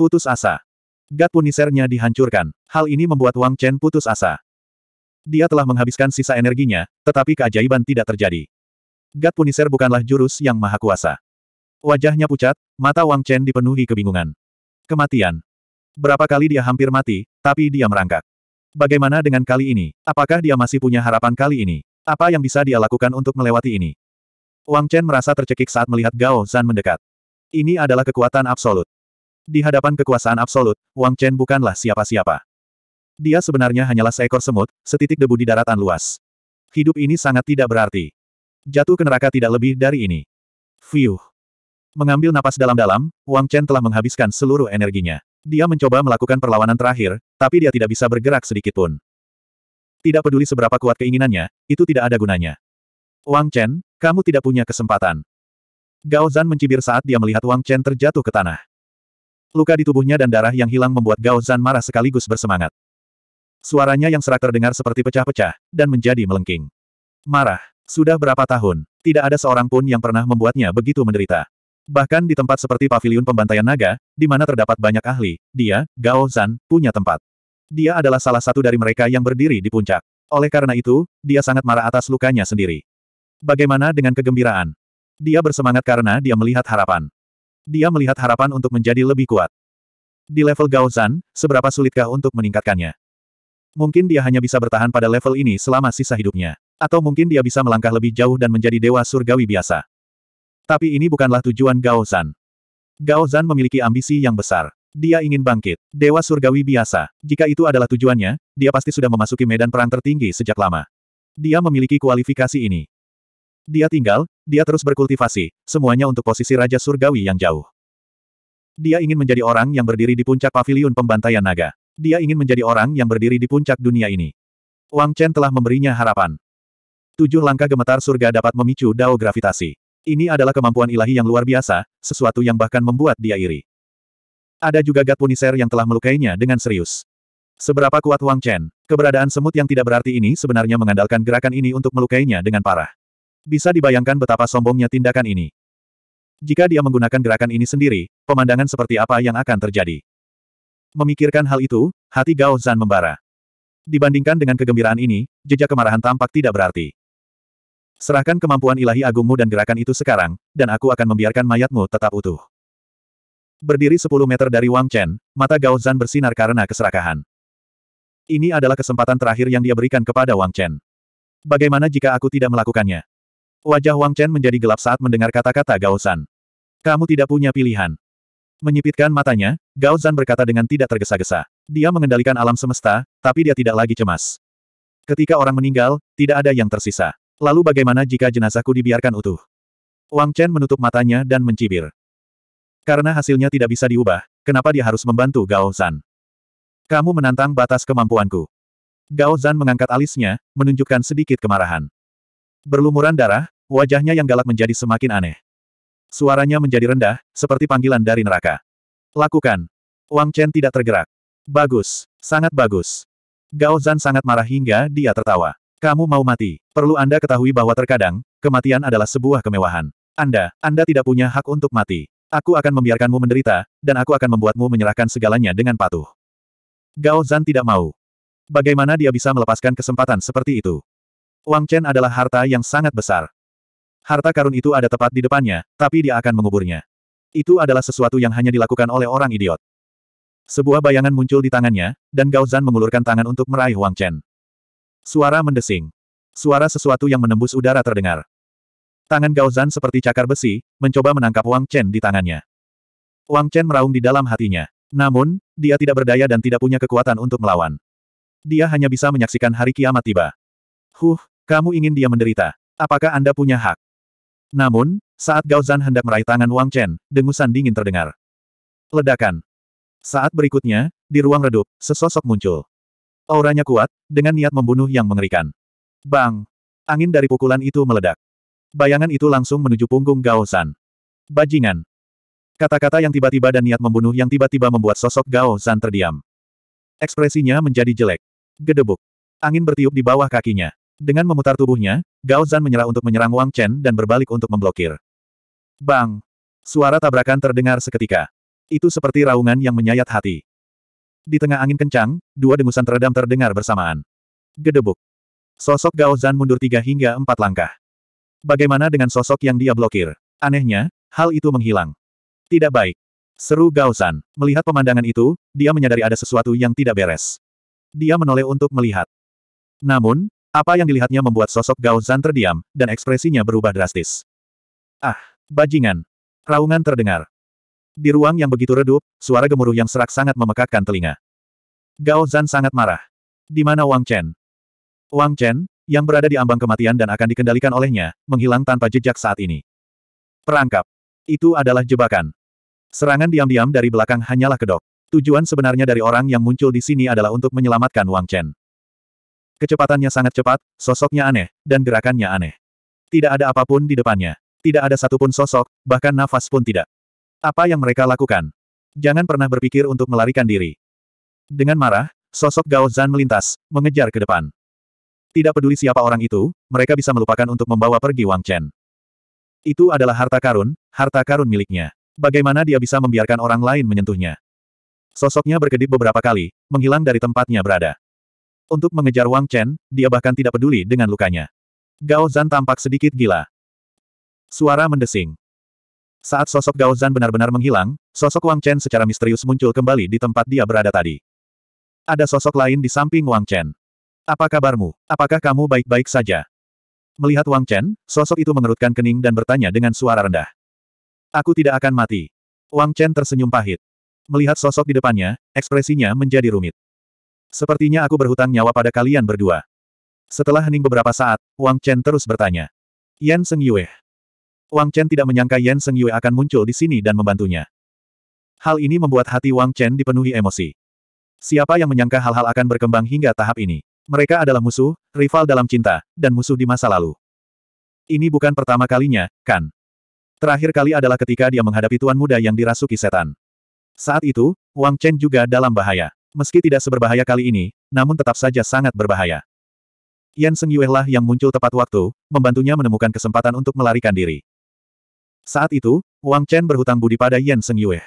Putus asa. Gat punisernya dihancurkan. Hal ini membuat Wang Chen putus asa. Dia telah menghabiskan sisa energinya, tetapi keajaiban tidak terjadi. Gat puniser bukanlah jurus yang maha kuasa. Wajahnya pucat, mata Wang Chen dipenuhi kebingungan. Kematian. Berapa kali dia hampir mati, tapi dia merangkak. Bagaimana dengan kali ini? Apakah dia masih punya harapan kali ini? Apa yang bisa dia lakukan untuk melewati ini? Wang Chen merasa tercekik saat melihat Gao Zan mendekat. Ini adalah kekuatan absolut. Di hadapan kekuasaan absolut, Wang Chen bukanlah siapa-siapa. Dia sebenarnya hanyalah seekor semut, setitik debu di daratan luas. Hidup ini sangat tidak berarti. Jatuh ke neraka tidak lebih dari ini. Fiuh. Mengambil napas dalam-dalam, Wang Chen telah menghabiskan seluruh energinya. Dia mencoba melakukan perlawanan terakhir, tapi dia tidak bisa bergerak sedikit pun. Tidak peduli seberapa kuat keinginannya, itu tidak ada gunanya. Wang Chen, kamu tidak punya kesempatan. Gao Zan mencibir saat dia melihat Wang Chen terjatuh ke tanah. Luka di tubuhnya dan darah yang hilang membuat Gao Zan marah sekaligus bersemangat. Suaranya yang serak terdengar seperti pecah-pecah, dan menjadi melengking. Marah. Sudah berapa tahun, tidak ada seorang pun yang pernah membuatnya begitu menderita. Bahkan di tempat seperti paviliun pembantaian naga, di mana terdapat banyak ahli, dia, Gao Zan, punya tempat. Dia adalah salah satu dari mereka yang berdiri di puncak. Oleh karena itu, dia sangat marah atas lukanya sendiri. Bagaimana dengan kegembiraan? Dia bersemangat karena dia melihat harapan. Dia melihat harapan untuk menjadi lebih kuat. Di level Gao Zan, seberapa sulitkah untuk meningkatkannya? Mungkin dia hanya bisa bertahan pada level ini selama sisa hidupnya. Atau mungkin dia bisa melangkah lebih jauh dan menjadi dewa surgawi biasa. Tapi ini bukanlah tujuan Gao Zan. Gao Zan memiliki ambisi yang besar. Dia ingin bangkit. Dewa surgawi biasa. Jika itu adalah tujuannya, dia pasti sudah memasuki medan perang tertinggi sejak lama. Dia memiliki kualifikasi ini. Dia tinggal, dia terus berkultivasi, semuanya untuk posisi Raja Surgawi yang jauh. Dia ingin menjadi orang yang berdiri di puncak paviliun pembantaian naga. Dia ingin menjadi orang yang berdiri di puncak dunia ini. Wang Chen telah memberinya harapan. Tujuh langkah gemetar surga dapat memicu dao gravitasi. Ini adalah kemampuan ilahi yang luar biasa, sesuatu yang bahkan membuat dia iri. Ada juga Gat Punisher yang telah melukainya dengan serius. Seberapa kuat Wang Chen, keberadaan semut yang tidak berarti ini sebenarnya mengandalkan gerakan ini untuk melukainya dengan parah. Bisa dibayangkan betapa sombongnya tindakan ini. Jika dia menggunakan gerakan ini sendiri, pemandangan seperti apa yang akan terjadi? Memikirkan hal itu, hati Gao Zan membara. Dibandingkan dengan kegembiraan ini, jejak kemarahan tampak tidak berarti. Serahkan kemampuan ilahi agungmu dan gerakan itu sekarang, dan aku akan membiarkan mayatmu tetap utuh. Berdiri 10 meter dari Wang Chen, mata Gao Zan bersinar karena keserakahan. Ini adalah kesempatan terakhir yang dia berikan kepada Wang Chen. Bagaimana jika aku tidak melakukannya? Wajah Wang Chen menjadi gelap saat mendengar kata-kata Gao Zan. Kamu tidak punya pilihan. Menyipitkan matanya, Gao Zan berkata dengan tidak tergesa-gesa. Dia mengendalikan alam semesta, tapi dia tidak lagi cemas. Ketika orang meninggal, tidak ada yang tersisa. Lalu bagaimana jika jenazahku dibiarkan utuh? Wang Chen menutup matanya dan mencibir. Karena hasilnya tidak bisa diubah, kenapa dia harus membantu Gao Zan? Kamu menantang batas kemampuanku. Gao Zan mengangkat alisnya, menunjukkan sedikit kemarahan. Berlumuran darah, wajahnya yang galak menjadi semakin aneh. Suaranya menjadi rendah, seperti panggilan dari neraka. Lakukan. Wang Chen tidak tergerak. Bagus. Sangat bagus. Gao Zan sangat marah hingga dia tertawa. Kamu mau mati. Perlu Anda ketahui bahwa terkadang, kematian adalah sebuah kemewahan. Anda, Anda tidak punya hak untuk mati. Aku akan membiarkanmu menderita, dan aku akan membuatmu menyerahkan segalanya dengan patuh. Gao Zan tidak mau. Bagaimana dia bisa melepaskan kesempatan seperti itu? Wang Chen adalah harta yang sangat besar. Harta karun itu ada tepat di depannya, tapi dia akan menguburnya. Itu adalah sesuatu yang hanya dilakukan oleh orang idiot. Sebuah bayangan muncul di tangannya, dan Gao Zan mengulurkan tangan untuk meraih Wang Chen. Suara mendesing. Suara sesuatu yang menembus udara terdengar. Tangan Zan seperti cakar besi, mencoba menangkap Wang Chen di tangannya. Wang Chen meraung di dalam hatinya. Namun, dia tidak berdaya dan tidak punya kekuatan untuk melawan. Dia hanya bisa menyaksikan hari kiamat tiba. Huh, kamu ingin dia menderita. Apakah Anda punya hak? Namun, saat Zan hendak meraih tangan Wang Chen, dengusan dingin terdengar. Ledakan. Saat berikutnya, di ruang redup, sesosok muncul. Auranya kuat, dengan niat membunuh yang mengerikan. Bang! Angin dari pukulan itu meledak. Bayangan itu langsung menuju punggung Gao San. Bajingan! Kata-kata yang tiba-tiba dan niat membunuh yang tiba-tiba membuat sosok Gao San terdiam. Ekspresinya menjadi jelek. Gedebuk. Angin bertiup di bawah kakinya. Dengan memutar tubuhnya, Gao Zan menyerah untuk menyerang Wang Chen dan berbalik untuk memblokir. Bang! Suara tabrakan terdengar seketika. Itu seperti raungan yang menyayat hati. Di tengah angin kencang, dua dengusan teredam terdengar bersamaan. Gedebuk. Sosok Gao Zan mundur tiga hingga empat langkah. Bagaimana dengan sosok yang dia blokir? Anehnya, hal itu menghilang. Tidak baik. Seru Gao Zan. Melihat pemandangan itu, dia menyadari ada sesuatu yang tidak beres. Dia menoleh untuk melihat. Namun, apa yang dilihatnya membuat sosok Gao Zan terdiam, dan ekspresinya berubah drastis. Ah, bajingan. Raungan terdengar. Di ruang yang begitu redup, suara gemuruh yang serak sangat memekakkan telinga. Gao Zan sangat marah. Di mana Wang Chen? Wang Chen, yang berada di ambang kematian dan akan dikendalikan olehnya, menghilang tanpa jejak saat ini. Perangkap. Itu adalah jebakan. Serangan diam-diam dari belakang hanyalah kedok. Tujuan sebenarnya dari orang yang muncul di sini adalah untuk menyelamatkan Wang Chen. Kecepatannya sangat cepat, sosoknya aneh, dan gerakannya aneh. Tidak ada apapun di depannya. Tidak ada satupun sosok, bahkan nafas pun tidak. Apa yang mereka lakukan? Jangan pernah berpikir untuk melarikan diri. Dengan marah, sosok Gao Zan melintas, mengejar ke depan. Tidak peduli siapa orang itu, mereka bisa melupakan untuk membawa pergi Wang Chen. Itu adalah harta karun, harta karun miliknya. Bagaimana dia bisa membiarkan orang lain menyentuhnya? Sosoknya berkedip beberapa kali, menghilang dari tempatnya berada. Untuk mengejar Wang Chen, dia bahkan tidak peduli dengan lukanya. Gao Zan tampak sedikit gila. Suara mendesing. Saat sosok Gao Zan benar-benar menghilang, sosok Wang Chen secara misterius muncul kembali di tempat dia berada tadi. Ada sosok lain di samping Wang Chen. Apa kabarmu? Apakah kamu baik-baik saja? Melihat Wang Chen, sosok itu mengerutkan kening dan bertanya dengan suara rendah. Aku tidak akan mati. Wang Chen tersenyum pahit. Melihat sosok di depannya, ekspresinya menjadi rumit. Sepertinya aku berhutang nyawa pada kalian berdua. Setelah hening beberapa saat, Wang Chen terus bertanya. Yan Seng Yue, Wang Chen tidak menyangka Yan Seng Yue akan muncul di sini dan membantunya. Hal ini membuat hati Wang Chen dipenuhi emosi. Siapa yang menyangka hal-hal akan berkembang hingga tahap ini? Mereka adalah musuh, rival dalam cinta, dan musuh di masa lalu. Ini bukan pertama kalinya, kan? Terakhir kali adalah ketika dia menghadapi tuan muda yang dirasuki setan. Saat itu, Wang Chen juga dalam bahaya. Meski tidak seberbahaya kali ini, namun tetap saja sangat berbahaya. Yan Seng Yue lah yang muncul tepat waktu, membantunya menemukan kesempatan untuk melarikan diri. Saat itu, Wang Chen berhutang budi pada Yan Seng Yue.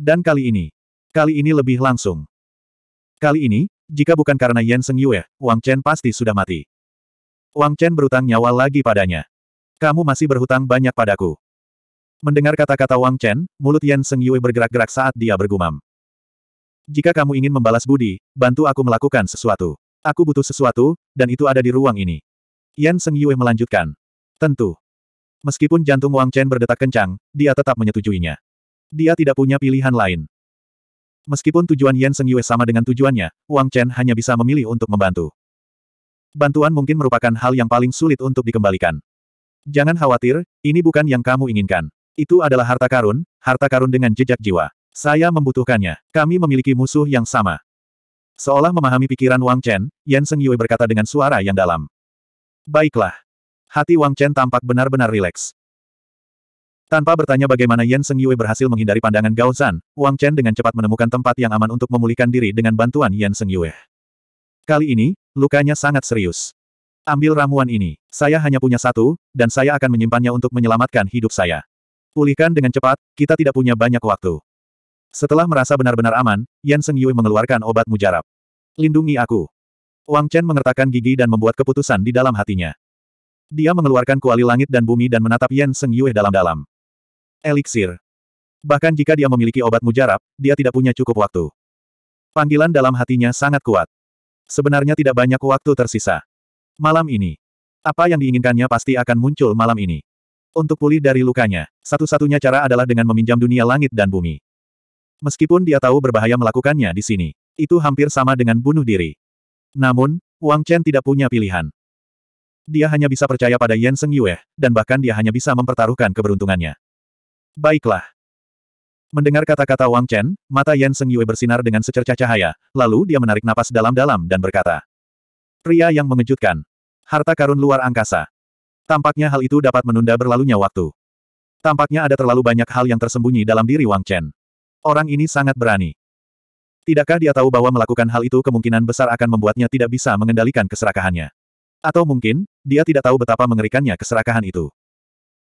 Dan kali ini, kali ini lebih langsung. Kali ini, jika bukan karena Yan Seng Yue, Wang Chen pasti sudah mati. Wang Chen berhutang nyawa lagi padanya. Kamu masih berhutang banyak padaku. Mendengar kata-kata Wang Chen, mulut Yan Seng Yue bergerak-gerak saat dia bergumam. Jika kamu ingin membalas budi, bantu aku melakukan sesuatu. Aku butuh sesuatu, dan itu ada di ruang ini. Yan Seng Yue melanjutkan. Tentu. Meskipun jantung Wang Chen berdetak kencang, dia tetap menyetujuinya. Dia tidak punya pilihan lain. Meskipun tujuan Yan Seng Yue sama dengan tujuannya, Wang Chen hanya bisa memilih untuk membantu. Bantuan mungkin merupakan hal yang paling sulit untuk dikembalikan. Jangan khawatir, ini bukan yang kamu inginkan. Itu adalah harta karun, harta karun dengan jejak jiwa. Saya membutuhkannya. Kami memiliki musuh yang sama. Seolah memahami pikiran Wang Chen, Yan Seng Yue berkata dengan suara yang dalam. Baiklah. Hati Wang Chen tampak benar-benar rileks. Tanpa bertanya bagaimana Yan Seng Yue berhasil menghindari pandangan Gao Zan, Wang Chen dengan cepat menemukan tempat yang aman untuk memulihkan diri dengan bantuan Yan Seng Yue. Kali ini, lukanya sangat serius. Ambil ramuan ini, saya hanya punya satu, dan saya akan menyimpannya untuk menyelamatkan hidup saya. Pulihkan dengan cepat, kita tidak punya banyak waktu. Setelah merasa benar-benar aman, Yan Seng Yue mengeluarkan obat mujarab. Lindungi aku. Wang Chen mengertakkan gigi dan membuat keputusan di dalam hatinya. Dia mengeluarkan kuali langit dan bumi dan menatap Yen Seng Yue dalam-dalam. Eliksir. Bahkan jika dia memiliki obat mujarab, dia tidak punya cukup waktu. Panggilan dalam hatinya sangat kuat. Sebenarnya tidak banyak waktu tersisa. Malam ini. Apa yang diinginkannya pasti akan muncul malam ini. Untuk pulih dari lukanya, satu-satunya cara adalah dengan meminjam dunia langit dan bumi. Meskipun dia tahu berbahaya melakukannya di sini, itu hampir sama dengan bunuh diri. Namun, Wang Chen tidak punya pilihan. Dia hanya bisa percaya pada Yan Seng Yue, dan bahkan dia hanya bisa mempertaruhkan keberuntungannya. Baiklah. Mendengar kata-kata Wang Chen, mata Yan Seng Yue bersinar dengan secercah cahaya, lalu dia menarik napas dalam-dalam dan berkata. Pria yang mengejutkan. Harta karun luar angkasa. Tampaknya hal itu dapat menunda berlalunya waktu. Tampaknya ada terlalu banyak hal yang tersembunyi dalam diri Wang Chen. Orang ini sangat berani. Tidakkah dia tahu bahwa melakukan hal itu kemungkinan besar akan membuatnya tidak bisa mengendalikan keserakahannya? Atau mungkin, dia tidak tahu betapa mengerikannya keserakahan itu.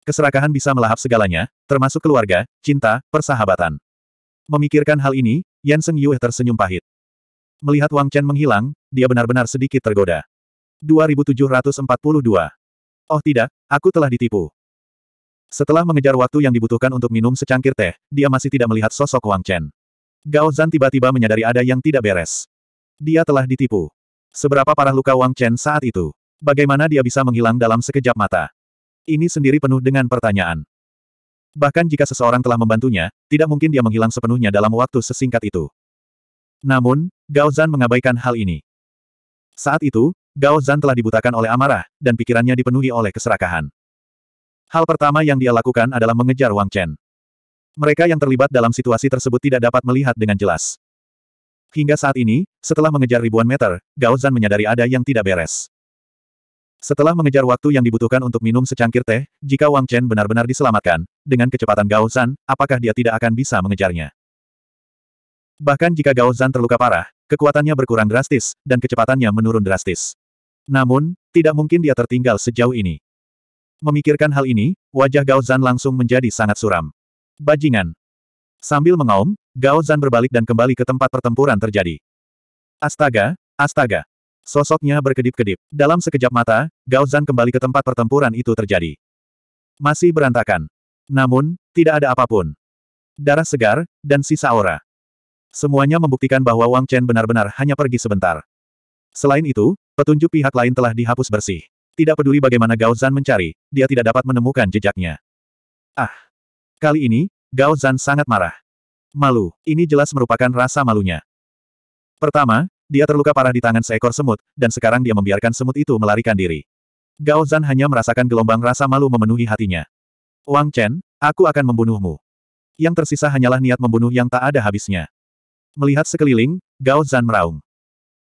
Keserakahan bisa melahap segalanya, termasuk keluarga, cinta, persahabatan. Memikirkan hal ini, Yan Seng Yue tersenyum pahit. Melihat Wang Chen menghilang, dia benar-benar sedikit tergoda. 2742. Oh tidak, aku telah ditipu. Setelah mengejar waktu yang dibutuhkan untuk minum secangkir teh, dia masih tidak melihat sosok Wang Chen. Gao Zan tiba-tiba menyadari ada yang tidak beres. Dia telah ditipu. Seberapa parah luka Wang Chen saat itu? Bagaimana dia bisa menghilang dalam sekejap mata? Ini sendiri penuh dengan pertanyaan. Bahkan jika seseorang telah membantunya, tidak mungkin dia menghilang sepenuhnya dalam waktu sesingkat itu. Namun, Gao Zan mengabaikan hal ini. Saat itu, Gao Zan telah dibutakan oleh amarah, dan pikirannya dipenuhi oleh keserakahan. Hal pertama yang dia lakukan adalah mengejar Wang Chen. Mereka yang terlibat dalam situasi tersebut tidak dapat melihat dengan jelas. Hingga saat ini, setelah mengejar ribuan meter, Gao Zan menyadari ada yang tidak beres. Setelah mengejar waktu yang dibutuhkan untuk minum secangkir teh, jika Wang Chen benar-benar diselamatkan, dengan kecepatan Gao Zan, apakah dia tidak akan bisa mengejarnya? Bahkan jika Gao Zan terluka parah, kekuatannya berkurang drastis, dan kecepatannya menurun drastis. Namun, tidak mungkin dia tertinggal sejauh ini. Memikirkan hal ini, wajah Gao Zan langsung menjadi sangat suram. Bajingan. Sambil mengaum, Gao Zan berbalik dan kembali ke tempat pertempuran terjadi. Astaga, astaga. Sosoknya berkedip-kedip. Dalam sekejap mata, Gao Zhan kembali ke tempat pertempuran itu terjadi. Masih berantakan. Namun, tidak ada apapun. Darah segar, dan sisa aura. Semuanya membuktikan bahwa Wang Chen benar-benar hanya pergi sebentar. Selain itu, petunjuk pihak lain telah dihapus bersih. Tidak peduli bagaimana Gao Zhan mencari, dia tidak dapat menemukan jejaknya. Ah! Kali ini, Gao Zhan sangat marah. Malu, ini jelas merupakan rasa malunya. Pertama, dia terluka parah di tangan seekor semut, dan sekarang dia membiarkan semut itu melarikan diri. Gao Zan hanya merasakan gelombang rasa malu memenuhi hatinya. Wang Chen, aku akan membunuhmu. Yang tersisa hanyalah niat membunuh yang tak ada habisnya. Melihat sekeliling, Gao Zan meraung.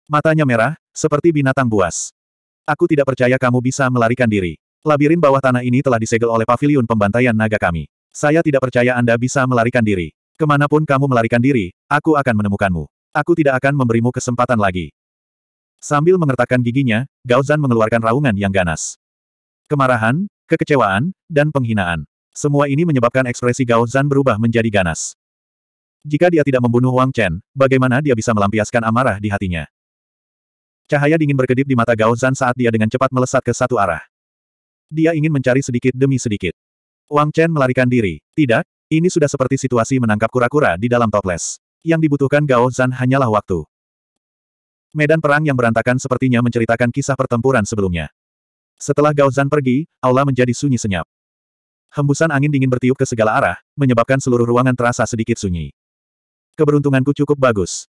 Matanya merah, seperti binatang buas. Aku tidak percaya kamu bisa melarikan diri. Labirin bawah tanah ini telah disegel oleh pavilion pembantaian naga kami. Saya tidak percaya Anda bisa melarikan diri. Kemanapun kamu melarikan diri, aku akan menemukanmu. Aku tidak akan memberimu kesempatan lagi. Sambil mengertakkan giginya, Gao Zan mengeluarkan raungan yang ganas. Kemarahan, kekecewaan, dan penghinaan. Semua ini menyebabkan ekspresi Gao Zan berubah menjadi ganas. Jika dia tidak membunuh Wang Chen, bagaimana dia bisa melampiaskan amarah di hatinya? Cahaya dingin berkedip di mata Gao Zan saat dia dengan cepat melesat ke satu arah. Dia ingin mencari sedikit demi sedikit. Wang Chen melarikan diri. Tidak, ini sudah seperti situasi menangkap kura-kura di dalam toples. Yang dibutuhkan Gao Zan hanyalah waktu. Medan perang yang berantakan sepertinya menceritakan kisah pertempuran sebelumnya. Setelah Gao Zan pergi, aula menjadi sunyi senyap. Hembusan angin dingin bertiup ke segala arah, menyebabkan seluruh ruangan terasa sedikit sunyi. Keberuntunganku cukup bagus.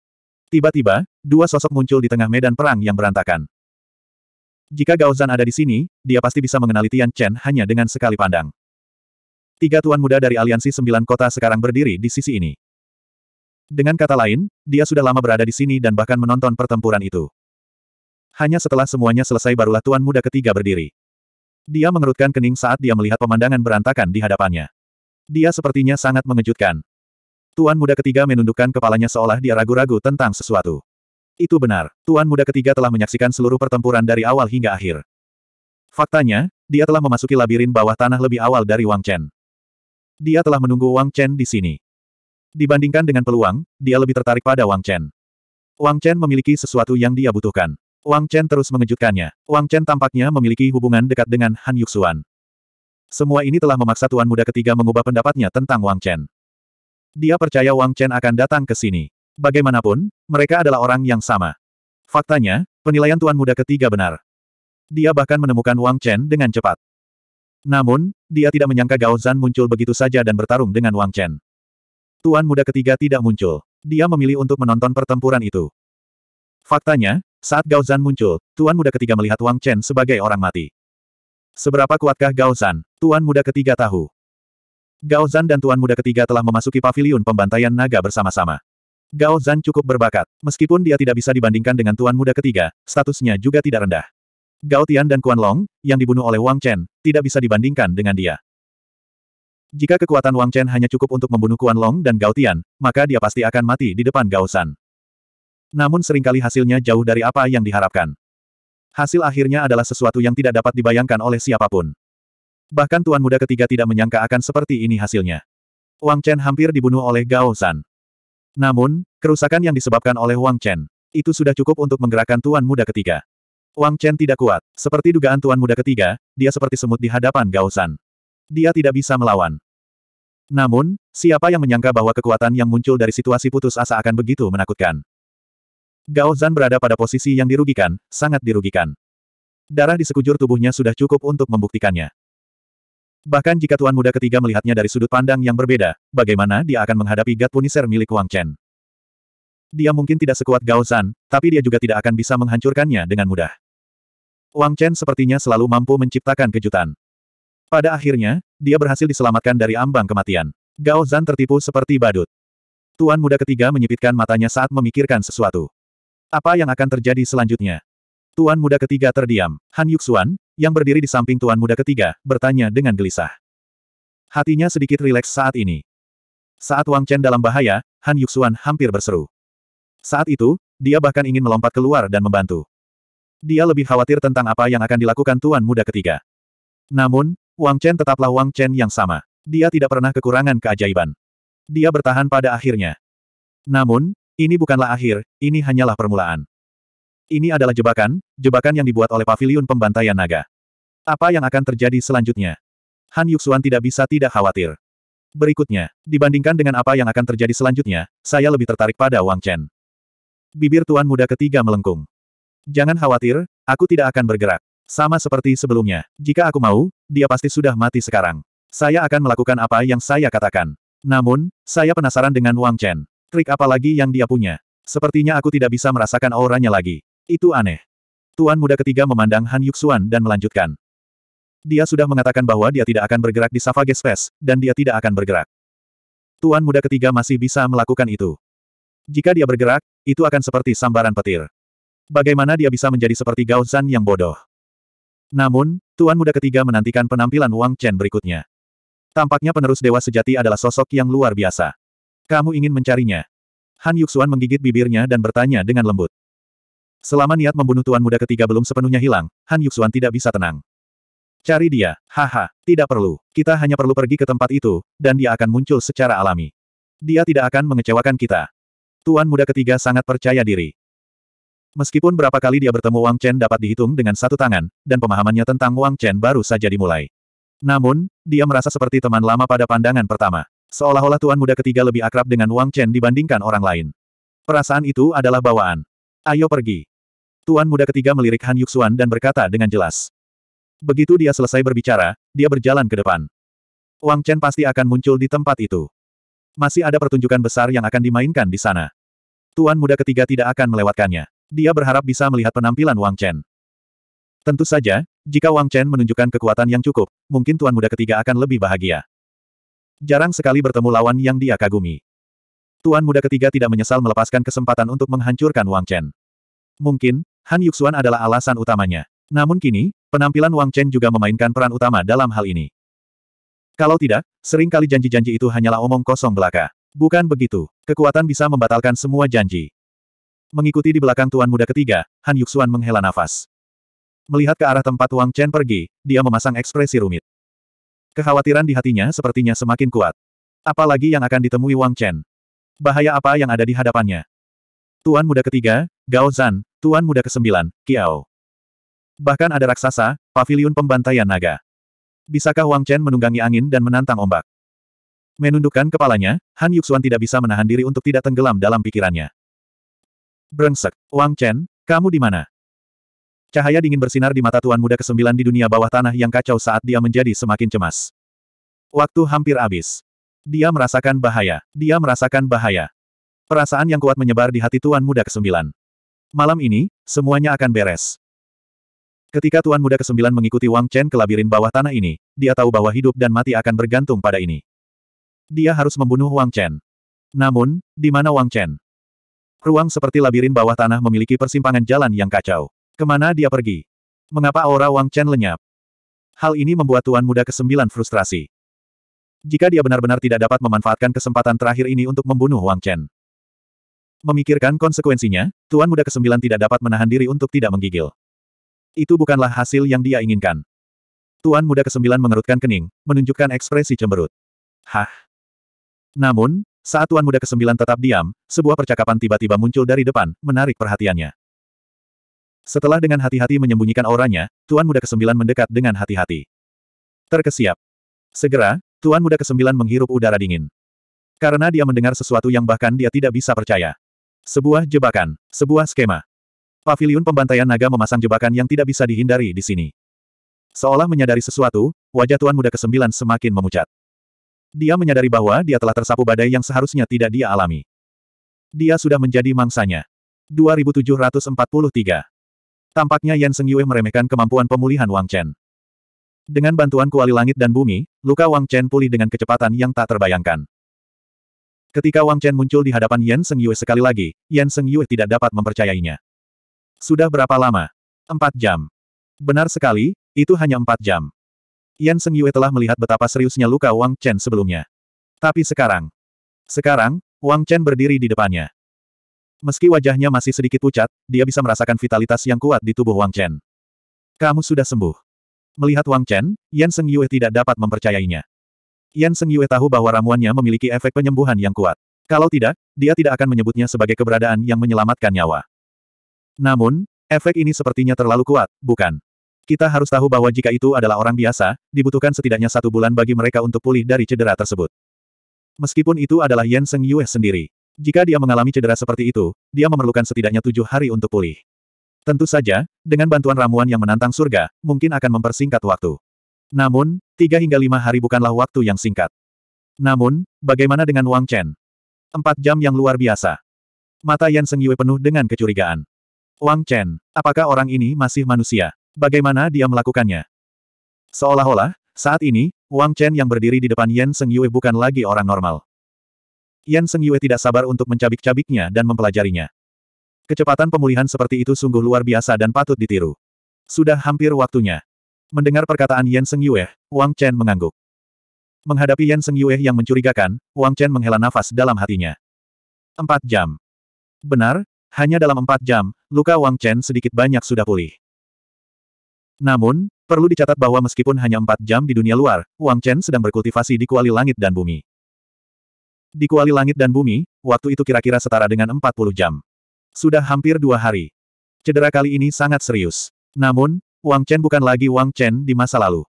Tiba-tiba, dua sosok muncul di tengah medan perang yang berantakan. Jika Gao Zan ada di sini, dia pasti bisa mengenali Tian Chen hanya dengan sekali pandang. Tiga tuan muda dari aliansi sembilan kota sekarang berdiri di sisi ini. Dengan kata lain, dia sudah lama berada di sini dan bahkan menonton pertempuran itu. Hanya setelah semuanya selesai barulah tuan muda ketiga berdiri. Dia mengerutkan kening saat dia melihat pemandangan berantakan di hadapannya. Dia sepertinya sangat mengejutkan. Tuan muda ketiga menundukkan kepalanya seolah dia ragu-ragu tentang sesuatu. Itu benar, tuan muda ketiga telah menyaksikan seluruh pertempuran dari awal hingga akhir. Faktanya, dia telah memasuki labirin bawah tanah lebih awal dari Wang Chen. Dia telah menunggu Wang Chen di sini. Dibandingkan dengan peluang, dia lebih tertarik pada Wang Chen. Wang Chen memiliki sesuatu yang dia butuhkan. Wang Chen terus mengejutkannya. Wang Chen tampaknya memiliki hubungan dekat dengan Han Yuxuan. Semua ini telah memaksa tuan muda ketiga mengubah pendapatnya tentang Wang Chen. Dia percaya Wang Chen akan datang ke sini. Bagaimanapun, mereka adalah orang yang sama. Faktanya, penilaian tuan muda ketiga benar. Dia bahkan menemukan Wang Chen dengan cepat. Namun, dia tidak menyangka Gao Zan muncul begitu saja dan bertarung dengan Wang Chen. Tuan muda ketiga tidak muncul. Dia memilih untuk menonton pertempuran itu. Faktanya, saat Gao Zan muncul, Tuan muda ketiga melihat Wang Chen sebagai orang mati. Seberapa kuatkah Gao Zan? Tuan muda ketiga tahu. Gao Zan dan Tuan muda ketiga telah memasuki paviliun pembantaian naga bersama-sama. Gao Zan cukup berbakat. Meskipun dia tidak bisa dibandingkan dengan Tuan muda ketiga, statusnya juga tidak rendah. Gao Tian dan Quan Long, yang dibunuh oleh Wang Chen, tidak bisa dibandingkan dengan dia. Jika kekuatan Wang Chen hanya cukup untuk membunuh Kuan Long dan Gao Tian, maka dia pasti akan mati di depan Gao San. Namun seringkali hasilnya jauh dari apa yang diharapkan. Hasil akhirnya adalah sesuatu yang tidak dapat dibayangkan oleh siapapun. Bahkan tuan muda ketiga tidak menyangka akan seperti ini hasilnya. Wang Chen hampir dibunuh oleh Gao San. Namun, kerusakan yang disebabkan oleh Wang Chen, itu sudah cukup untuk menggerakkan tuan muda ketiga. Wang Chen tidak kuat. Seperti dugaan tuan muda ketiga, dia seperti semut di hadapan Gao San dia tidak bisa melawan. Namun, siapa yang menyangka bahwa kekuatan yang muncul dari situasi putus asa akan begitu menakutkan. Gao Zan berada pada posisi yang dirugikan, sangat dirugikan. Darah di sekujur tubuhnya sudah cukup untuk membuktikannya. Bahkan jika Tuan Muda ketiga melihatnya dari sudut pandang yang berbeda, bagaimana dia akan menghadapi Gat Punisher milik Wang Chen? Dia mungkin tidak sekuat Gao Zan, tapi dia juga tidak akan bisa menghancurkannya dengan mudah. Wang Chen sepertinya selalu mampu menciptakan kejutan. Pada akhirnya, dia berhasil diselamatkan dari ambang kematian. Gao Zan tertipu seperti badut. Tuan muda ketiga menyipitkan matanya saat memikirkan sesuatu. Apa yang akan terjadi selanjutnya? Tuan muda ketiga terdiam. Han Yuxuan, yang berdiri di samping tuan muda ketiga, bertanya dengan gelisah. Hatinya sedikit rileks saat ini. Saat Wang Chen dalam bahaya, Han Yuxuan hampir berseru. Saat itu, dia bahkan ingin melompat keluar dan membantu. Dia lebih khawatir tentang apa yang akan dilakukan tuan muda ketiga. Namun, Wang Chen tetaplah Wang Chen yang sama. Dia tidak pernah kekurangan keajaiban. Dia bertahan pada akhirnya. Namun, ini bukanlah akhir, ini hanyalah permulaan. Ini adalah jebakan, jebakan yang dibuat oleh pavilion pembantaian naga. Apa yang akan terjadi selanjutnya? Han Yuxuan tidak bisa tidak khawatir. Berikutnya, dibandingkan dengan apa yang akan terjadi selanjutnya, saya lebih tertarik pada Wang Chen. Bibir tuan muda ketiga melengkung. Jangan khawatir, aku tidak akan bergerak. Sama seperti sebelumnya, jika aku mau, dia pasti sudah mati sekarang. Saya akan melakukan apa yang saya katakan. Namun, saya penasaran dengan Wang Chen. Trik apa lagi yang dia punya? Sepertinya aku tidak bisa merasakan auranya lagi. Itu aneh. Tuan muda ketiga memandang Han Yuxuan dan melanjutkan. Dia sudah mengatakan bahwa dia tidak akan bergerak di Savage Space, dan dia tidak akan bergerak. Tuan muda ketiga masih bisa melakukan itu. Jika dia bergerak, itu akan seperti sambaran petir. Bagaimana dia bisa menjadi seperti Gao Zan yang bodoh? Namun, Tuan Muda ketiga menantikan penampilan Wang Chen berikutnya. Tampaknya penerus dewa sejati adalah sosok yang luar biasa. Kamu ingin mencarinya? Han Yuxuan menggigit bibirnya dan bertanya dengan lembut. Selama niat membunuh Tuan Muda ketiga belum sepenuhnya hilang, Han Yuxuan tidak bisa tenang. Cari dia, haha, tidak perlu. Kita hanya perlu pergi ke tempat itu, dan dia akan muncul secara alami. Dia tidak akan mengecewakan kita. Tuan Muda ketiga sangat percaya diri. Meskipun berapa kali dia bertemu Wang Chen dapat dihitung dengan satu tangan, dan pemahamannya tentang Wang Chen baru saja dimulai. Namun, dia merasa seperti teman lama pada pandangan pertama. Seolah-olah tuan muda ketiga lebih akrab dengan Wang Chen dibandingkan orang lain. Perasaan itu adalah bawaan. Ayo pergi. Tuan muda ketiga melirik Han Yuxuan dan berkata dengan jelas. Begitu dia selesai berbicara, dia berjalan ke depan. Wang Chen pasti akan muncul di tempat itu. Masih ada pertunjukan besar yang akan dimainkan di sana. Tuan muda ketiga tidak akan melewatkannya dia berharap bisa melihat penampilan Wang Chen. Tentu saja, jika Wang Chen menunjukkan kekuatan yang cukup, mungkin tuan muda ketiga akan lebih bahagia. Jarang sekali bertemu lawan yang dia kagumi. Tuan muda ketiga tidak menyesal melepaskan kesempatan untuk menghancurkan Wang Chen. Mungkin, Han Yuxuan adalah alasan utamanya. Namun kini, penampilan Wang Chen juga memainkan peran utama dalam hal ini. Kalau tidak, seringkali janji-janji itu hanyalah omong kosong belaka. Bukan begitu, kekuatan bisa membatalkan semua janji. Mengikuti di belakang tuan muda ketiga, Han Yuxuan menghela nafas. Melihat ke arah tempat Wang Chen pergi, dia memasang ekspresi rumit. Kekhawatiran di hatinya sepertinya semakin kuat. Apalagi yang akan ditemui Wang Chen. Bahaya apa yang ada di hadapannya? Tuan muda ketiga, Gao Zan, tuan muda kesembilan, Kiao. Bahkan ada raksasa, paviliun pembantaian naga. Bisakah Wang Chen menunggangi angin dan menantang ombak? Menundukkan kepalanya, Han Yuxuan tidak bisa menahan diri untuk tidak tenggelam dalam pikirannya. Brengsek, Wang Chen, kamu di mana? Cahaya dingin bersinar di mata Tuan Muda ke kesembilan di dunia bawah tanah yang kacau saat dia menjadi semakin cemas. Waktu hampir habis. Dia merasakan bahaya. Dia merasakan bahaya. Perasaan yang kuat menyebar di hati Tuan Muda ke kesembilan. Malam ini, semuanya akan beres. Ketika Tuan Muda ke kesembilan mengikuti Wang Chen ke labirin bawah tanah ini, dia tahu bahwa hidup dan mati akan bergantung pada ini. Dia harus membunuh Wang Chen. Namun, di mana Wang Chen? Ruang seperti labirin bawah tanah memiliki persimpangan jalan yang kacau. Kemana dia pergi? Mengapa aura Wang Chen lenyap? Hal ini membuat Tuan Muda Kesembilan frustrasi. Jika dia benar-benar tidak dapat memanfaatkan kesempatan terakhir ini untuk membunuh Wang Chen. Memikirkan konsekuensinya, Tuan Muda Kesembilan tidak dapat menahan diri untuk tidak menggigil. Itu bukanlah hasil yang dia inginkan. Tuan Muda Kesembilan mengerutkan kening, menunjukkan ekspresi cemberut. Hah? Namun, saat Tuan Muda ke-9 tetap diam, sebuah percakapan tiba-tiba muncul dari depan, menarik perhatiannya. Setelah dengan hati-hati menyembunyikan auranya, Tuan Muda ke-9 mendekat dengan hati-hati. Terkesiap. Segera, Tuan Muda ke-9 menghirup udara dingin. Karena dia mendengar sesuatu yang bahkan dia tidak bisa percaya. Sebuah jebakan, sebuah skema. Pavilion pembantaian naga memasang jebakan yang tidak bisa dihindari di sini. Seolah menyadari sesuatu, wajah Tuan Muda ke-9 semakin memucat. Dia menyadari bahwa dia telah tersapu badai yang seharusnya tidak dia alami. Dia sudah menjadi mangsanya. 2743. Tampaknya Yan Seng Yue meremehkan kemampuan pemulihan Wang Chen. Dengan bantuan kuali langit dan bumi, luka Wang Chen pulih dengan kecepatan yang tak terbayangkan. Ketika Wang Chen muncul di hadapan Yan Seng Yue sekali lagi, Yan Seng Yue tidak dapat mempercayainya. Sudah berapa lama? Empat jam. Benar sekali, itu hanya empat jam. Yan Seng Yue telah melihat betapa seriusnya luka Wang Chen sebelumnya. Tapi sekarang. Sekarang, Wang Chen berdiri di depannya. Meski wajahnya masih sedikit pucat, dia bisa merasakan vitalitas yang kuat di tubuh Wang Chen. Kamu sudah sembuh. Melihat Wang Chen, Yan Seng Yue tidak dapat mempercayainya. Yan Seng Yue tahu bahwa ramuannya memiliki efek penyembuhan yang kuat. Kalau tidak, dia tidak akan menyebutnya sebagai keberadaan yang menyelamatkan nyawa. Namun, efek ini sepertinya terlalu kuat, bukan? Kita harus tahu bahwa jika itu adalah orang biasa, dibutuhkan setidaknya satu bulan bagi mereka untuk pulih dari cedera tersebut. Meskipun itu adalah Yan Seng Yue sendiri. Jika dia mengalami cedera seperti itu, dia memerlukan setidaknya tujuh hari untuk pulih. Tentu saja, dengan bantuan ramuan yang menantang surga, mungkin akan mempersingkat waktu. Namun, tiga hingga lima hari bukanlah waktu yang singkat. Namun, bagaimana dengan Wang Chen? Empat jam yang luar biasa. Mata Yan Seng Yue penuh dengan kecurigaan. Wang Chen, apakah orang ini masih manusia? Bagaimana dia melakukannya? Seolah-olah, saat ini, Wang Chen yang berdiri di depan Yan Seng Yue bukan lagi orang normal. Yan Seng Yue tidak sabar untuk mencabik-cabiknya dan mempelajarinya. Kecepatan pemulihan seperti itu sungguh luar biasa dan patut ditiru. Sudah hampir waktunya. Mendengar perkataan Yan Seng Yue, Wang Chen mengangguk. Menghadapi Yan Seng Yue yang mencurigakan, Wang Chen menghela nafas dalam hatinya. Empat jam. Benar, hanya dalam empat jam, luka Wang Chen sedikit banyak sudah pulih. Namun, perlu dicatat bahwa meskipun hanya empat jam di dunia luar, Wang Chen sedang berkultivasi di kuali langit dan bumi. Di kuali langit dan bumi, waktu itu kira-kira setara dengan 40 jam. Sudah hampir dua hari. Cedera kali ini sangat serius. Namun, Wang Chen bukan lagi Wang Chen di masa lalu.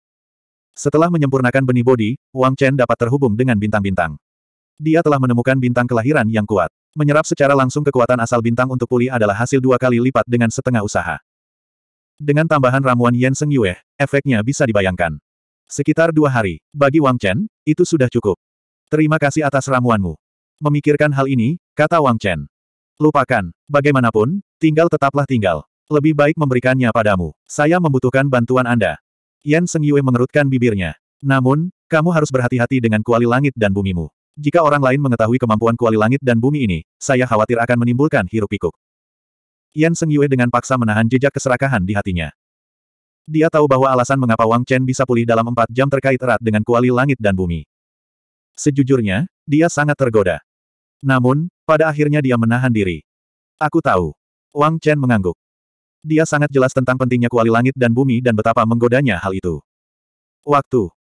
Setelah menyempurnakan benih bodi, Wang Chen dapat terhubung dengan bintang-bintang. Dia telah menemukan bintang kelahiran yang kuat. Menyerap secara langsung kekuatan asal bintang untuk pulih adalah hasil dua kali lipat dengan setengah usaha. Dengan tambahan ramuan Yen Seng Yue, efeknya bisa dibayangkan. Sekitar dua hari, bagi Wang Chen, itu sudah cukup. Terima kasih atas ramuanmu. Memikirkan hal ini, kata Wang Chen. Lupakan, bagaimanapun, tinggal tetaplah tinggal. Lebih baik memberikannya padamu. Saya membutuhkan bantuan Anda. Yan Seng Yue mengerutkan bibirnya. Namun, kamu harus berhati-hati dengan kuali langit dan bumimu. Jika orang lain mengetahui kemampuan kuali langit dan bumi ini, saya khawatir akan menimbulkan hiruk pikuk. Yan Seng Yue dengan paksa menahan jejak keserakahan di hatinya. Dia tahu bahwa alasan mengapa Wang Chen bisa pulih dalam empat jam terkait erat dengan kuali langit dan bumi. Sejujurnya, dia sangat tergoda. Namun, pada akhirnya dia menahan diri. Aku tahu. Wang Chen mengangguk. Dia sangat jelas tentang pentingnya kuali langit dan bumi dan betapa menggodanya hal itu. Waktu.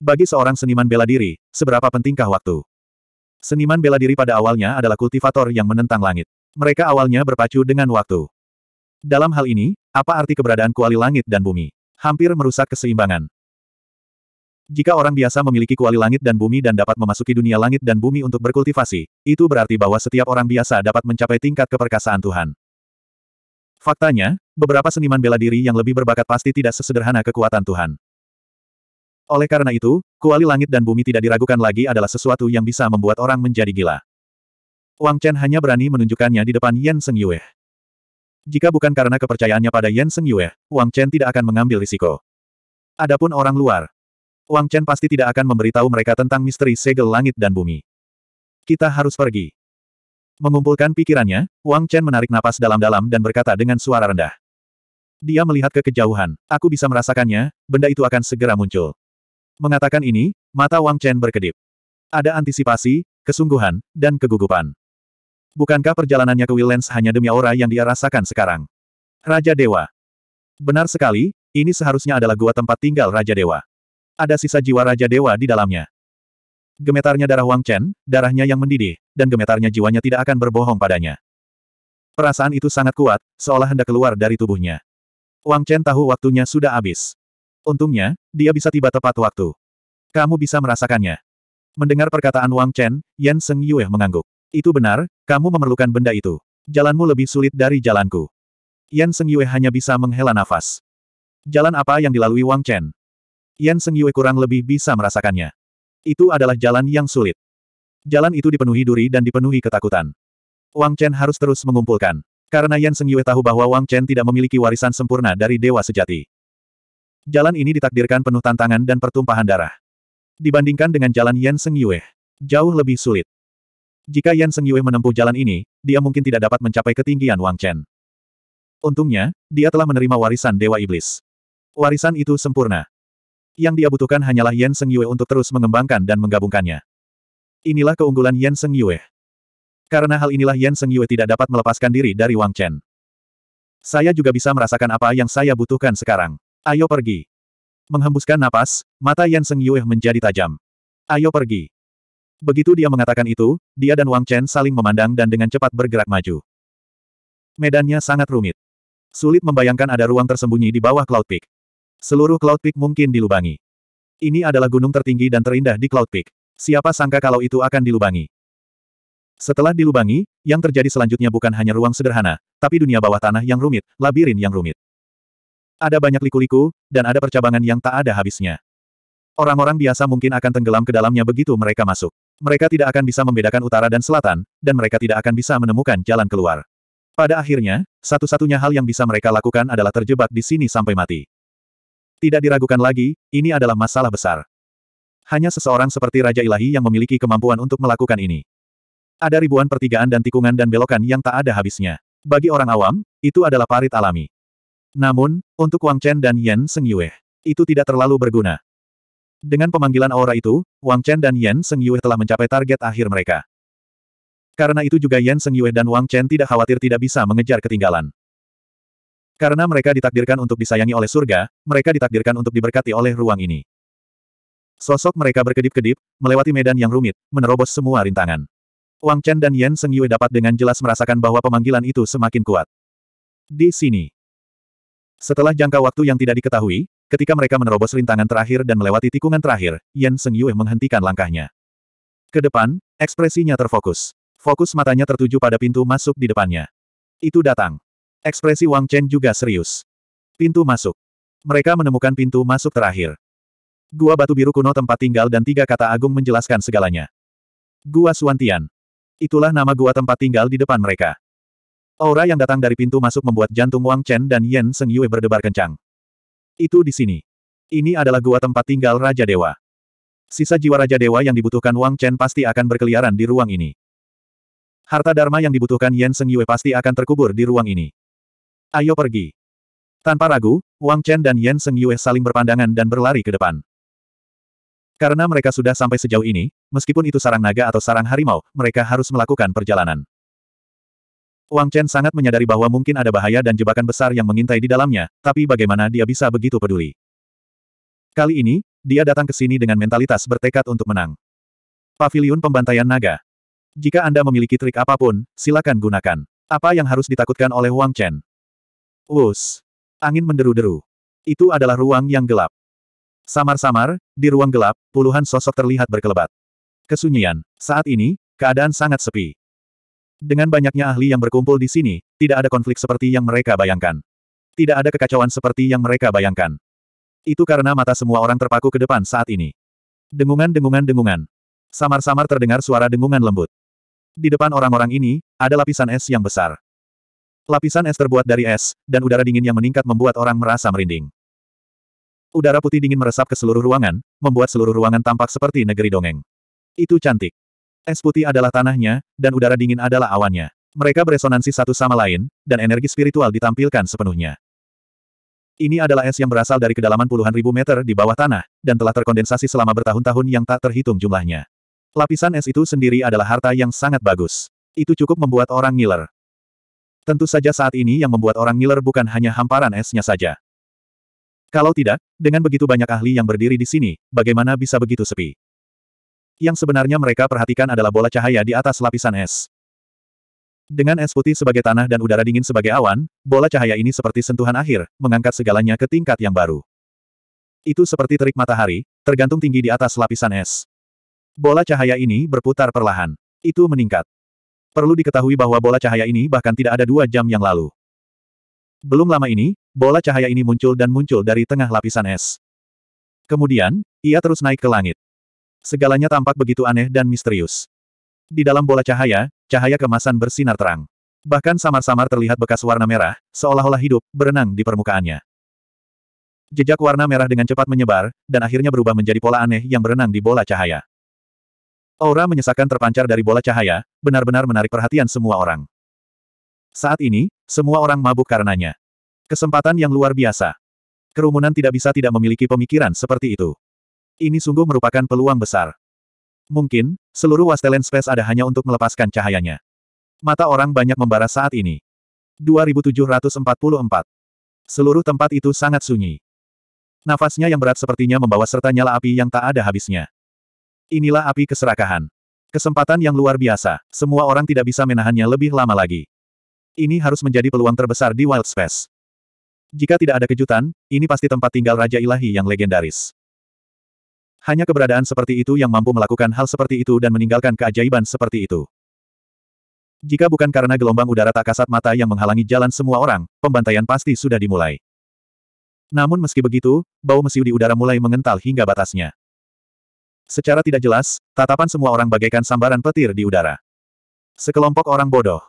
Bagi seorang seniman bela diri, seberapa pentingkah waktu? Seniman bela diri pada awalnya adalah kultivator yang menentang langit. Mereka awalnya berpacu dengan waktu. Dalam hal ini, apa arti keberadaan kuali langit dan bumi? Hampir merusak keseimbangan. Jika orang biasa memiliki kuali langit dan bumi dan dapat memasuki dunia langit dan bumi untuk berkultivasi, itu berarti bahwa setiap orang biasa dapat mencapai tingkat keperkasaan Tuhan. Faktanya, beberapa seniman bela diri yang lebih berbakat pasti tidak sesederhana kekuatan Tuhan. Oleh karena itu, kuali langit dan bumi tidak diragukan lagi adalah sesuatu yang bisa membuat orang menjadi gila. Wang Chen hanya berani menunjukkannya di depan Yan Seng Yue. Jika bukan karena kepercayaannya pada Yan Seng Yue, Wang Chen tidak akan mengambil risiko. Adapun orang luar, Wang Chen pasti tidak akan memberitahu mereka tentang misteri segel langit dan bumi. Kita harus pergi. Mengumpulkan pikirannya, Wang Chen menarik napas dalam-dalam dan berkata dengan suara rendah. Dia melihat ke kejauhan, aku bisa merasakannya, benda itu akan segera muncul. Mengatakan ini, mata Wang Chen berkedip. Ada antisipasi, kesungguhan, dan kegugupan. Bukankah perjalanannya ke Willens hanya demi aura yang dia rasakan sekarang? Raja Dewa. Benar sekali, ini seharusnya adalah gua tempat tinggal Raja Dewa. Ada sisa jiwa Raja Dewa di dalamnya. Gemetarnya darah Wang Chen, darahnya yang mendidih, dan gemetarnya jiwanya tidak akan berbohong padanya. Perasaan itu sangat kuat, seolah hendak keluar dari tubuhnya. Wang Chen tahu waktunya sudah habis. Untungnya, dia bisa tiba tepat waktu. Kamu bisa merasakannya. Mendengar perkataan Wang Chen, Yan Seng Yue mengangguk. Itu benar, kamu memerlukan benda itu. Jalanmu lebih sulit dari jalanku. Yan Seng Yue hanya bisa menghela nafas. Jalan apa yang dilalui Wang Chen? Yan Seng Yue kurang lebih bisa merasakannya. Itu adalah jalan yang sulit. Jalan itu dipenuhi duri dan dipenuhi ketakutan. Wang Chen harus terus mengumpulkan. Karena Yan Seng Yue tahu bahwa Wang Chen tidak memiliki warisan sempurna dari Dewa Sejati. Jalan ini ditakdirkan penuh tantangan dan pertumpahan darah. Dibandingkan dengan jalan Yan Seng Yue, jauh lebih sulit. Jika Yan Seng Yue menempuh jalan ini, dia mungkin tidak dapat mencapai ketinggian Wang Chen. Untungnya, dia telah menerima warisan Dewa Iblis. Warisan itu sempurna. Yang dia butuhkan hanyalah Yan Seng Yue untuk terus mengembangkan dan menggabungkannya. Inilah keunggulan Yan Seng Yue. Karena hal inilah Yan Seng Yue tidak dapat melepaskan diri dari Wang Chen. Saya juga bisa merasakan apa yang saya butuhkan sekarang. Ayo pergi. Menghembuskan napas, mata Yan Seng Yue menjadi tajam. Ayo pergi. Begitu dia mengatakan itu, dia dan Wang Chen saling memandang dan dengan cepat bergerak maju. Medannya sangat rumit. Sulit membayangkan ada ruang tersembunyi di bawah Cloud Peak. Seluruh Cloud Peak mungkin dilubangi. Ini adalah gunung tertinggi dan terindah di Cloud Peak. Siapa sangka kalau itu akan dilubangi? Setelah dilubangi, yang terjadi selanjutnya bukan hanya ruang sederhana, tapi dunia bawah tanah yang rumit, labirin yang rumit. Ada banyak liku-liku, dan ada percabangan yang tak ada habisnya. Orang-orang biasa mungkin akan tenggelam ke dalamnya begitu mereka masuk. Mereka tidak akan bisa membedakan utara dan selatan, dan mereka tidak akan bisa menemukan jalan keluar. Pada akhirnya, satu-satunya hal yang bisa mereka lakukan adalah terjebak di sini sampai mati. Tidak diragukan lagi, ini adalah masalah besar. Hanya seseorang seperti Raja Ilahi yang memiliki kemampuan untuk melakukan ini. Ada ribuan pertigaan dan tikungan dan belokan yang tak ada habisnya. Bagi orang awam, itu adalah parit alami. Namun, untuk Wang Chen dan Yan Seng Yue, itu tidak terlalu berguna. Dengan pemanggilan aura itu, Wang Chen dan Yan Seng Yue telah mencapai target akhir mereka. Karena itu juga Yan Seng Yue dan Wang Chen tidak khawatir tidak bisa mengejar ketinggalan. Karena mereka ditakdirkan untuk disayangi oleh surga, mereka ditakdirkan untuk diberkati oleh ruang ini. Sosok mereka berkedip-kedip, melewati medan yang rumit, menerobos semua rintangan. Wang Chen dan Yan Seng Yue dapat dengan jelas merasakan bahwa pemanggilan itu semakin kuat. Di sini, setelah jangka waktu yang tidak diketahui, ketika mereka menerobos rintangan terakhir dan melewati tikungan terakhir, Yan Seng Yue menghentikan langkahnya. Ke depan, ekspresinya terfokus. Fokus matanya tertuju pada pintu masuk di depannya. Itu datang. Ekspresi Wang Chen juga serius. Pintu masuk. Mereka menemukan pintu masuk terakhir. Gua batu biru kuno tempat tinggal dan tiga kata agung menjelaskan segalanya. Gua Suantian. Itulah nama gua tempat tinggal di depan mereka. Aura yang datang dari pintu masuk membuat jantung Wang Chen dan Yan Seng Yue berdebar kencang. Itu di sini. Ini adalah gua tempat tinggal Raja Dewa. Sisa jiwa Raja Dewa yang dibutuhkan Wang Chen pasti akan berkeliaran di ruang ini. Harta Dharma yang dibutuhkan Yan Seng Yue pasti akan terkubur di ruang ini. Ayo pergi. Tanpa ragu, Wang Chen dan Yan Seng Yue saling berpandangan dan berlari ke depan. Karena mereka sudah sampai sejauh ini, meskipun itu sarang naga atau sarang harimau, mereka harus melakukan perjalanan. Wang Chen sangat menyadari bahwa mungkin ada bahaya dan jebakan besar yang mengintai di dalamnya, tapi bagaimana dia bisa begitu peduli? Kali ini, dia datang ke sini dengan mentalitas bertekad untuk menang. Paviliun Pembantaian Naga. Jika Anda memiliki trik apapun, silakan gunakan. Apa yang harus ditakutkan oleh Wang Chen? Wus. Angin menderu-deru. Itu adalah ruang yang gelap. Samar-samar, di ruang gelap, puluhan sosok terlihat berkelebat. Kesunyian. Saat ini, keadaan sangat sepi. Dengan banyaknya ahli yang berkumpul di sini, tidak ada konflik seperti yang mereka bayangkan. Tidak ada kekacauan seperti yang mereka bayangkan. Itu karena mata semua orang terpaku ke depan saat ini. Dengungan dengungan dengungan. Samar-samar terdengar suara dengungan lembut. Di depan orang-orang ini, ada lapisan es yang besar. Lapisan es terbuat dari es, dan udara dingin yang meningkat membuat orang merasa merinding. Udara putih dingin meresap ke seluruh ruangan, membuat seluruh ruangan tampak seperti negeri dongeng. Itu cantik. Es putih adalah tanahnya, dan udara dingin adalah awannya. Mereka beresonansi satu sama lain, dan energi spiritual ditampilkan sepenuhnya. Ini adalah es yang berasal dari kedalaman puluhan ribu meter di bawah tanah, dan telah terkondensasi selama bertahun-tahun yang tak terhitung jumlahnya. Lapisan es itu sendiri adalah harta yang sangat bagus. Itu cukup membuat orang ngiler. Tentu saja saat ini yang membuat orang ngiler bukan hanya hamparan esnya saja. Kalau tidak, dengan begitu banyak ahli yang berdiri di sini, bagaimana bisa begitu sepi? Yang sebenarnya mereka perhatikan adalah bola cahaya di atas lapisan es. Dengan es putih sebagai tanah dan udara dingin sebagai awan, bola cahaya ini seperti sentuhan akhir, mengangkat segalanya ke tingkat yang baru. Itu seperti terik matahari, tergantung tinggi di atas lapisan es. Bola cahaya ini berputar perlahan. Itu meningkat. Perlu diketahui bahwa bola cahaya ini bahkan tidak ada dua jam yang lalu. Belum lama ini, bola cahaya ini muncul dan muncul dari tengah lapisan es. Kemudian, ia terus naik ke langit. Segalanya tampak begitu aneh dan misterius. Di dalam bola cahaya, cahaya kemasan bersinar terang. Bahkan samar-samar terlihat bekas warna merah, seolah-olah hidup, berenang di permukaannya. Jejak warna merah dengan cepat menyebar, dan akhirnya berubah menjadi pola aneh yang berenang di bola cahaya. Aura menyesakan terpancar dari bola cahaya, benar-benar menarik perhatian semua orang. Saat ini, semua orang mabuk karenanya. Kesempatan yang luar biasa. Kerumunan tidak bisa tidak memiliki pemikiran seperti itu. Ini sungguh merupakan peluang besar. Mungkin, seluruh Wastelen Space ada hanya untuk melepaskan cahayanya. Mata orang banyak membara saat ini. 2744. Seluruh tempat itu sangat sunyi. Nafasnya yang berat sepertinya membawa serta nyala api yang tak ada habisnya. Inilah api keserakahan. Kesempatan yang luar biasa, semua orang tidak bisa menahannya lebih lama lagi. Ini harus menjadi peluang terbesar di Wild Space. Jika tidak ada kejutan, ini pasti tempat tinggal Raja Ilahi yang legendaris. Hanya keberadaan seperti itu yang mampu melakukan hal seperti itu dan meninggalkan keajaiban seperti itu. Jika bukan karena gelombang udara tak kasat mata yang menghalangi jalan semua orang, pembantaian pasti sudah dimulai. Namun meski begitu, bau mesiu di udara mulai mengental hingga batasnya. Secara tidak jelas, tatapan semua orang bagaikan sambaran petir di udara. Sekelompok orang bodoh.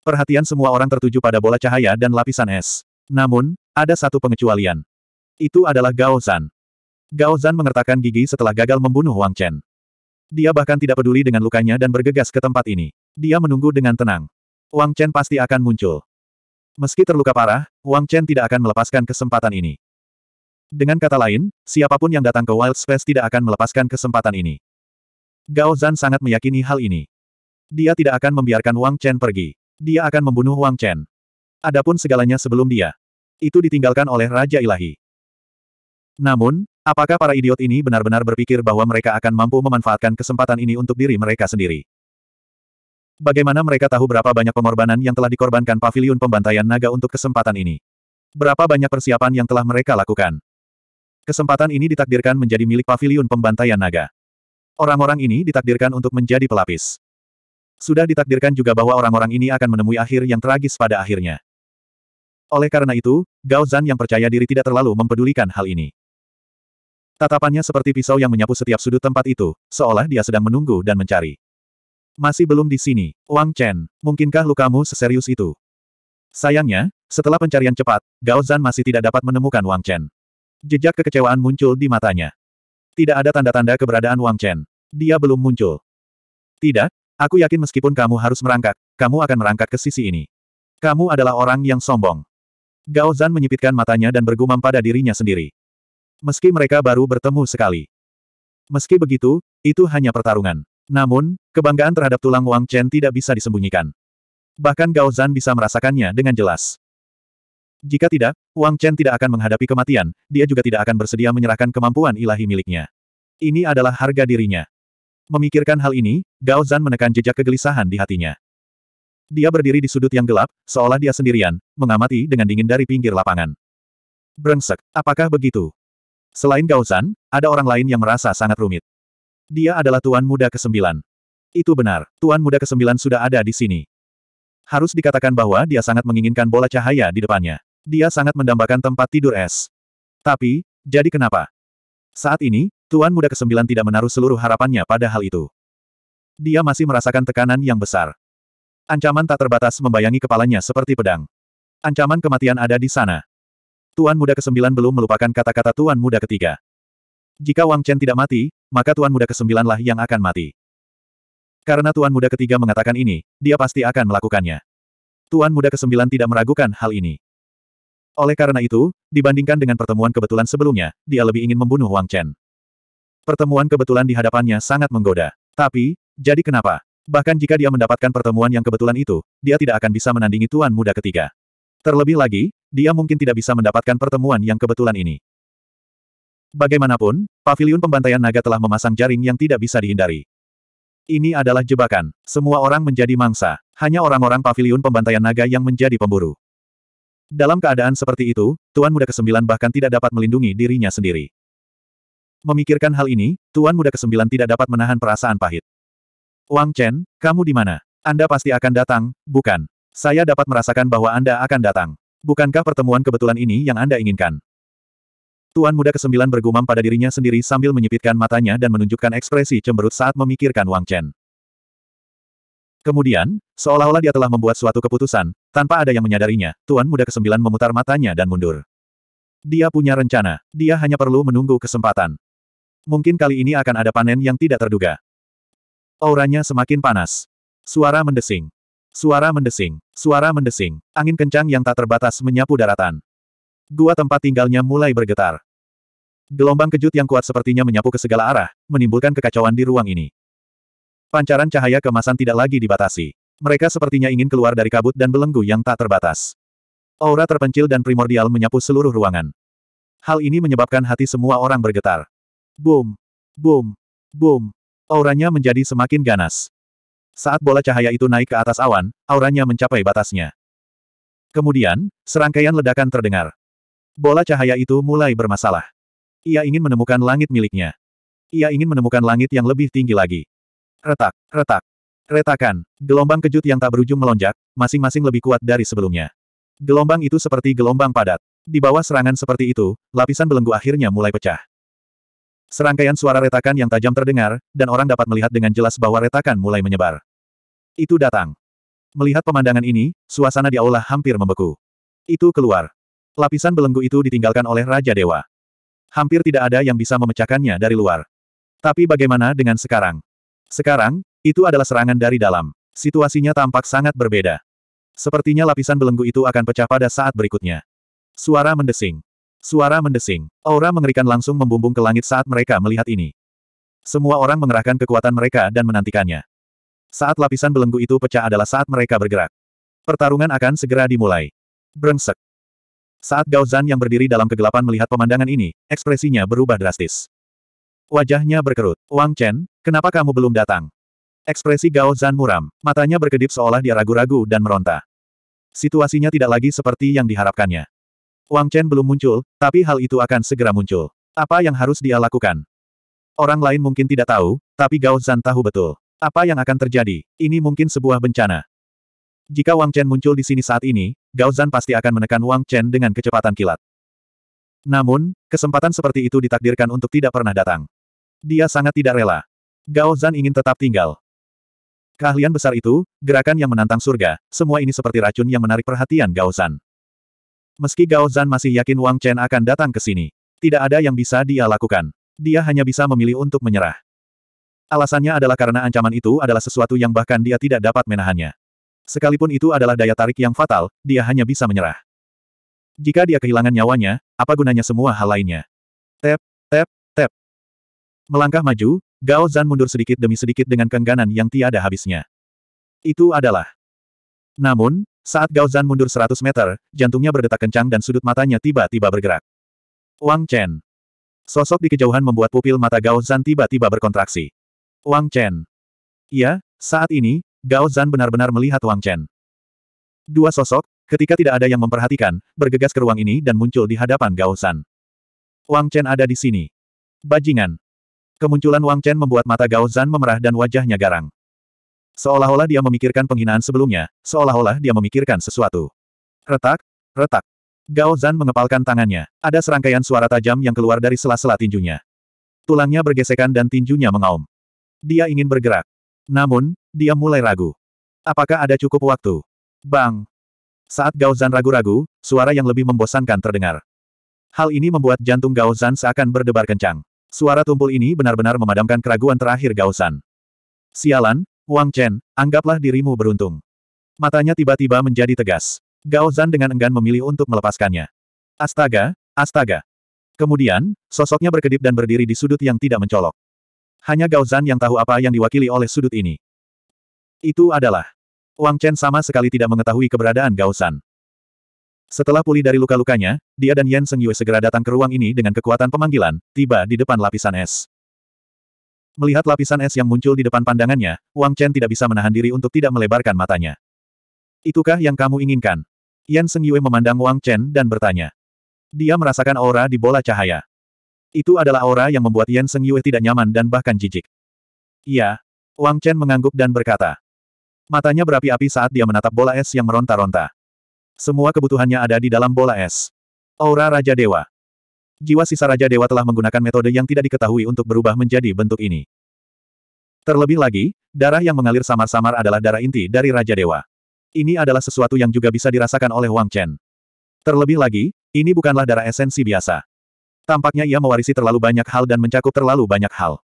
Perhatian semua orang tertuju pada bola cahaya dan lapisan es. Namun, ada satu pengecualian. Itu adalah Gao San. Gao Zan mengertakkan gigi setelah gagal membunuh Wang Chen. Dia bahkan tidak peduli dengan lukanya dan bergegas ke tempat ini. Dia menunggu dengan tenang. Wang Chen pasti akan muncul. Meski terluka parah, Wang Chen tidak akan melepaskan kesempatan ini. Dengan kata lain, siapapun yang datang ke Wild Space tidak akan melepaskan kesempatan ini. Gao Zan sangat meyakini hal ini. Dia tidak akan membiarkan Wang Chen pergi. Dia akan membunuh Wang Chen. Adapun segalanya sebelum dia. Itu ditinggalkan oleh Raja Ilahi. Namun, Apakah para idiot ini benar-benar berpikir bahwa mereka akan mampu memanfaatkan kesempatan ini untuk diri mereka sendiri? Bagaimana mereka tahu berapa banyak pengorbanan yang telah dikorbankan pavilion pembantaian naga untuk kesempatan ini? Berapa banyak persiapan yang telah mereka lakukan? Kesempatan ini ditakdirkan menjadi milik pavilion pembantaian naga. Orang-orang ini ditakdirkan untuk menjadi pelapis. Sudah ditakdirkan juga bahwa orang-orang ini akan menemui akhir yang tragis pada akhirnya. Oleh karena itu, Gao Zan yang percaya diri tidak terlalu mempedulikan hal ini. Tatapannya seperti pisau yang menyapu setiap sudut tempat itu, seolah dia sedang menunggu dan mencari. Masih belum di sini, Wang Chen, mungkinkah lukamu seserius itu? Sayangnya, setelah pencarian cepat, Gao Zan masih tidak dapat menemukan Wang Chen. Jejak kekecewaan muncul di matanya. Tidak ada tanda-tanda keberadaan Wang Chen. Dia belum muncul. Tidak, aku yakin meskipun kamu harus merangkak, kamu akan merangkak ke sisi ini. Kamu adalah orang yang sombong. Gao Zan menyipitkan matanya dan bergumam pada dirinya sendiri. Meski mereka baru bertemu sekali. Meski begitu, itu hanya pertarungan. Namun, kebanggaan terhadap tulang Wang Chen tidak bisa disembunyikan. Bahkan Gao Zan bisa merasakannya dengan jelas. Jika tidak, Wang Chen tidak akan menghadapi kematian, dia juga tidak akan bersedia menyerahkan kemampuan ilahi miliknya. Ini adalah harga dirinya. Memikirkan hal ini, Gao Zan menekan jejak kegelisahan di hatinya. Dia berdiri di sudut yang gelap, seolah dia sendirian, mengamati dengan dingin dari pinggir lapangan. Brengsek, apakah begitu? Selain Gaosan, ada orang lain yang merasa sangat rumit. Dia adalah Tuan Muda ke-9. Itu benar, Tuan Muda ke-9 sudah ada di sini. Harus dikatakan bahwa dia sangat menginginkan bola cahaya di depannya. Dia sangat mendambakan tempat tidur es. Tapi, jadi kenapa? Saat ini, Tuan Muda ke-9 tidak menaruh seluruh harapannya pada hal itu. Dia masih merasakan tekanan yang besar. Ancaman tak terbatas membayangi kepalanya seperti pedang. Ancaman kematian ada di sana. Tuan Muda ke-9 belum melupakan kata-kata Tuan Muda ketiga. Jika Wang Chen tidak mati, maka Tuan Muda ke-9 lah yang akan mati. Karena Tuan Muda ketiga mengatakan ini, dia pasti akan melakukannya. Tuan Muda ke-9 tidak meragukan hal ini. Oleh karena itu, dibandingkan dengan pertemuan kebetulan sebelumnya, dia lebih ingin membunuh Wang Chen. Pertemuan kebetulan di hadapannya sangat menggoda. Tapi, jadi kenapa? Bahkan jika dia mendapatkan pertemuan yang kebetulan itu, dia tidak akan bisa menandingi Tuan Muda ketiga. Terlebih lagi, dia mungkin tidak bisa mendapatkan pertemuan yang kebetulan ini. Bagaimanapun, pavilion pembantaian naga telah memasang jaring yang tidak bisa dihindari. Ini adalah jebakan. Semua orang menjadi mangsa. Hanya orang-orang pavilion pembantaian naga yang menjadi pemburu. Dalam keadaan seperti itu, Tuan Muda Kesembilan bahkan tidak dapat melindungi dirinya sendiri. Memikirkan hal ini, Tuan Muda Kesembilan tidak dapat menahan perasaan pahit. Wang Chen, kamu di mana? Anda pasti akan datang, bukan? Saya dapat merasakan bahwa Anda akan datang. Bukankah pertemuan kebetulan ini yang Anda inginkan? Tuan muda kesembilan bergumam pada dirinya sendiri sambil menyipitkan matanya dan menunjukkan ekspresi cemberut saat memikirkan Wang Chen. Kemudian, seolah-olah dia telah membuat suatu keputusan, tanpa ada yang menyadarinya, Tuan muda kesembilan memutar matanya dan mundur. Dia punya rencana, dia hanya perlu menunggu kesempatan. Mungkin kali ini akan ada panen yang tidak terduga. Auranya semakin panas. Suara mendesing. Suara mendesing, suara mendesing, angin kencang yang tak terbatas menyapu daratan. Gua tempat tinggalnya mulai bergetar. Gelombang kejut yang kuat sepertinya menyapu ke segala arah, menimbulkan kekacauan di ruang ini. Pancaran cahaya kemasan tidak lagi dibatasi. Mereka sepertinya ingin keluar dari kabut dan belenggu yang tak terbatas. Aura terpencil dan primordial menyapu seluruh ruangan. Hal ini menyebabkan hati semua orang bergetar. Boom! Boom! Boom! Auranya menjadi semakin ganas. Saat bola cahaya itu naik ke atas awan, auranya mencapai batasnya. Kemudian, serangkaian ledakan terdengar. Bola cahaya itu mulai bermasalah. Ia ingin menemukan langit miliknya. Ia ingin menemukan langit yang lebih tinggi lagi. Retak, retak, retakan, gelombang kejut yang tak berujung melonjak, masing-masing lebih kuat dari sebelumnya. Gelombang itu seperti gelombang padat. Di bawah serangan seperti itu, lapisan belenggu akhirnya mulai pecah. Serangkaian suara retakan yang tajam terdengar, dan orang dapat melihat dengan jelas bahwa retakan mulai menyebar itu datang. Melihat pemandangan ini, suasana di aula hampir membeku. Itu keluar. Lapisan belenggu itu ditinggalkan oleh Raja Dewa. Hampir tidak ada yang bisa memecahkannya dari luar. Tapi bagaimana dengan sekarang? Sekarang, itu adalah serangan dari dalam. Situasinya tampak sangat berbeda. Sepertinya lapisan belenggu itu akan pecah pada saat berikutnya. Suara mendesing. Suara mendesing. Aura mengerikan langsung membumbung ke langit saat mereka melihat ini. Semua orang mengerahkan kekuatan mereka dan menantikannya. Saat lapisan belenggu itu pecah adalah saat mereka bergerak. Pertarungan akan segera dimulai. Brengsek. Saat Gao Zan yang berdiri dalam kegelapan melihat pemandangan ini, ekspresinya berubah drastis. Wajahnya berkerut. Wang Chen, kenapa kamu belum datang? Ekspresi Gao Zan muram, matanya berkedip seolah dia ragu-ragu dan meronta. Situasinya tidak lagi seperti yang diharapkannya. Wang Chen belum muncul, tapi hal itu akan segera muncul. Apa yang harus dia lakukan? Orang lain mungkin tidak tahu, tapi Gao Zan tahu betul. Apa yang akan terjadi? Ini mungkin sebuah bencana. Jika Wang Chen muncul di sini saat ini, Gao Zan pasti akan menekan Wang Chen dengan kecepatan kilat. Namun, kesempatan seperti itu ditakdirkan untuk tidak pernah datang. Dia sangat tidak rela. Gao Zan ingin tetap tinggal. Keahlian besar itu, gerakan yang menantang surga, semua ini seperti racun yang menarik perhatian Gao Zan. Meski Gao Zan masih yakin Wang Chen akan datang ke sini, tidak ada yang bisa dia lakukan. Dia hanya bisa memilih untuk menyerah. Alasannya adalah karena ancaman itu adalah sesuatu yang bahkan dia tidak dapat menahannya. Sekalipun itu adalah daya tarik yang fatal, dia hanya bisa menyerah. Jika dia kehilangan nyawanya, apa gunanya semua hal lainnya? Tep, tep, tep. Melangkah maju, Gao Zan mundur sedikit demi sedikit dengan kengganan yang tiada habisnya. Itu adalah. Namun, saat Gao Zan mundur 100 meter, jantungnya berdetak kencang dan sudut matanya tiba-tiba bergerak. Wang Chen. Sosok di kejauhan membuat pupil mata Gao Zan tiba-tiba berkontraksi. Wang Chen. Ya, saat ini, Gao Zan benar-benar melihat Wang Chen. Dua sosok, ketika tidak ada yang memperhatikan, bergegas ke ruang ini dan muncul di hadapan Gao Zan. Wang Chen ada di sini. Bajingan. Kemunculan Wang Chen membuat mata Gao Zan memerah dan wajahnya garang. Seolah-olah dia memikirkan penghinaan sebelumnya, seolah-olah dia memikirkan sesuatu. Retak, retak. Gao Zan mengepalkan tangannya. Ada serangkaian suara tajam yang keluar dari sela-sela tinjunya. Tulangnya bergesekan dan tinjunya mengaum. Dia ingin bergerak. Namun, dia mulai ragu. Apakah ada cukup waktu? Bang! Saat Gao Zan ragu-ragu, suara yang lebih membosankan terdengar. Hal ini membuat jantung Gao Zan seakan berdebar kencang. Suara tumpul ini benar-benar memadamkan keraguan terakhir Gao Zan. Sialan, Wang Chen, anggaplah dirimu beruntung. Matanya tiba-tiba menjadi tegas. Gao Zan dengan enggan memilih untuk melepaskannya. Astaga, astaga. Kemudian, sosoknya berkedip dan berdiri di sudut yang tidak mencolok. Hanya Gao Zan yang tahu apa yang diwakili oleh sudut ini. Itu adalah. Wang Chen sama sekali tidak mengetahui keberadaan Gao Zan. Setelah pulih dari luka-lukanya, dia dan Yan Seng Yue segera datang ke ruang ini dengan kekuatan pemanggilan, tiba di depan lapisan es. Melihat lapisan es yang muncul di depan pandangannya, Wang Chen tidak bisa menahan diri untuk tidak melebarkan matanya. Itukah yang kamu inginkan? Yan Seng Yue memandang Wang Chen dan bertanya. Dia merasakan aura di bola cahaya. Itu adalah aura yang membuat Yan Seng Yue tidak nyaman dan bahkan jijik. Iya. Wang Chen mengangguk dan berkata. Matanya berapi-api saat dia menatap bola es yang meronta-ronta. Semua kebutuhannya ada di dalam bola es. Aura Raja Dewa. Jiwa sisa Raja Dewa telah menggunakan metode yang tidak diketahui untuk berubah menjadi bentuk ini. Terlebih lagi, darah yang mengalir samar-samar adalah darah inti dari Raja Dewa. Ini adalah sesuatu yang juga bisa dirasakan oleh Wang Chen. Terlebih lagi, ini bukanlah darah esensi biasa. Tampaknya ia mewarisi terlalu banyak hal dan mencakup terlalu banyak hal.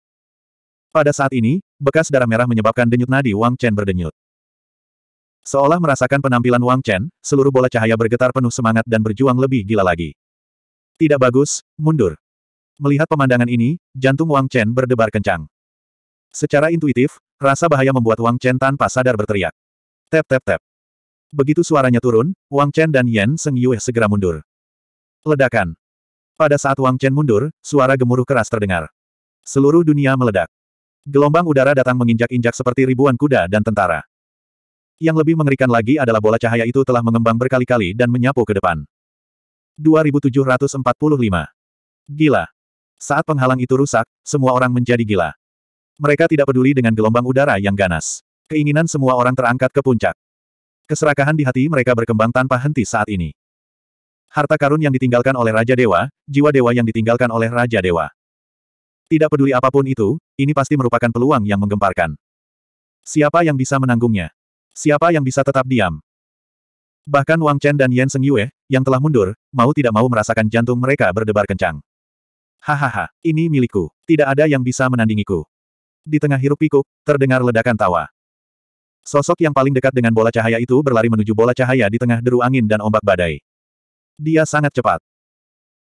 Pada saat ini, bekas darah merah menyebabkan denyut nadi Wang Chen berdenyut. Seolah merasakan penampilan Wang Chen, seluruh bola cahaya bergetar penuh semangat dan berjuang lebih gila lagi. Tidak bagus, mundur. Melihat pemandangan ini, jantung Wang Chen berdebar kencang. Secara intuitif, rasa bahaya membuat Wang Chen tanpa sadar berteriak. Tep, tep, tep. Begitu suaranya turun, Wang Chen dan Yan Seng Yue segera mundur. Ledakan. Pada saat Wang Chen mundur, suara gemuruh keras terdengar. Seluruh dunia meledak. Gelombang udara datang menginjak-injak seperti ribuan kuda dan tentara. Yang lebih mengerikan lagi adalah bola cahaya itu telah mengembang berkali-kali dan menyapu ke depan. 2745. Gila. Saat penghalang itu rusak, semua orang menjadi gila. Mereka tidak peduli dengan gelombang udara yang ganas. Keinginan semua orang terangkat ke puncak. Keserakahan di hati mereka berkembang tanpa henti saat ini harta karun yang ditinggalkan oleh Raja Dewa, jiwa dewa yang ditinggalkan oleh Raja Dewa. Tidak peduli apapun itu, ini pasti merupakan peluang yang menggemparkan. Siapa yang bisa menanggungnya? Siapa yang bisa tetap diam? Bahkan Wang Chen dan Yan Seng Yue, yang telah mundur, mau tidak mau merasakan jantung mereka berdebar kencang. Hahaha, ini milikku. Tidak ada yang bisa menandingiku. Di tengah hirup pikuk, terdengar ledakan tawa. Sosok yang paling dekat dengan bola cahaya itu berlari menuju bola cahaya di tengah deru angin dan ombak badai. Dia sangat cepat.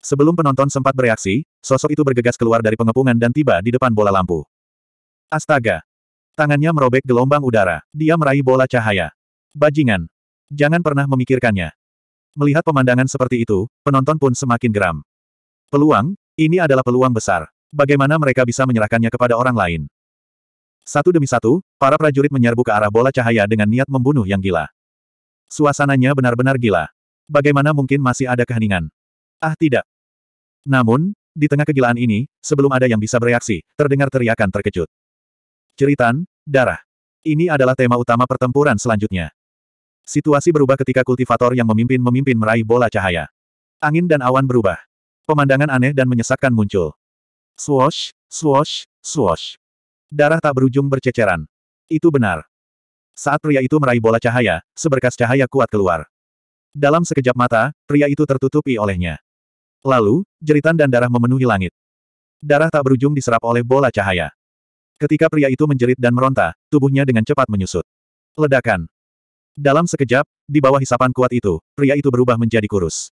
Sebelum penonton sempat bereaksi, sosok itu bergegas keluar dari pengepungan dan tiba di depan bola lampu. Astaga! Tangannya merobek gelombang udara. Dia meraih bola cahaya. Bajingan! Jangan pernah memikirkannya. Melihat pemandangan seperti itu, penonton pun semakin geram. Peluang? Ini adalah peluang besar. Bagaimana mereka bisa menyerahkannya kepada orang lain? Satu demi satu, para prajurit menyerbu ke arah bola cahaya dengan niat membunuh yang gila. Suasananya benar-benar gila. Bagaimana mungkin masih ada keheningan? Ah tidak. Namun, di tengah kegilaan ini, sebelum ada yang bisa bereaksi, terdengar teriakan terkejut. Ceritan, darah. Ini adalah tema utama pertempuran selanjutnya. Situasi berubah ketika kultivator yang memimpin memimpin meraih bola cahaya. Angin dan awan berubah. Pemandangan aneh dan menyesakkan muncul. Swosh, swosh, swosh. Darah tak berujung berceceran. Itu benar. Saat pria itu meraih bola cahaya, seberkas cahaya kuat keluar. Dalam sekejap mata, pria itu tertutupi olehnya. Lalu, jeritan dan darah memenuhi langit. Darah tak berujung diserap oleh bola cahaya. Ketika pria itu menjerit dan meronta, tubuhnya dengan cepat menyusut. Ledakan. Dalam sekejap, di bawah hisapan kuat itu, pria itu berubah menjadi kurus.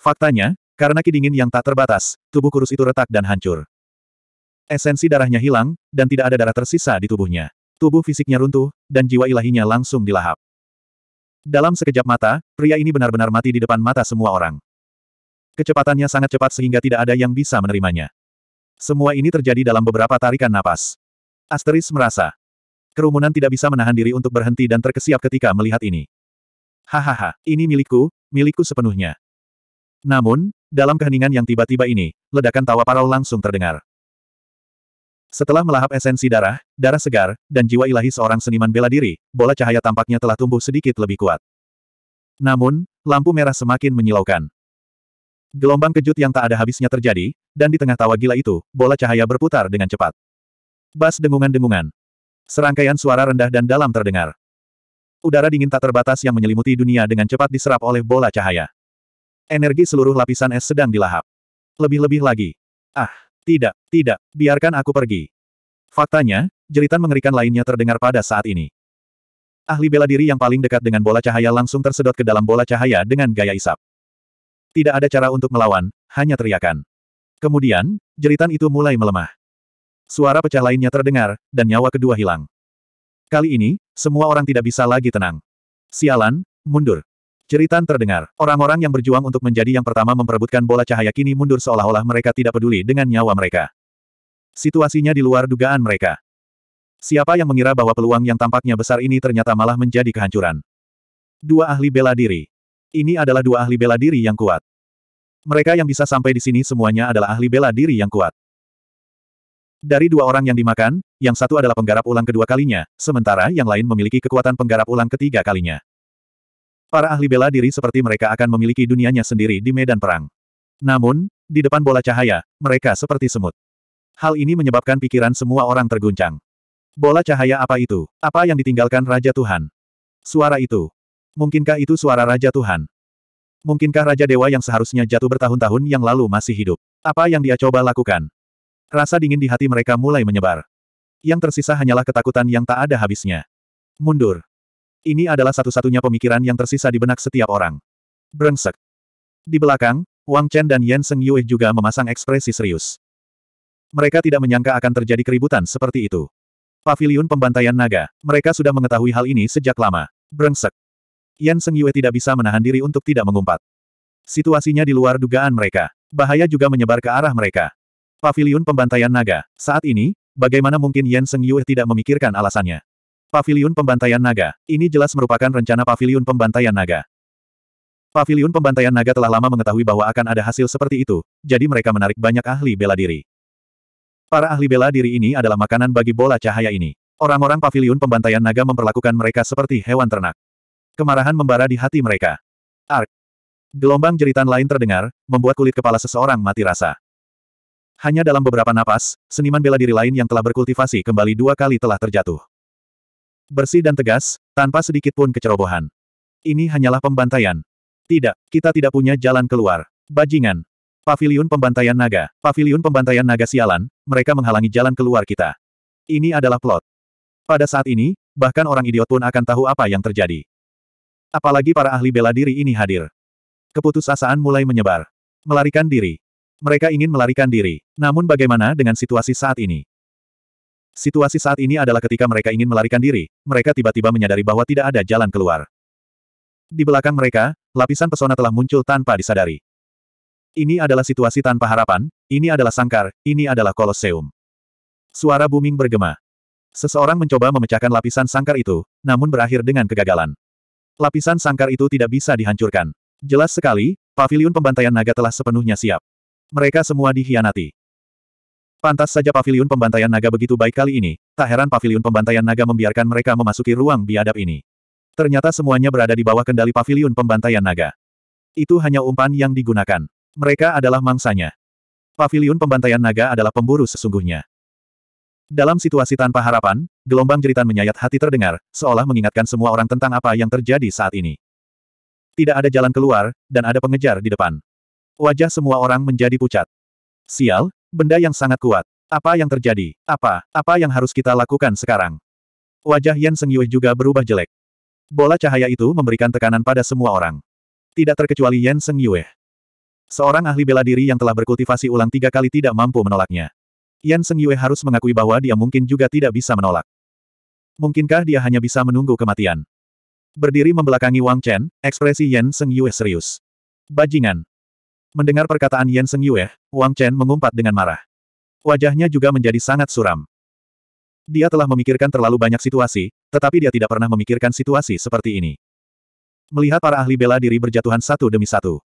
Faktanya, karena kedingin yang tak terbatas, tubuh kurus itu retak dan hancur. Esensi darahnya hilang, dan tidak ada darah tersisa di tubuhnya. Tubuh fisiknya runtuh, dan jiwa ilahinya langsung dilahap. Dalam sekejap mata, pria ini benar-benar mati di depan mata semua orang. Kecepatannya sangat cepat sehingga tidak ada yang bisa menerimanya. Semua ini terjadi dalam beberapa tarikan napas. Asteris merasa. Kerumunan tidak bisa menahan diri untuk berhenti dan terkesiap ketika melihat ini. Hahaha, ini milikku, milikku sepenuhnya. Namun, dalam keheningan yang tiba-tiba ini, ledakan tawa parau langsung terdengar. Setelah melahap esensi darah, darah segar, dan jiwa ilahi seorang seniman bela diri, bola cahaya tampaknya telah tumbuh sedikit lebih kuat. Namun, lampu merah semakin menyilaukan. Gelombang kejut yang tak ada habisnya terjadi, dan di tengah tawa gila itu, bola cahaya berputar dengan cepat. Bas dengungan-dengungan. Serangkaian suara rendah dan dalam terdengar. Udara dingin tak terbatas yang menyelimuti dunia dengan cepat diserap oleh bola cahaya. Energi seluruh lapisan es sedang dilahap. Lebih-lebih lagi. Ah! Tidak, tidak, biarkan aku pergi. Faktanya, jeritan mengerikan lainnya terdengar pada saat ini. Ahli bela diri yang paling dekat dengan bola cahaya langsung tersedot ke dalam bola cahaya dengan gaya isap. Tidak ada cara untuk melawan, hanya teriakan. Kemudian, jeritan itu mulai melemah. Suara pecah lainnya terdengar, dan nyawa kedua hilang. Kali ini, semua orang tidak bisa lagi tenang. Sialan, mundur. Jeritan terdengar. Orang-orang yang berjuang untuk menjadi yang pertama memperebutkan bola cahaya kini mundur seolah-olah mereka tidak peduli dengan nyawa mereka. Situasinya di luar dugaan mereka. Siapa yang mengira bahwa peluang yang tampaknya besar ini ternyata malah menjadi kehancuran? Dua ahli bela diri. Ini adalah dua ahli bela diri yang kuat. Mereka yang bisa sampai di sini semuanya adalah ahli bela diri yang kuat. Dari dua orang yang dimakan, yang satu adalah penggarap ulang kedua kalinya, sementara yang lain memiliki kekuatan penggarap ulang ketiga kalinya. Para ahli bela diri seperti mereka akan memiliki dunianya sendiri di medan perang. Namun, di depan bola cahaya, mereka seperti semut. Hal ini menyebabkan pikiran semua orang terguncang. Bola cahaya apa itu? Apa yang ditinggalkan Raja Tuhan? Suara itu. Mungkinkah itu suara Raja Tuhan? Mungkinkah Raja Dewa yang seharusnya jatuh bertahun-tahun yang lalu masih hidup? Apa yang dia coba lakukan? Rasa dingin di hati mereka mulai menyebar. Yang tersisa hanyalah ketakutan yang tak ada habisnya. Mundur. Ini adalah satu-satunya pemikiran yang tersisa di benak setiap orang. Brengsek. Di belakang, Wang Chen dan Yan Seng Yue juga memasang ekspresi serius. Mereka tidak menyangka akan terjadi keributan seperti itu. Paviliun pembantaian naga, mereka sudah mengetahui hal ini sejak lama. Brengsek. Yan Seng Yue tidak bisa menahan diri untuk tidak mengumpat. Situasinya di luar dugaan mereka. Bahaya juga menyebar ke arah mereka. Paviliun pembantaian naga, saat ini, bagaimana mungkin Yan Seng Yue tidak memikirkan alasannya? Paviliun Pembantaian Naga. Ini jelas merupakan rencana Paviliun Pembantaian Naga. Paviliun Pembantaian Naga telah lama mengetahui bahwa akan ada hasil seperti itu, jadi mereka menarik banyak ahli bela diri. Para ahli bela diri ini adalah makanan bagi bola cahaya ini. Orang-orang Paviliun Pembantaian Naga memperlakukan mereka seperti hewan ternak. Kemarahan membara di hati mereka. Ark. Gelombang jeritan lain terdengar, membuat kulit kepala seseorang mati rasa. Hanya dalam beberapa napas, seniman bela diri lain yang telah berkultivasi kembali dua kali telah terjatuh. Bersih dan tegas, tanpa sedikit pun kecerobohan. Ini hanyalah pembantaian. Tidak, kita tidak punya jalan keluar. Bajingan. Paviliun pembantaian naga. Paviliun pembantaian naga sialan, mereka menghalangi jalan keluar kita. Ini adalah plot. Pada saat ini, bahkan orang idiot pun akan tahu apa yang terjadi. Apalagi para ahli bela diri ini hadir. Keputusasaan mulai menyebar. Melarikan diri. Mereka ingin melarikan diri. Namun bagaimana dengan situasi saat ini? Situasi saat ini adalah ketika mereka ingin melarikan diri, mereka tiba-tiba menyadari bahwa tidak ada jalan keluar. Di belakang mereka, lapisan pesona telah muncul tanpa disadari. Ini adalah situasi tanpa harapan, ini adalah sangkar, ini adalah koloseum. Suara booming bergema. Seseorang mencoba memecahkan lapisan sangkar itu, namun berakhir dengan kegagalan. Lapisan sangkar itu tidak bisa dihancurkan. Jelas sekali, paviliun pembantaian naga telah sepenuhnya siap. Mereka semua dihianati. Pantas saja pavilion pembantaian naga begitu baik kali ini, tak heran pavilion pembantaian naga membiarkan mereka memasuki ruang biadab ini. Ternyata semuanya berada di bawah kendali pavilion pembantaian naga. Itu hanya umpan yang digunakan. Mereka adalah mangsanya. Pavilion pembantaian naga adalah pemburu sesungguhnya. Dalam situasi tanpa harapan, gelombang jeritan menyayat hati terdengar, seolah mengingatkan semua orang tentang apa yang terjadi saat ini. Tidak ada jalan keluar, dan ada pengejar di depan. Wajah semua orang menjadi pucat. Sial, Benda yang sangat kuat. Apa yang terjadi? Apa? Apa yang harus kita lakukan sekarang? Wajah Yan Seng Yue juga berubah jelek. Bola cahaya itu memberikan tekanan pada semua orang. Tidak terkecuali Yan Seng Yue. Seorang ahli bela diri yang telah berkultivasi ulang tiga kali tidak mampu menolaknya. Yan Seng Yue harus mengakui bahwa dia mungkin juga tidak bisa menolak. Mungkinkah dia hanya bisa menunggu kematian? Berdiri membelakangi Wang Chen, ekspresi Yan Seng Yue serius. Bajingan, Mendengar perkataan Yen Seng Yue, Wang Chen mengumpat dengan marah. Wajahnya juga menjadi sangat suram. Dia telah memikirkan terlalu banyak situasi, tetapi dia tidak pernah memikirkan situasi seperti ini. Melihat para ahli bela diri berjatuhan satu demi satu.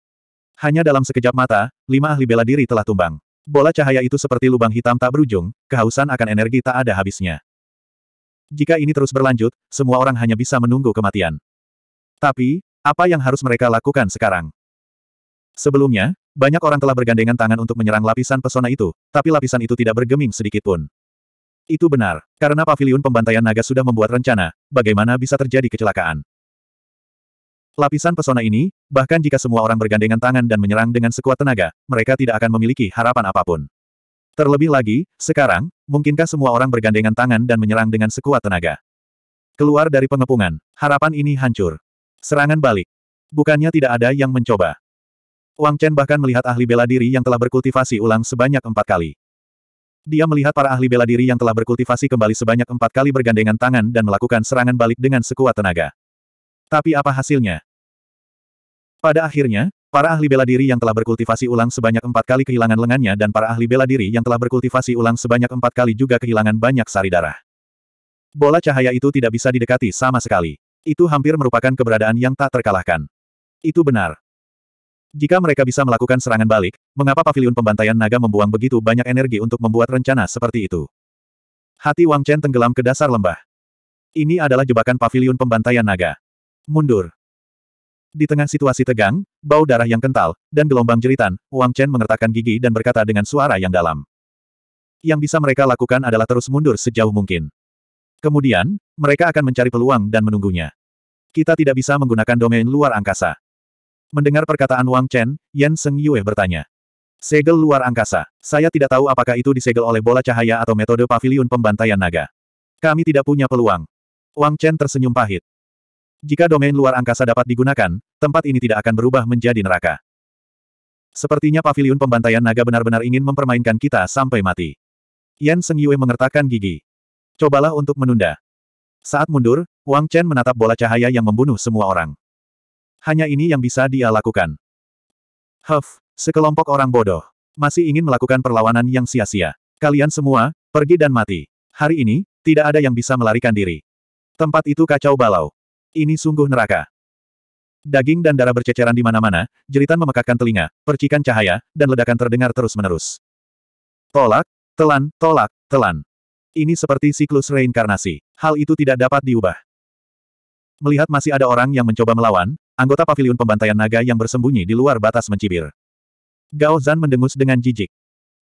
Hanya dalam sekejap mata, lima ahli bela diri telah tumbang. Bola cahaya itu seperti lubang hitam tak berujung, kehausan akan energi tak ada habisnya. Jika ini terus berlanjut, semua orang hanya bisa menunggu kematian. Tapi, apa yang harus mereka lakukan sekarang? Sebelumnya, banyak orang telah bergandengan tangan untuk menyerang lapisan pesona itu, tapi lapisan itu tidak bergeming sedikit pun. Itu benar, karena pavilion pembantaian naga sudah membuat rencana, bagaimana bisa terjadi kecelakaan. Lapisan pesona ini, bahkan jika semua orang bergandengan tangan dan menyerang dengan sekuat tenaga, mereka tidak akan memiliki harapan apapun. Terlebih lagi, sekarang, mungkinkah semua orang bergandengan tangan dan menyerang dengan sekuat tenaga? Keluar dari pengepungan, harapan ini hancur. Serangan balik. Bukannya tidak ada yang mencoba. Wang Chen bahkan melihat ahli bela diri yang telah berkultivasi ulang sebanyak empat kali. Dia melihat para ahli bela diri yang telah berkultivasi kembali sebanyak empat kali bergandengan tangan dan melakukan serangan balik dengan sekuat tenaga. Tapi apa hasilnya? Pada akhirnya, para ahli bela diri yang telah berkultivasi ulang sebanyak empat kali kehilangan lengannya dan para ahli bela diri yang telah berkultivasi ulang sebanyak empat kali juga kehilangan banyak sari darah. Bola cahaya itu tidak bisa didekati sama sekali. Itu hampir merupakan keberadaan yang tak terkalahkan. Itu benar. Jika mereka bisa melakukan serangan balik, mengapa Pavilion pembantaian naga membuang begitu banyak energi untuk membuat rencana seperti itu? Hati Wang Chen tenggelam ke dasar lembah. Ini adalah jebakan Pavilion pembantaian naga. Mundur. Di tengah situasi tegang, bau darah yang kental, dan gelombang jeritan, Wang Chen mengertakkan gigi dan berkata dengan suara yang dalam. Yang bisa mereka lakukan adalah terus mundur sejauh mungkin. Kemudian, mereka akan mencari peluang dan menunggunya. Kita tidak bisa menggunakan domain luar angkasa. Mendengar perkataan Wang Chen, Yan Seng Yue bertanya. Segel luar angkasa. Saya tidak tahu apakah itu disegel oleh bola cahaya atau metode pavilion pembantaian naga. Kami tidak punya peluang. Wang Chen tersenyum pahit. Jika domain luar angkasa dapat digunakan, tempat ini tidak akan berubah menjadi neraka. Sepertinya pavilion pembantaian naga benar-benar ingin mempermainkan kita sampai mati. Yan Seng Yue mengertakkan gigi. Cobalah untuk menunda. Saat mundur, Wang Chen menatap bola cahaya yang membunuh semua orang. Hanya ini yang bisa dia lakukan. Huff, sekelompok orang bodoh. Masih ingin melakukan perlawanan yang sia-sia. Kalian semua, pergi dan mati. Hari ini, tidak ada yang bisa melarikan diri. Tempat itu kacau balau. Ini sungguh neraka. Daging dan darah berceceran di mana-mana, jeritan memekakkan telinga, percikan cahaya, dan ledakan terdengar terus-menerus. Tolak, telan, tolak, telan. Ini seperti siklus reinkarnasi. Hal itu tidak dapat diubah. Melihat masih ada orang yang mencoba melawan, Anggota pavilion pembantaian naga yang bersembunyi di luar batas mencibir. Gao Zan mendengus dengan jijik.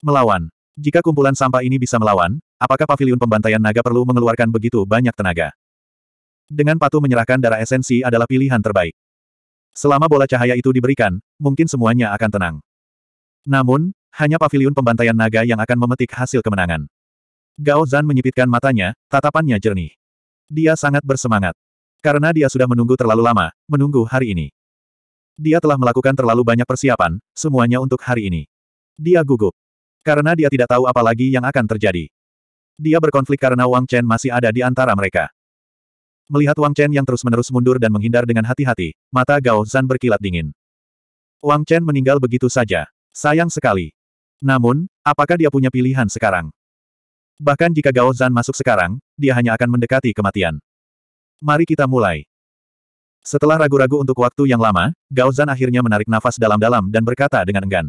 Melawan. Jika kumpulan sampah ini bisa melawan, apakah pavilion pembantaian naga perlu mengeluarkan begitu banyak tenaga? Dengan patuh menyerahkan darah esensi adalah pilihan terbaik. Selama bola cahaya itu diberikan, mungkin semuanya akan tenang. Namun, hanya pavilion pembantaian naga yang akan memetik hasil kemenangan. Gao Zan menyipitkan matanya, tatapannya jernih. Dia sangat bersemangat. Karena dia sudah menunggu terlalu lama, menunggu hari ini. Dia telah melakukan terlalu banyak persiapan, semuanya untuk hari ini. Dia gugup. Karena dia tidak tahu apa lagi yang akan terjadi. Dia berkonflik karena Wang Chen masih ada di antara mereka. Melihat Wang Chen yang terus-menerus mundur dan menghindar dengan hati-hati, mata Gao Zan berkilat dingin. Wang Chen meninggal begitu saja. Sayang sekali. Namun, apakah dia punya pilihan sekarang? Bahkan jika Gao Zan masuk sekarang, dia hanya akan mendekati kematian. Mari kita mulai. Setelah ragu-ragu untuk waktu yang lama, Gao Zan akhirnya menarik nafas dalam-dalam dan berkata dengan enggan.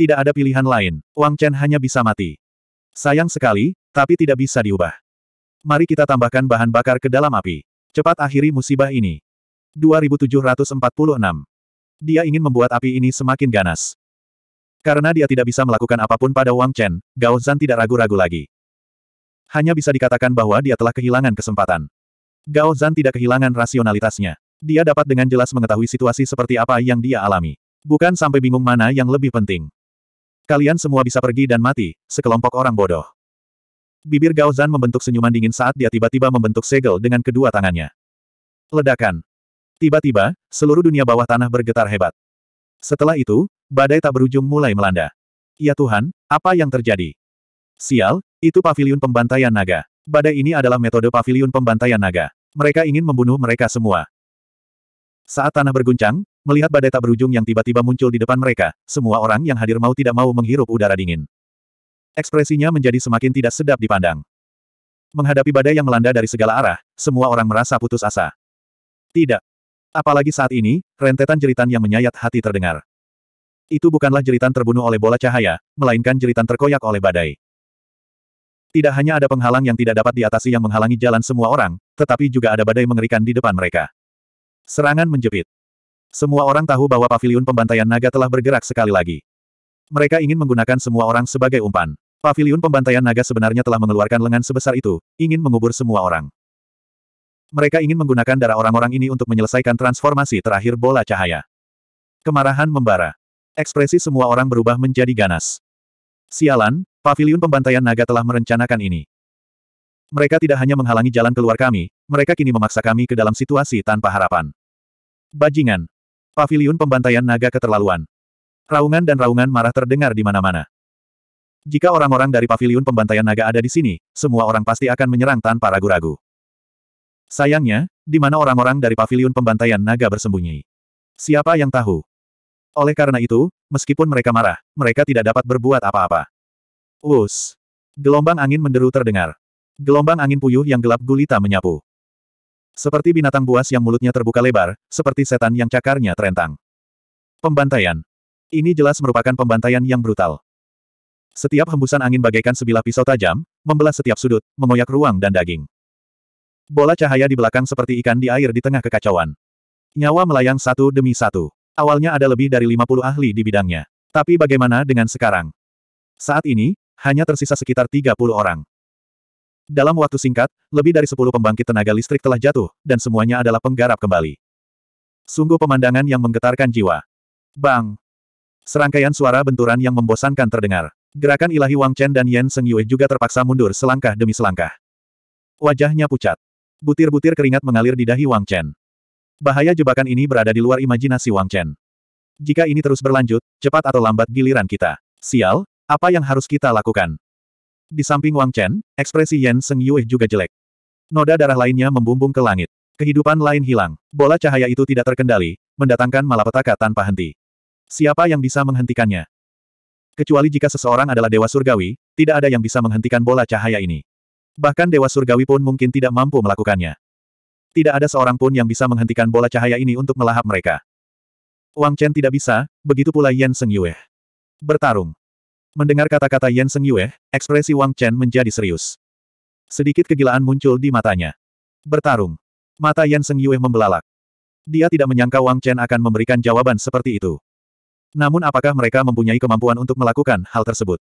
Tidak ada pilihan lain, Wang Chen hanya bisa mati. Sayang sekali, tapi tidak bisa diubah. Mari kita tambahkan bahan bakar ke dalam api. Cepat akhiri musibah ini. 2746. Dia ingin membuat api ini semakin ganas. Karena dia tidak bisa melakukan apapun pada Wang Chen, Gao Zan tidak ragu-ragu lagi. Hanya bisa dikatakan bahwa dia telah kehilangan kesempatan. Gao Zan tidak kehilangan rasionalitasnya. Dia dapat dengan jelas mengetahui situasi seperti apa yang dia alami. Bukan sampai bingung mana yang lebih penting. Kalian semua bisa pergi dan mati, sekelompok orang bodoh. Bibir Gao Zan membentuk senyuman dingin saat dia tiba-tiba membentuk segel dengan kedua tangannya. Ledakan. Tiba-tiba, seluruh dunia bawah tanah bergetar hebat. Setelah itu, badai tak berujung mulai melanda. Ya Tuhan, apa yang terjadi? Sial, itu pavilion pembantaian naga. Badai ini adalah metode pavilion pembantaian naga. Mereka ingin membunuh mereka semua. Saat tanah berguncang, melihat badai tak berujung yang tiba-tiba muncul di depan mereka, semua orang yang hadir mau tidak mau menghirup udara dingin. Ekspresinya menjadi semakin tidak sedap dipandang. Menghadapi badai yang melanda dari segala arah, semua orang merasa putus asa. Tidak. Apalagi saat ini, rentetan jeritan yang menyayat hati terdengar. Itu bukanlah jeritan terbunuh oleh bola cahaya, melainkan jeritan terkoyak oleh badai. Tidak hanya ada penghalang yang tidak dapat diatasi yang menghalangi jalan semua orang, tetapi juga ada badai mengerikan di depan mereka. Serangan menjepit. Semua orang tahu bahwa paviliun pembantaian naga telah bergerak sekali lagi. Mereka ingin menggunakan semua orang sebagai umpan. Paviliun pembantaian naga sebenarnya telah mengeluarkan lengan sebesar itu, ingin mengubur semua orang. Mereka ingin menggunakan darah orang-orang ini untuk menyelesaikan transformasi terakhir bola cahaya. Kemarahan membara. Ekspresi semua orang berubah menjadi ganas. Sialan, Pavilion pembantaian naga telah merencanakan ini. Mereka tidak hanya menghalangi jalan keluar kami, mereka kini memaksa kami ke dalam situasi tanpa harapan. Bajingan. Pavilion pembantaian naga keterlaluan. Raungan dan raungan marah terdengar di mana-mana. Jika orang-orang dari Pavilion pembantaian naga ada di sini, semua orang pasti akan menyerang tanpa ragu-ragu. Sayangnya, di mana orang-orang dari Pavilion pembantaian naga bersembunyi? Siapa yang tahu? Oleh karena itu, meskipun mereka marah, mereka tidak dapat berbuat apa-apa. Us. Gelombang angin menderu terdengar. Gelombang angin puyuh yang gelap gulita menyapu. Seperti binatang buas yang mulutnya terbuka lebar, seperti setan yang cakarnya terentang. Pembantaian. Ini jelas merupakan pembantaian yang brutal. Setiap hembusan angin bagaikan sebilah pisau tajam, membelah setiap sudut, mengoyak ruang dan daging. Bola cahaya di belakang seperti ikan di air di tengah kekacauan. Nyawa melayang satu demi satu. Awalnya ada lebih dari 50 ahli di bidangnya. Tapi bagaimana dengan sekarang? Saat ini, hanya tersisa sekitar 30 orang. Dalam waktu singkat, lebih dari 10 pembangkit tenaga listrik telah jatuh, dan semuanya adalah penggarap kembali. Sungguh pemandangan yang menggetarkan jiwa. Bang! Serangkaian suara benturan yang membosankan terdengar. Gerakan ilahi Wang Chen dan Yan Seng Yue juga terpaksa mundur selangkah demi selangkah. Wajahnya pucat. Butir-butir keringat mengalir di dahi Wang Chen. Bahaya jebakan ini berada di luar imajinasi Wang Chen. Jika ini terus berlanjut, cepat atau lambat giliran kita. Sial, apa yang harus kita lakukan? Di samping Wang Chen, ekspresi Yan Seng Yue juga jelek. Noda darah lainnya membumbung ke langit. Kehidupan lain hilang. Bola cahaya itu tidak terkendali, mendatangkan malapetaka tanpa henti. Siapa yang bisa menghentikannya? Kecuali jika seseorang adalah Dewa Surgawi, tidak ada yang bisa menghentikan bola cahaya ini. Bahkan Dewa Surgawi pun mungkin tidak mampu melakukannya. Tidak ada seorang pun yang bisa menghentikan bola cahaya ini untuk melahap mereka. Wang Chen tidak bisa, begitu pula Yan Seng Yue. Bertarung. Mendengar kata-kata Yan Seng Yue, ekspresi Wang Chen menjadi serius. Sedikit kegilaan muncul di matanya. Bertarung. Mata Yan Seng Yue membelalak. Dia tidak menyangka Wang Chen akan memberikan jawaban seperti itu. Namun apakah mereka mempunyai kemampuan untuk melakukan hal tersebut?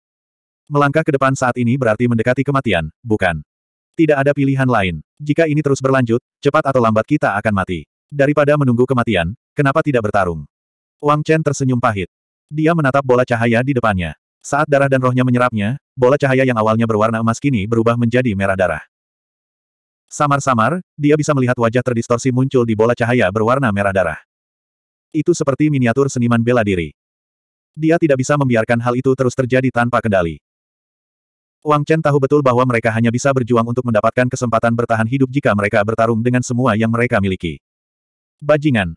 Melangkah ke depan saat ini berarti mendekati kematian, bukan? Tidak ada pilihan lain. Jika ini terus berlanjut, cepat atau lambat kita akan mati. Daripada menunggu kematian, kenapa tidak bertarung? Wang Chen tersenyum pahit. Dia menatap bola cahaya di depannya. Saat darah dan rohnya menyerapnya, bola cahaya yang awalnya berwarna emas kini berubah menjadi merah darah. Samar-samar, dia bisa melihat wajah terdistorsi muncul di bola cahaya berwarna merah darah. Itu seperti miniatur seniman bela diri. Dia tidak bisa membiarkan hal itu terus terjadi tanpa kendali. Wang Chen tahu betul bahwa mereka hanya bisa berjuang untuk mendapatkan kesempatan bertahan hidup jika mereka bertarung dengan semua yang mereka miliki. Bajingan.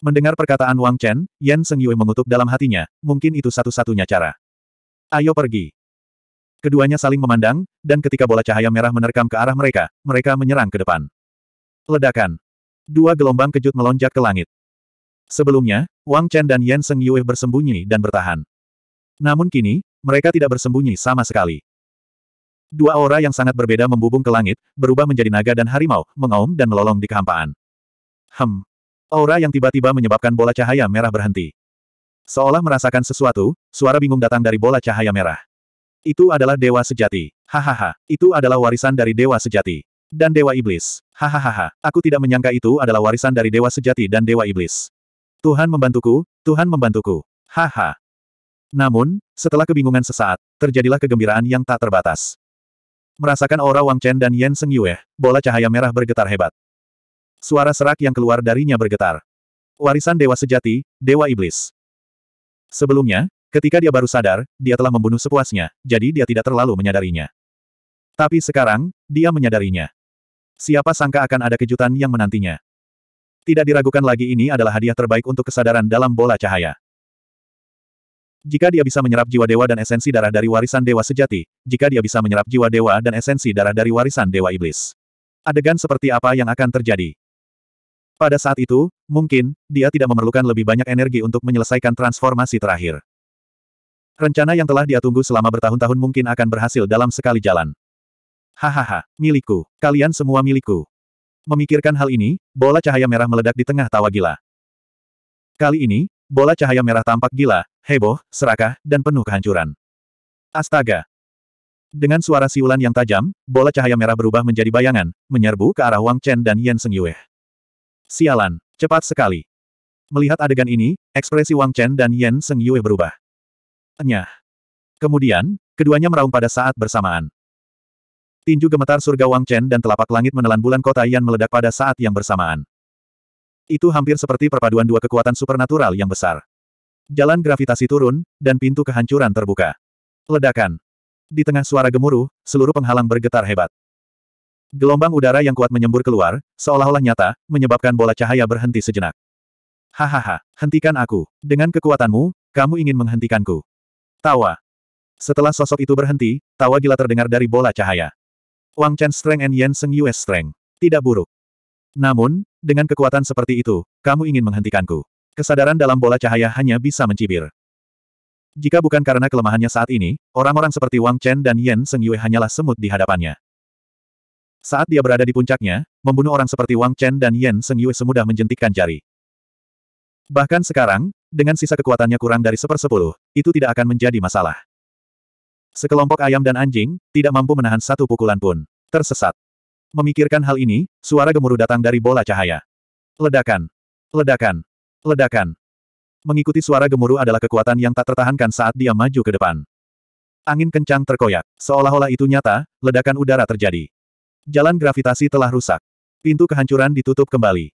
Mendengar perkataan Wang Chen, Yan Seng Yue mengutuk dalam hatinya, mungkin itu satu-satunya cara. Ayo pergi. Keduanya saling memandang, dan ketika bola cahaya merah menerkam ke arah mereka, mereka menyerang ke depan. Ledakan. Dua gelombang kejut melonjak ke langit. Sebelumnya, Wang Chen dan Yan Seng Yue bersembunyi dan bertahan. Namun kini, mereka tidak bersembunyi sama sekali. Dua aura yang sangat berbeda membubung ke langit, berubah menjadi naga dan harimau, mengaum dan melolong di kehampaan. Hem. Aura yang tiba-tiba menyebabkan bola cahaya merah berhenti. Seolah merasakan sesuatu, suara bingung datang dari bola cahaya merah. Itu adalah dewa sejati. Hahaha, itu adalah warisan dari dewa sejati. Dan dewa iblis. Hahaha, aku tidak menyangka itu adalah warisan dari dewa sejati dan dewa iblis. Tuhan membantuku, Tuhan membantuku. Haha. Namun, setelah kebingungan sesaat, terjadilah kegembiraan yang tak terbatas. Merasakan aura Wang Chen dan Yan Seng Yue, bola cahaya merah bergetar hebat. Suara serak yang keluar darinya bergetar. Warisan dewa sejati, dewa iblis. Sebelumnya, ketika dia baru sadar, dia telah membunuh sepuasnya, jadi dia tidak terlalu menyadarinya. Tapi sekarang, dia menyadarinya. Siapa sangka akan ada kejutan yang menantinya. Tidak diragukan lagi ini adalah hadiah terbaik untuk kesadaran dalam bola cahaya. Jika dia bisa menyerap jiwa dewa dan esensi darah dari warisan dewa sejati, jika dia bisa menyerap jiwa dewa dan esensi darah dari warisan dewa iblis. Adegan seperti apa yang akan terjadi? Pada saat itu, mungkin, dia tidak memerlukan lebih banyak energi untuk menyelesaikan transformasi terakhir. Rencana yang telah dia tunggu selama bertahun-tahun mungkin akan berhasil dalam sekali jalan. Hahaha, milikku, kalian semua milikku. Memikirkan hal ini, bola cahaya merah meledak di tengah tawa gila. Kali ini, bola cahaya merah tampak gila, heboh, serakah, dan penuh kehancuran. Astaga! Dengan suara siulan yang tajam, bola cahaya merah berubah menjadi bayangan, menyerbu ke arah Wang Chen dan Yan Seng Yue. Sialan, cepat sekali. Melihat adegan ini, ekspresi Wang Chen dan Yan Seng Yue berubah. Enyah. Kemudian, keduanya meraung pada saat bersamaan. Tinju gemetar surga Wang Chen dan telapak langit menelan bulan kota Yan meledak pada saat yang bersamaan. Itu hampir seperti perpaduan dua kekuatan supernatural yang besar. Jalan gravitasi turun, dan pintu kehancuran terbuka. Ledakan. Di tengah suara gemuruh, seluruh penghalang bergetar hebat. Gelombang udara yang kuat menyembur keluar, seolah-olah nyata, menyebabkan bola cahaya berhenti sejenak. Hahaha, hentikan aku. Dengan kekuatanmu, kamu ingin menghentikanku. Tawa. Setelah sosok itu berhenti, tawa gila terdengar dari bola cahaya. Wang Chen Strength and Yan Seng Yue Strength. Tidak buruk. Namun, dengan kekuatan seperti itu, kamu ingin menghentikanku. Kesadaran dalam bola cahaya hanya bisa mencibir. Jika bukan karena kelemahannya saat ini, orang-orang seperti Wang Chen dan Yan Seng Yue hanyalah semut di hadapannya. Saat dia berada di puncaknya, membunuh orang seperti Wang Chen dan Yan Seng Yue semudah menjentikkan jari. Bahkan sekarang, dengan sisa kekuatannya kurang dari sepersepuluh, itu tidak akan menjadi masalah. Sekelompok ayam dan anjing, tidak mampu menahan satu pukulan pun. Tersesat. Memikirkan hal ini, suara gemuruh datang dari bola cahaya. Ledakan. Ledakan. Ledakan. Mengikuti suara gemuruh adalah kekuatan yang tak tertahankan saat dia maju ke depan. Angin kencang terkoyak, seolah-olah itu nyata, ledakan udara terjadi. Jalan gravitasi telah rusak. Pintu kehancuran ditutup kembali.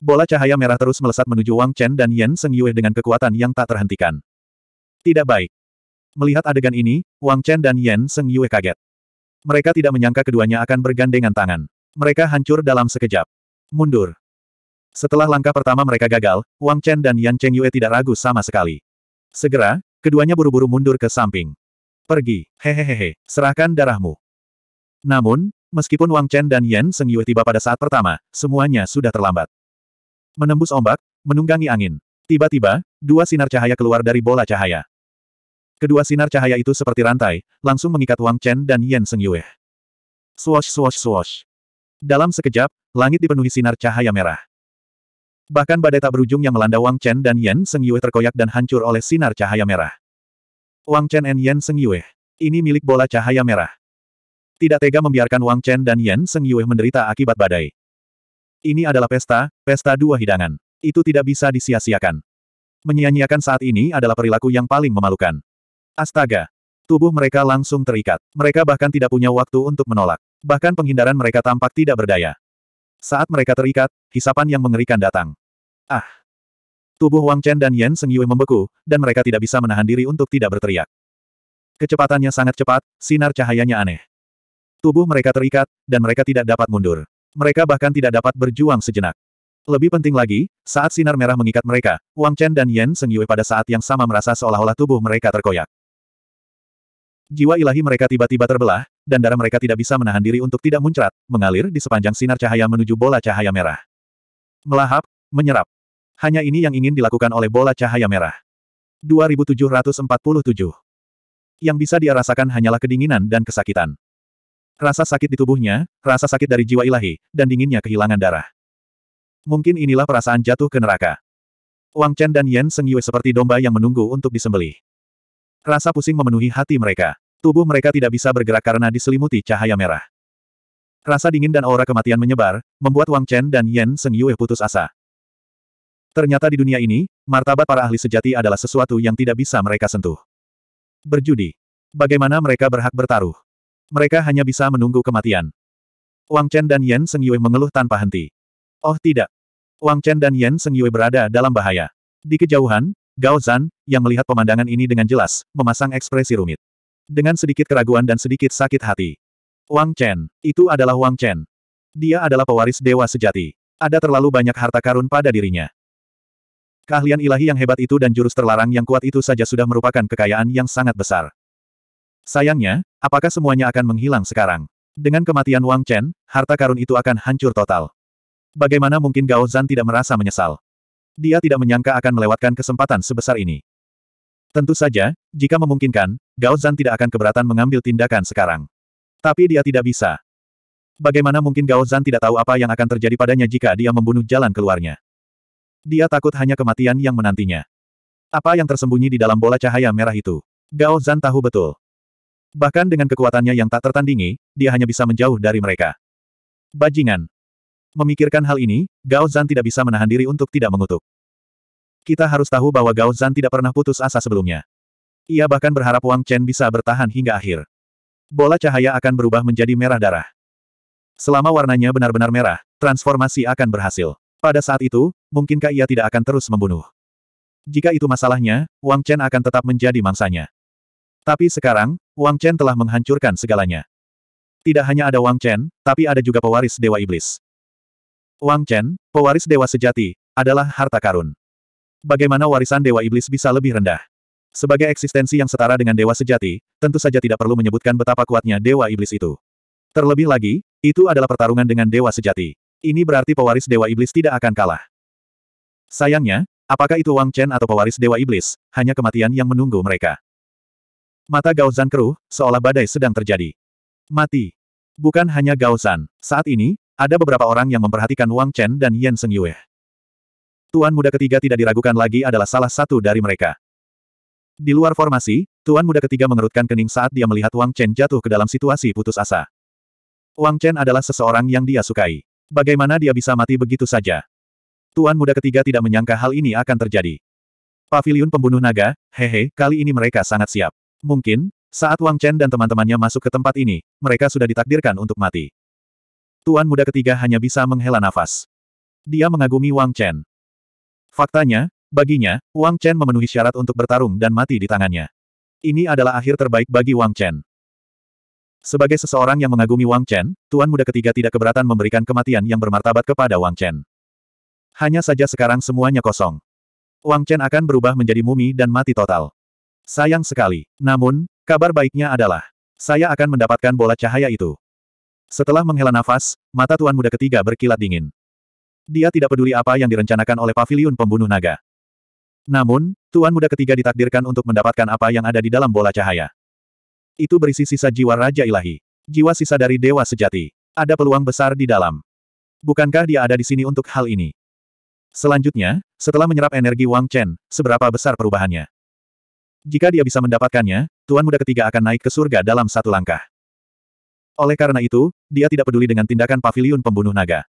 Bola cahaya merah terus melesat menuju Wang Chen dan Yan Seng Yue dengan kekuatan yang tak terhentikan. Tidak baik. Melihat adegan ini, Wang Chen dan Yan Seng Yue kaget. Mereka tidak menyangka keduanya akan bergandengan tangan. Mereka hancur dalam sekejap. Mundur. Setelah langkah pertama mereka gagal, Wang Chen dan Yan Cheng Yue tidak ragu sama sekali. Segera, keduanya buru-buru mundur ke samping. Pergi, hehehehe, serahkan darahmu. Namun, Meskipun Wang Chen dan Yan Seng Yue tiba pada saat pertama, semuanya sudah terlambat. Menembus ombak, menunggangi angin. Tiba-tiba, dua sinar cahaya keluar dari bola cahaya. Kedua sinar cahaya itu seperti rantai, langsung mengikat Wang Chen dan Yan Seng Yue. Swash, swash, swash. Dalam sekejap, langit dipenuhi sinar cahaya merah. Bahkan badai tak berujung yang melanda Wang Chen dan Yan Seng Yue terkoyak dan hancur oleh sinar cahaya merah. Wang Chen dan Yan Seng Yue. Ini milik bola cahaya merah tidak tega membiarkan Wang Chen dan Yan Seng Yue menderita akibat badai. Ini adalah pesta, pesta dua hidangan. Itu tidak bisa disia-siakan. Menyia-nyiakan saat ini adalah perilaku yang paling memalukan. Astaga! Tubuh mereka langsung terikat. Mereka bahkan tidak punya waktu untuk menolak. Bahkan penghindaran mereka tampak tidak berdaya. Saat mereka terikat, hisapan yang mengerikan datang. Ah! Tubuh Wang Chen dan Yan Seng Yue membeku, dan mereka tidak bisa menahan diri untuk tidak berteriak. Kecepatannya sangat cepat, sinar cahayanya aneh. Tubuh mereka terikat, dan mereka tidak dapat mundur. Mereka bahkan tidak dapat berjuang sejenak. Lebih penting lagi, saat sinar merah mengikat mereka, Wang Chen dan Yan Seng Yue pada saat yang sama merasa seolah-olah tubuh mereka terkoyak. Jiwa ilahi mereka tiba-tiba terbelah, dan darah mereka tidak bisa menahan diri untuk tidak muncrat, mengalir di sepanjang sinar cahaya menuju bola cahaya merah. Melahap, menyerap. Hanya ini yang ingin dilakukan oleh bola cahaya merah. 2747 Yang bisa dia rasakan hanyalah kedinginan dan kesakitan. Rasa sakit di tubuhnya, rasa sakit dari jiwa ilahi, dan dinginnya kehilangan darah. Mungkin inilah perasaan jatuh ke neraka. Wang Chen dan Yan Seng Yue seperti domba yang menunggu untuk disembelih. Rasa pusing memenuhi hati mereka. Tubuh mereka tidak bisa bergerak karena diselimuti cahaya merah. Rasa dingin dan aura kematian menyebar, membuat Wang Chen dan Yan Seng Yue putus asa. Ternyata di dunia ini, martabat para ahli sejati adalah sesuatu yang tidak bisa mereka sentuh. Berjudi. Bagaimana mereka berhak bertaruh? Mereka hanya bisa menunggu kematian. Wang Chen dan Yan Seng Yue mengeluh tanpa henti. Oh tidak. Wang Chen dan Yan Seng Yue berada dalam bahaya. Di kejauhan, Gao Zan, yang melihat pemandangan ini dengan jelas, memasang ekspresi rumit. Dengan sedikit keraguan dan sedikit sakit hati. Wang Chen, itu adalah Wang Chen. Dia adalah pewaris dewa sejati. Ada terlalu banyak harta karun pada dirinya. Keahlian ilahi yang hebat itu dan jurus terlarang yang kuat itu saja sudah merupakan kekayaan yang sangat besar. Sayangnya, apakah semuanya akan menghilang sekarang? Dengan kematian Wang Chen, harta karun itu akan hancur total. Bagaimana mungkin Gao Zan tidak merasa menyesal? Dia tidak menyangka akan melewatkan kesempatan sebesar ini. Tentu saja, jika memungkinkan, Gao Zan tidak akan keberatan mengambil tindakan sekarang. Tapi dia tidak bisa. Bagaimana mungkin Gao Zan tidak tahu apa yang akan terjadi padanya jika dia membunuh jalan keluarnya? Dia takut hanya kematian yang menantinya. Apa yang tersembunyi di dalam bola cahaya merah itu? Gao Zan tahu betul. Bahkan dengan kekuatannya yang tak tertandingi, dia hanya bisa menjauh dari mereka. Bajingan. Memikirkan hal ini, Gao Zan tidak bisa menahan diri untuk tidak mengutuk. Kita harus tahu bahwa Gao Zan tidak pernah putus asa sebelumnya. Ia bahkan berharap Wang Chen bisa bertahan hingga akhir. Bola cahaya akan berubah menjadi merah darah. Selama warnanya benar-benar merah, transformasi akan berhasil. Pada saat itu, mungkinkah ia tidak akan terus membunuh? Jika itu masalahnya, Wang Chen akan tetap menjadi mangsanya. Tapi sekarang, Wang Chen telah menghancurkan segalanya. Tidak hanya ada Wang Chen, tapi ada juga pewaris Dewa Iblis. Wang Chen, pewaris Dewa Sejati, adalah harta karun. Bagaimana warisan Dewa Iblis bisa lebih rendah? Sebagai eksistensi yang setara dengan Dewa Sejati, tentu saja tidak perlu menyebutkan betapa kuatnya Dewa Iblis itu. Terlebih lagi, itu adalah pertarungan dengan Dewa Sejati. Ini berarti pewaris Dewa Iblis tidak akan kalah. Sayangnya, apakah itu Wang Chen atau pewaris Dewa Iblis, hanya kematian yang menunggu mereka. Mata Gao Zan keruh, seolah badai sedang terjadi. Mati. Bukan hanya Gao Saat ini, ada beberapa orang yang memperhatikan Wang Chen dan Yan Seng Yue. Tuan muda ketiga tidak diragukan lagi adalah salah satu dari mereka. Di luar formasi, Tuan muda ketiga mengerutkan kening saat dia melihat Wang Chen jatuh ke dalam situasi putus asa. Wang Chen adalah seseorang yang dia sukai. Bagaimana dia bisa mati begitu saja? Tuan muda ketiga tidak menyangka hal ini akan terjadi. Pavilion pembunuh naga, hehe, kali ini mereka sangat siap. Mungkin, saat Wang Chen dan teman-temannya masuk ke tempat ini, mereka sudah ditakdirkan untuk mati. Tuan muda ketiga hanya bisa menghela nafas. Dia mengagumi Wang Chen. Faktanya, baginya, Wang Chen memenuhi syarat untuk bertarung dan mati di tangannya. Ini adalah akhir terbaik bagi Wang Chen. Sebagai seseorang yang mengagumi Wang Chen, Tuan Muda ketiga tidak keberatan memberikan kematian yang bermartabat kepada Wang Chen. Hanya saja sekarang semuanya kosong. Wang Chen akan berubah menjadi mumi dan mati total. Sayang sekali. Namun, kabar baiknya adalah, saya akan mendapatkan bola cahaya itu. Setelah menghela nafas, mata Tuan Muda ketiga berkilat dingin. Dia tidak peduli apa yang direncanakan oleh paviliun pembunuh naga. Namun, Tuan Muda ketiga ditakdirkan untuk mendapatkan apa yang ada di dalam bola cahaya. Itu berisi sisa jiwa Raja Ilahi. Jiwa sisa dari Dewa Sejati. Ada peluang besar di dalam. Bukankah dia ada di sini untuk hal ini? Selanjutnya, setelah menyerap energi Wang Chen, seberapa besar perubahannya? Jika dia bisa mendapatkannya, Tuan Muda ketiga akan naik ke surga dalam satu langkah. Oleh karena itu, dia tidak peduli dengan tindakan pavilion pembunuh naga.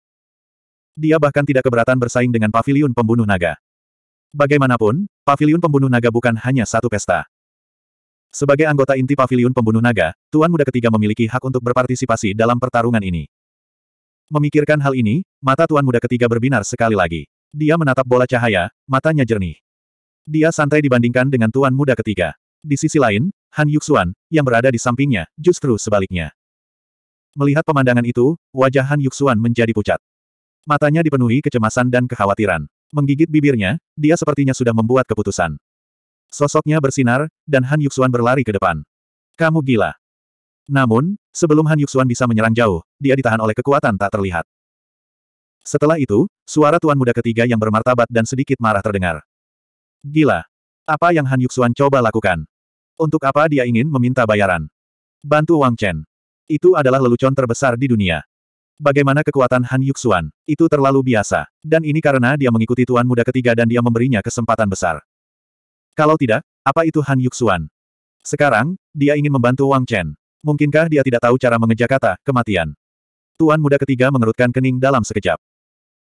Dia bahkan tidak keberatan bersaing dengan pavilion pembunuh naga. Bagaimanapun, pavilion pembunuh naga bukan hanya satu pesta. Sebagai anggota inti pavilion pembunuh naga, Tuan Muda ketiga memiliki hak untuk berpartisipasi dalam pertarungan ini. Memikirkan hal ini, mata Tuan Muda ketiga berbinar sekali lagi. Dia menatap bola cahaya, matanya jernih. Dia santai dibandingkan dengan tuan muda ketiga. Di sisi lain, Han Yuxuan, yang berada di sampingnya, justru sebaliknya. Melihat pemandangan itu, wajah Han Yuxuan menjadi pucat. Matanya dipenuhi kecemasan dan kekhawatiran. Menggigit bibirnya, dia sepertinya sudah membuat keputusan. Sosoknya bersinar, dan Han Yuxuan berlari ke depan. Kamu gila. Namun, sebelum Han Yuxuan bisa menyerang jauh, dia ditahan oleh kekuatan tak terlihat. Setelah itu, suara tuan muda ketiga yang bermartabat dan sedikit marah terdengar. Gila. Apa yang Han Yuxuan coba lakukan? Untuk apa dia ingin meminta bayaran? Bantu Wang Chen. Itu adalah lelucon terbesar di dunia. Bagaimana kekuatan Han Yuxuan? Itu terlalu biasa. Dan ini karena dia mengikuti tuan muda ketiga dan dia memberinya kesempatan besar. Kalau tidak, apa itu Han Yuxuan? Sekarang, dia ingin membantu Wang Chen. Mungkinkah dia tidak tahu cara mengeja kata, kematian? Tuan muda ketiga mengerutkan kening dalam sekejap.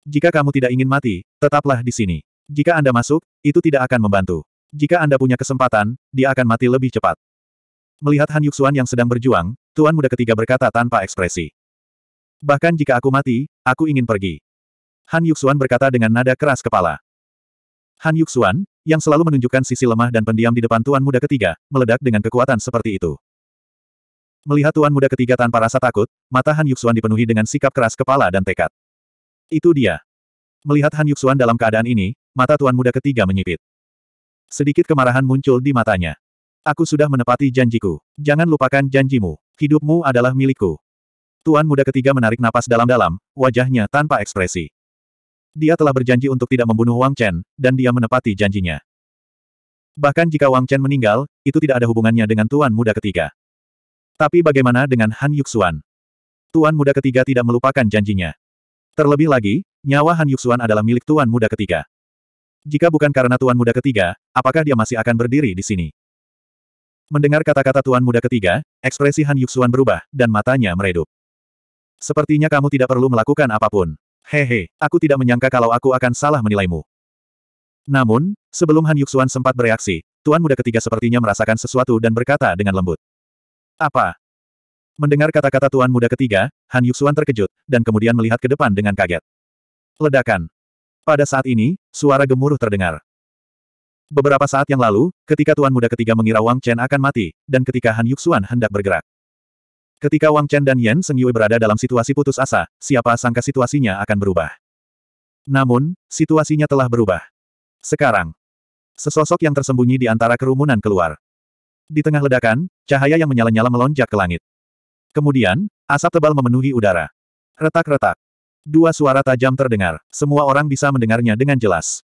Jika kamu tidak ingin mati, tetaplah di sini. Jika Anda masuk, itu tidak akan membantu. Jika Anda punya kesempatan, dia akan mati lebih cepat. Melihat Han Yuxuan yang sedang berjuang, Tuan Muda ketiga berkata tanpa ekspresi. Bahkan jika aku mati, aku ingin pergi. Han Yuxuan berkata dengan nada keras kepala. Han Yuxuan, yang selalu menunjukkan sisi lemah dan pendiam di depan Tuan Muda ketiga, meledak dengan kekuatan seperti itu. Melihat Tuan Muda ketiga tanpa rasa takut, mata Han Yuxuan dipenuhi dengan sikap keras kepala dan tekad. Itu dia. Melihat Han Yuxuan dalam keadaan ini, Mata tuan muda ketiga menyipit. Sedikit kemarahan muncul di matanya. Aku sudah menepati janjiku. Jangan lupakan janjimu. Hidupmu adalah milikku. Tuan muda ketiga menarik napas dalam-dalam, wajahnya tanpa ekspresi. Dia telah berjanji untuk tidak membunuh Wang Chen, dan dia menepati janjinya. Bahkan jika Wang Chen meninggal, itu tidak ada hubungannya dengan tuan muda ketiga. Tapi bagaimana dengan Han Yuxuan? Tuan muda ketiga tidak melupakan janjinya. Terlebih lagi, nyawa Han Yuxuan adalah milik tuan muda ketiga. Jika bukan karena Tuan Muda ketiga, apakah dia masih akan berdiri di sini? Mendengar kata-kata Tuan Muda ketiga, ekspresi Han Yuxuan berubah, dan matanya meredup. Sepertinya kamu tidak perlu melakukan apapun. Hehe, aku tidak menyangka kalau aku akan salah menilaimu. Namun, sebelum Han Yuxuan sempat bereaksi, Tuan Muda ketiga sepertinya merasakan sesuatu dan berkata dengan lembut. Apa? Mendengar kata-kata Tuan Muda ketiga, Han Yuxuan terkejut, dan kemudian melihat ke depan dengan kaget. Ledakan. Pada saat ini, suara gemuruh terdengar. Beberapa saat yang lalu, ketika Tuan Muda ketiga mengira Wang Chen akan mati, dan ketika Han Yuxuan hendak bergerak. Ketika Wang Chen dan Yan Seng Yue berada dalam situasi putus asa, siapa sangka situasinya akan berubah. Namun, situasinya telah berubah. Sekarang, sesosok yang tersembunyi di antara kerumunan keluar. Di tengah ledakan, cahaya yang menyala-nyala melonjak ke langit. Kemudian, asap tebal memenuhi udara. Retak-retak. Dua suara tajam terdengar, semua orang bisa mendengarnya dengan jelas.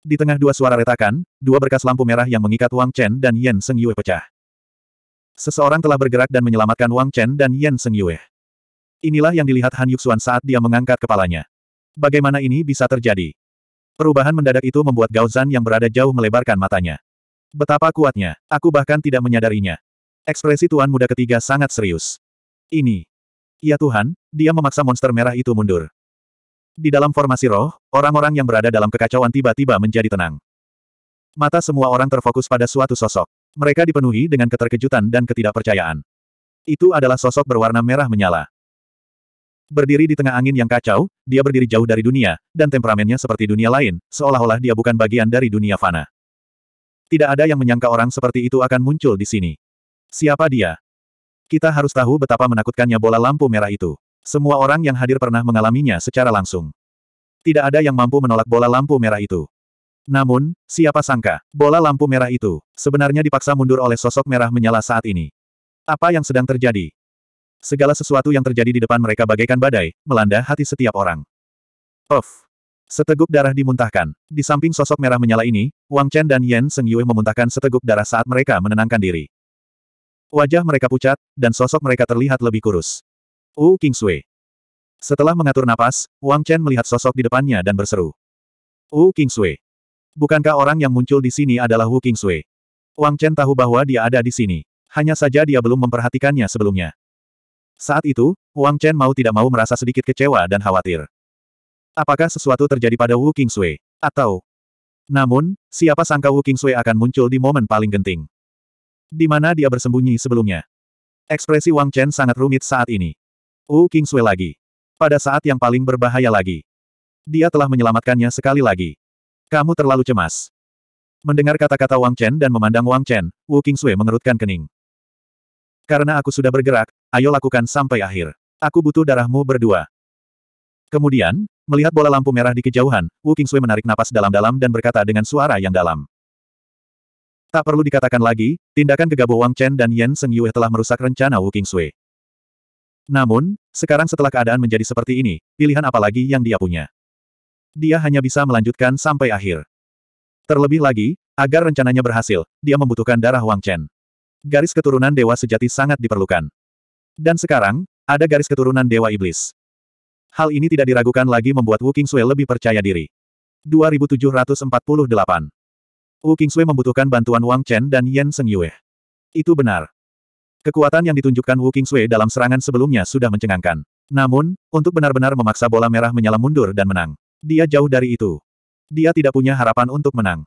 Di tengah dua suara retakan, dua berkas lampu merah yang mengikat Wang Chen dan Yan Seng Yue pecah. Seseorang telah bergerak dan menyelamatkan Wang Chen dan Yan Seng Yue. Inilah yang dilihat Han Yuxuan saat dia mengangkat kepalanya. Bagaimana ini bisa terjadi? Perubahan mendadak itu membuat Gao Zan yang berada jauh melebarkan matanya. Betapa kuatnya, aku bahkan tidak menyadarinya. Ekspresi tuan muda ketiga sangat serius. Ini, Ya Tuhan, dia memaksa monster merah itu mundur. Di dalam formasi roh, orang-orang yang berada dalam kekacauan tiba-tiba menjadi tenang. Mata semua orang terfokus pada suatu sosok. Mereka dipenuhi dengan keterkejutan dan ketidakpercayaan. Itu adalah sosok berwarna merah menyala. Berdiri di tengah angin yang kacau, dia berdiri jauh dari dunia, dan temperamennya seperti dunia lain, seolah-olah dia bukan bagian dari dunia fana. Tidak ada yang menyangka orang seperti itu akan muncul di sini. Siapa dia? Kita harus tahu betapa menakutkannya bola lampu merah itu. Semua orang yang hadir pernah mengalaminya secara langsung. Tidak ada yang mampu menolak bola lampu merah itu. Namun, siapa sangka, bola lampu merah itu, sebenarnya dipaksa mundur oleh sosok merah menyala saat ini. Apa yang sedang terjadi? Segala sesuatu yang terjadi di depan mereka bagaikan badai, melanda hati setiap orang. Of, Seteguk darah dimuntahkan. Di samping sosok merah menyala ini, Wang Chen dan Yan Seng Yue memuntahkan seteguk darah saat mereka menenangkan diri. Wajah mereka pucat, dan sosok mereka terlihat lebih kurus. Wu Sui. Setelah mengatur napas, Wang Chen melihat sosok di depannya dan berseru. Wu Sui. Bukankah orang yang muncul di sini adalah Wu Sui? Wang Chen tahu bahwa dia ada di sini. Hanya saja dia belum memperhatikannya sebelumnya. Saat itu, Wang Chen mau tidak mau merasa sedikit kecewa dan khawatir. Apakah sesuatu terjadi pada Wu Sui? Atau... Namun, siapa sangka Wu Sui akan muncul di momen paling genting? Di mana dia bersembunyi sebelumnya? Ekspresi Wang Chen sangat rumit saat ini. Wu Sui lagi. Pada saat yang paling berbahaya lagi. Dia telah menyelamatkannya sekali lagi. Kamu terlalu cemas. Mendengar kata-kata Wang Chen dan memandang Wang Chen, Wu Sui mengerutkan kening. Karena aku sudah bergerak, ayo lakukan sampai akhir. Aku butuh darahmu berdua. Kemudian, melihat bola lampu merah di kejauhan, Wu Kingsui menarik napas dalam-dalam dan berkata dengan suara yang dalam. Tak perlu dikatakan lagi, tindakan gegabah Wang Chen dan Yan Seng Yue telah merusak rencana Wu Sui. Namun, sekarang setelah keadaan menjadi seperti ini, pilihan apa lagi yang dia punya? Dia hanya bisa melanjutkan sampai akhir. Terlebih lagi, agar rencananya berhasil, dia membutuhkan darah Wang Chen. Garis keturunan dewa sejati sangat diperlukan. Dan sekarang, ada garis keturunan dewa iblis. Hal ini tidak diragukan lagi membuat Wu Sui lebih percaya diri. 2748 Wu Kingsui membutuhkan bantuan Wang Chen dan Yan Seng Yue. Itu benar. Kekuatan yang ditunjukkan Wu Kingsui dalam serangan sebelumnya sudah mencengangkan. Namun, untuk benar-benar memaksa bola merah menyala mundur dan menang. Dia jauh dari itu. Dia tidak punya harapan untuk menang.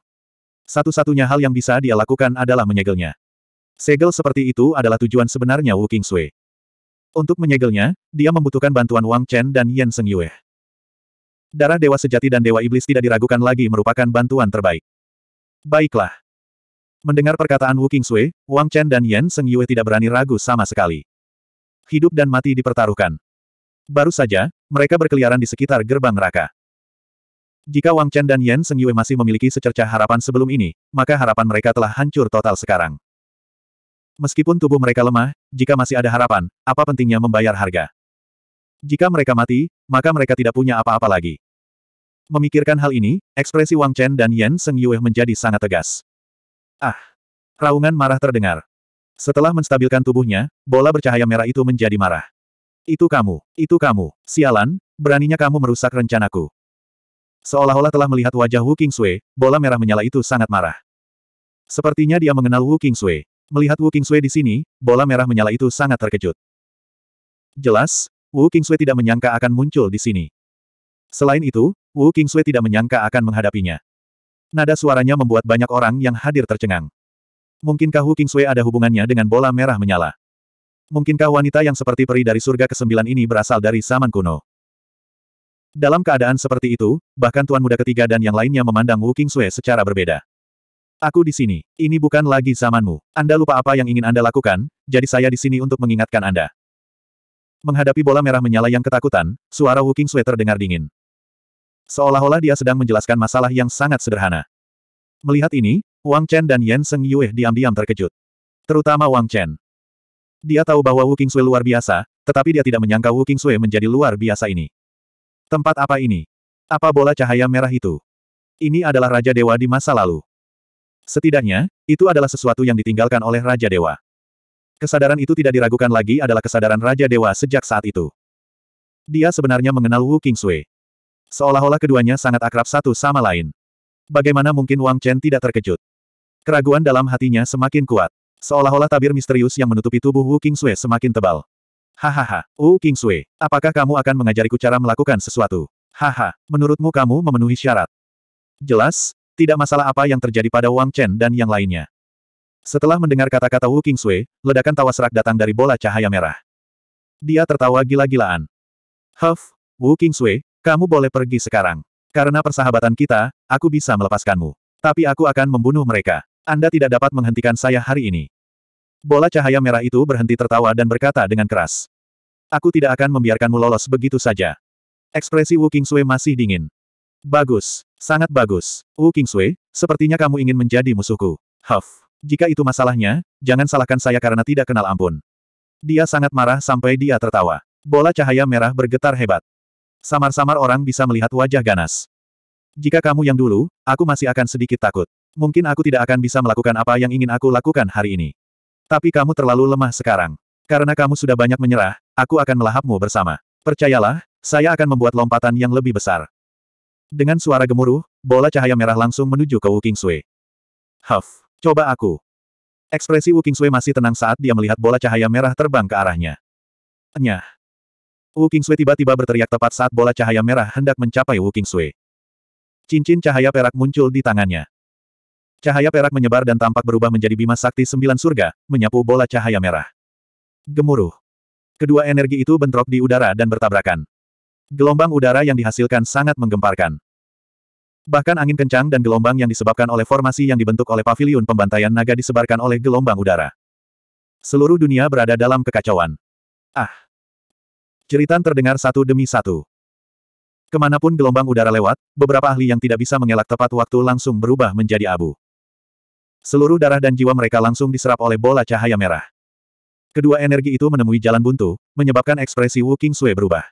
Satu-satunya hal yang bisa dia lakukan adalah menyegelnya. Segel seperti itu adalah tujuan sebenarnya Wu Kingsui. Untuk menyegelnya, dia membutuhkan bantuan Wang Chen dan Yan Seng Yue. Darah Dewa Sejati dan Dewa Iblis tidak diragukan lagi merupakan bantuan terbaik. Baiklah. Mendengar perkataan Wu Sui, Wang Chen dan Yan Seng Yue tidak berani ragu sama sekali. Hidup dan mati dipertaruhkan. Baru saja, mereka berkeliaran di sekitar gerbang neraka. Jika Wang Chen dan Yan Seng Yue masih memiliki secercah harapan sebelum ini, maka harapan mereka telah hancur total sekarang. Meskipun tubuh mereka lemah, jika masih ada harapan, apa pentingnya membayar harga? Jika mereka mati, maka mereka tidak punya apa-apa lagi. Memikirkan hal ini, ekspresi Wang Chen dan Yan Seng Yue menjadi sangat tegas. Ah! Raungan marah terdengar. Setelah menstabilkan tubuhnya, bola bercahaya merah itu menjadi marah. Itu kamu, itu kamu, sialan, beraninya kamu merusak rencanaku. Seolah-olah telah melihat wajah Wu King Sui, bola merah menyala itu sangat marah. Sepertinya dia mengenal Wu King Sui. Melihat Wu King Sui di sini, bola merah menyala itu sangat terkejut. Jelas, Wu King Sui tidak menyangka akan muncul di sini. Selain itu, Wu King Qingsui tidak menyangka akan menghadapinya. Nada suaranya membuat banyak orang yang hadir tercengang. Mungkinkah Wu King Qingsui ada hubungannya dengan bola merah menyala? Mungkinkah wanita yang seperti peri dari surga ke-9 ini berasal dari zaman kuno? Dalam keadaan seperti itu, bahkan Tuan Muda ketiga dan yang lainnya memandang Wu King Qingsui secara berbeda. Aku di sini, ini bukan lagi zamanmu. Anda lupa apa yang ingin Anda lakukan, jadi saya di sini untuk mengingatkan Anda. Menghadapi bola merah menyala yang ketakutan, suara Wu King Qingsui terdengar dingin. Seolah-olah dia sedang menjelaskan masalah yang sangat sederhana. Melihat ini, Wang Chen dan Yan Seng Yue diam-diam terkejut. Terutama Wang Chen. Dia tahu bahwa Wu Sui luar biasa, tetapi dia tidak menyangka Wu Sui menjadi luar biasa ini. Tempat apa ini? Apa bola cahaya merah itu? Ini adalah Raja Dewa di masa lalu. Setidaknya, itu adalah sesuatu yang ditinggalkan oleh Raja Dewa. Kesadaran itu tidak diragukan lagi adalah kesadaran Raja Dewa sejak saat itu. Dia sebenarnya mengenal Wu Sui. Seolah-olah keduanya sangat akrab satu sama lain. Bagaimana mungkin Wang Chen tidak terkejut? Keraguan dalam hatinya semakin kuat. Seolah-olah tabir misterius yang menutupi tubuh Wu King Sui semakin tebal. Hahaha, Wu King Sui, apakah kamu akan mengajariku cara melakukan sesuatu? Haha, menurutmu kamu memenuhi syarat? Jelas, tidak masalah apa yang terjadi pada Wang Chen dan yang lainnya. Setelah mendengar kata-kata Wu King Sui, ledakan tawa serak datang dari bola cahaya merah. Dia tertawa gila-gilaan. Huff, Wu King Sui, kamu boleh pergi sekarang. Karena persahabatan kita, aku bisa melepaskanmu. Tapi aku akan membunuh mereka. Anda tidak dapat menghentikan saya hari ini. Bola cahaya merah itu berhenti tertawa dan berkata dengan keras. Aku tidak akan membiarkanmu lolos begitu saja. Ekspresi Wu Kingsui masih dingin. Bagus. Sangat bagus. Wu Kingsui, sepertinya kamu ingin menjadi musuhku. Huff. Jika itu masalahnya, jangan salahkan saya karena tidak kenal ampun. Dia sangat marah sampai dia tertawa. Bola cahaya merah bergetar hebat. Samar-samar orang bisa melihat wajah ganas. Jika kamu yang dulu, aku masih akan sedikit takut. Mungkin aku tidak akan bisa melakukan apa yang ingin aku lakukan hari ini. Tapi kamu terlalu lemah sekarang. Karena kamu sudah banyak menyerah, aku akan melahapmu bersama. Percayalah, saya akan membuat lompatan yang lebih besar. Dengan suara gemuruh, bola cahaya merah langsung menuju ke Wuking Sui. Huff, coba aku. Ekspresi Wuking Sui masih tenang saat dia melihat bola cahaya merah terbang ke arahnya. Nyah, Wu Qingsui tiba-tiba berteriak tepat saat bola cahaya merah hendak mencapai Wu Qingsui. Cincin cahaya perak muncul di tangannya. Cahaya perak menyebar dan tampak berubah menjadi bima sakti sembilan surga, menyapu bola cahaya merah. Gemuruh. Kedua energi itu bentrok di udara dan bertabrakan. Gelombang udara yang dihasilkan sangat menggemparkan. Bahkan angin kencang dan gelombang yang disebabkan oleh formasi yang dibentuk oleh pavilion pembantaian naga disebarkan oleh gelombang udara. Seluruh dunia berada dalam kekacauan. Ah! Jeritan terdengar satu demi satu. Kemanapun gelombang udara lewat, beberapa ahli yang tidak bisa mengelak tepat waktu langsung berubah menjadi abu. Seluruh darah dan jiwa mereka langsung diserap oleh bola cahaya merah. Kedua energi itu menemui jalan buntu, menyebabkan ekspresi Wu King Sui berubah.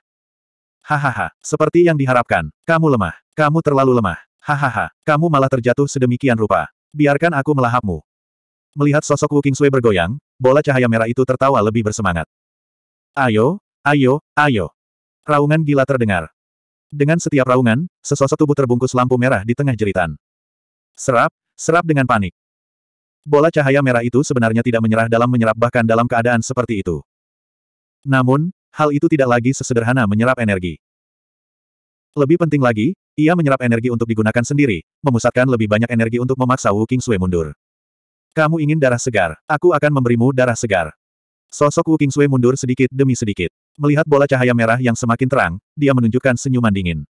Hahaha, seperti yang diharapkan, kamu lemah, kamu terlalu lemah. Hahaha, kamu malah terjatuh sedemikian rupa. Biarkan aku melahapmu. Melihat sosok Wu King Sui bergoyang, bola cahaya merah itu tertawa lebih bersemangat. Ayo, Ayo, ayo. Raungan gila terdengar. Dengan setiap raungan, sesosok tubuh terbungkus lampu merah di tengah jeritan. Serap, serap dengan panik. Bola cahaya merah itu sebenarnya tidak menyerah dalam menyerap bahkan dalam keadaan seperti itu. Namun, hal itu tidak lagi sesederhana menyerap energi. Lebih penting lagi, ia menyerap energi untuk digunakan sendiri, memusatkan lebih banyak energi untuk memaksa Wu King Sui mundur. Kamu ingin darah segar, aku akan memberimu darah segar. Sosok Wu King Sui mundur sedikit demi sedikit. Melihat bola cahaya merah yang semakin terang, dia menunjukkan senyuman dingin.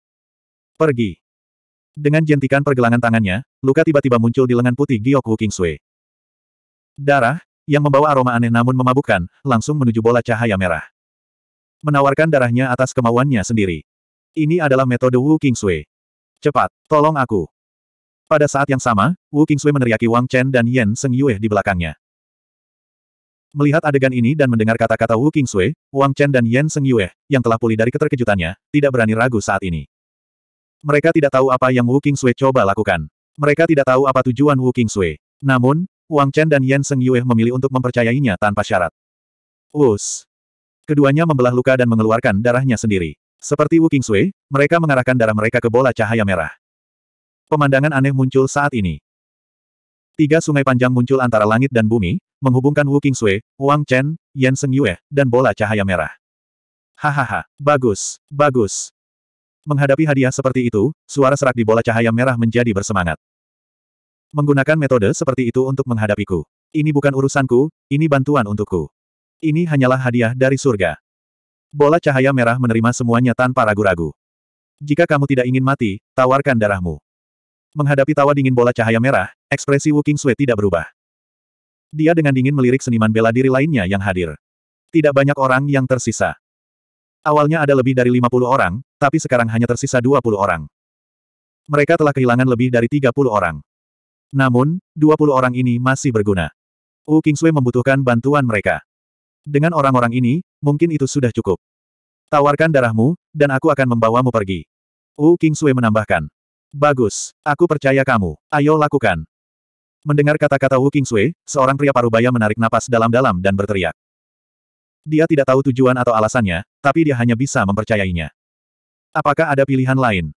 Pergi. Dengan jentikan pergelangan tangannya, luka tiba-tiba muncul di lengan putih King Kingsui. Darah, yang membawa aroma aneh namun memabukkan, langsung menuju bola cahaya merah. Menawarkan darahnya atas kemauannya sendiri. Ini adalah metode Wu Kingsui. Cepat, tolong aku. Pada saat yang sama, Wu Kingsui meneriaki Wang Chen dan Yan Seng Yue di belakangnya. Melihat adegan ini dan mendengar kata-kata Wu Qingsui, Wang Chen dan Yan Seng Yue, yang telah pulih dari keterkejutannya, tidak berani ragu saat ini. Mereka tidak tahu apa yang Wu Qingsui coba lakukan. Mereka tidak tahu apa tujuan Wu Qingsui. Namun, Wang Chen dan Yan Seng Yue memilih untuk mempercayainya tanpa syarat. Us. Keduanya membelah luka dan mengeluarkan darahnya sendiri. Seperti Wu Qingsui, mereka mengarahkan darah mereka ke bola cahaya merah. Pemandangan aneh muncul saat ini. Tiga sungai panjang muncul antara langit dan bumi, menghubungkan Wu Qingsui, Wang Chen, Yan Seng Yue, dan bola cahaya merah. Hahaha, bagus, bagus. Menghadapi hadiah seperti itu, suara serak di bola cahaya merah menjadi bersemangat. Menggunakan metode seperti itu untuk menghadapiku. Ini bukan urusanku, ini bantuan untukku. Ini hanyalah hadiah dari surga. Bola cahaya merah menerima semuanya tanpa ragu-ragu. Jika kamu tidak ingin mati, tawarkan darahmu. Menghadapi tawa dingin bola cahaya merah, ekspresi Wu Qingsui tidak berubah. Dia dengan dingin melirik seniman bela diri lainnya yang hadir. Tidak banyak orang yang tersisa. Awalnya ada lebih dari 50 orang, tapi sekarang hanya tersisa 20 orang. Mereka telah kehilangan lebih dari 30 orang. Namun, 20 orang ini masih berguna. Wu Kingsui membutuhkan bantuan mereka. Dengan orang-orang ini, mungkin itu sudah cukup. Tawarkan darahmu, dan aku akan membawamu pergi. Wu Kingsui menambahkan. Bagus, aku percaya kamu. Ayo lakukan. Mendengar kata-kata Wu Sui, seorang pria parubaya menarik napas dalam-dalam dan berteriak. Dia tidak tahu tujuan atau alasannya, tapi dia hanya bisa mempercayainya. Apakah ada pilihan lain?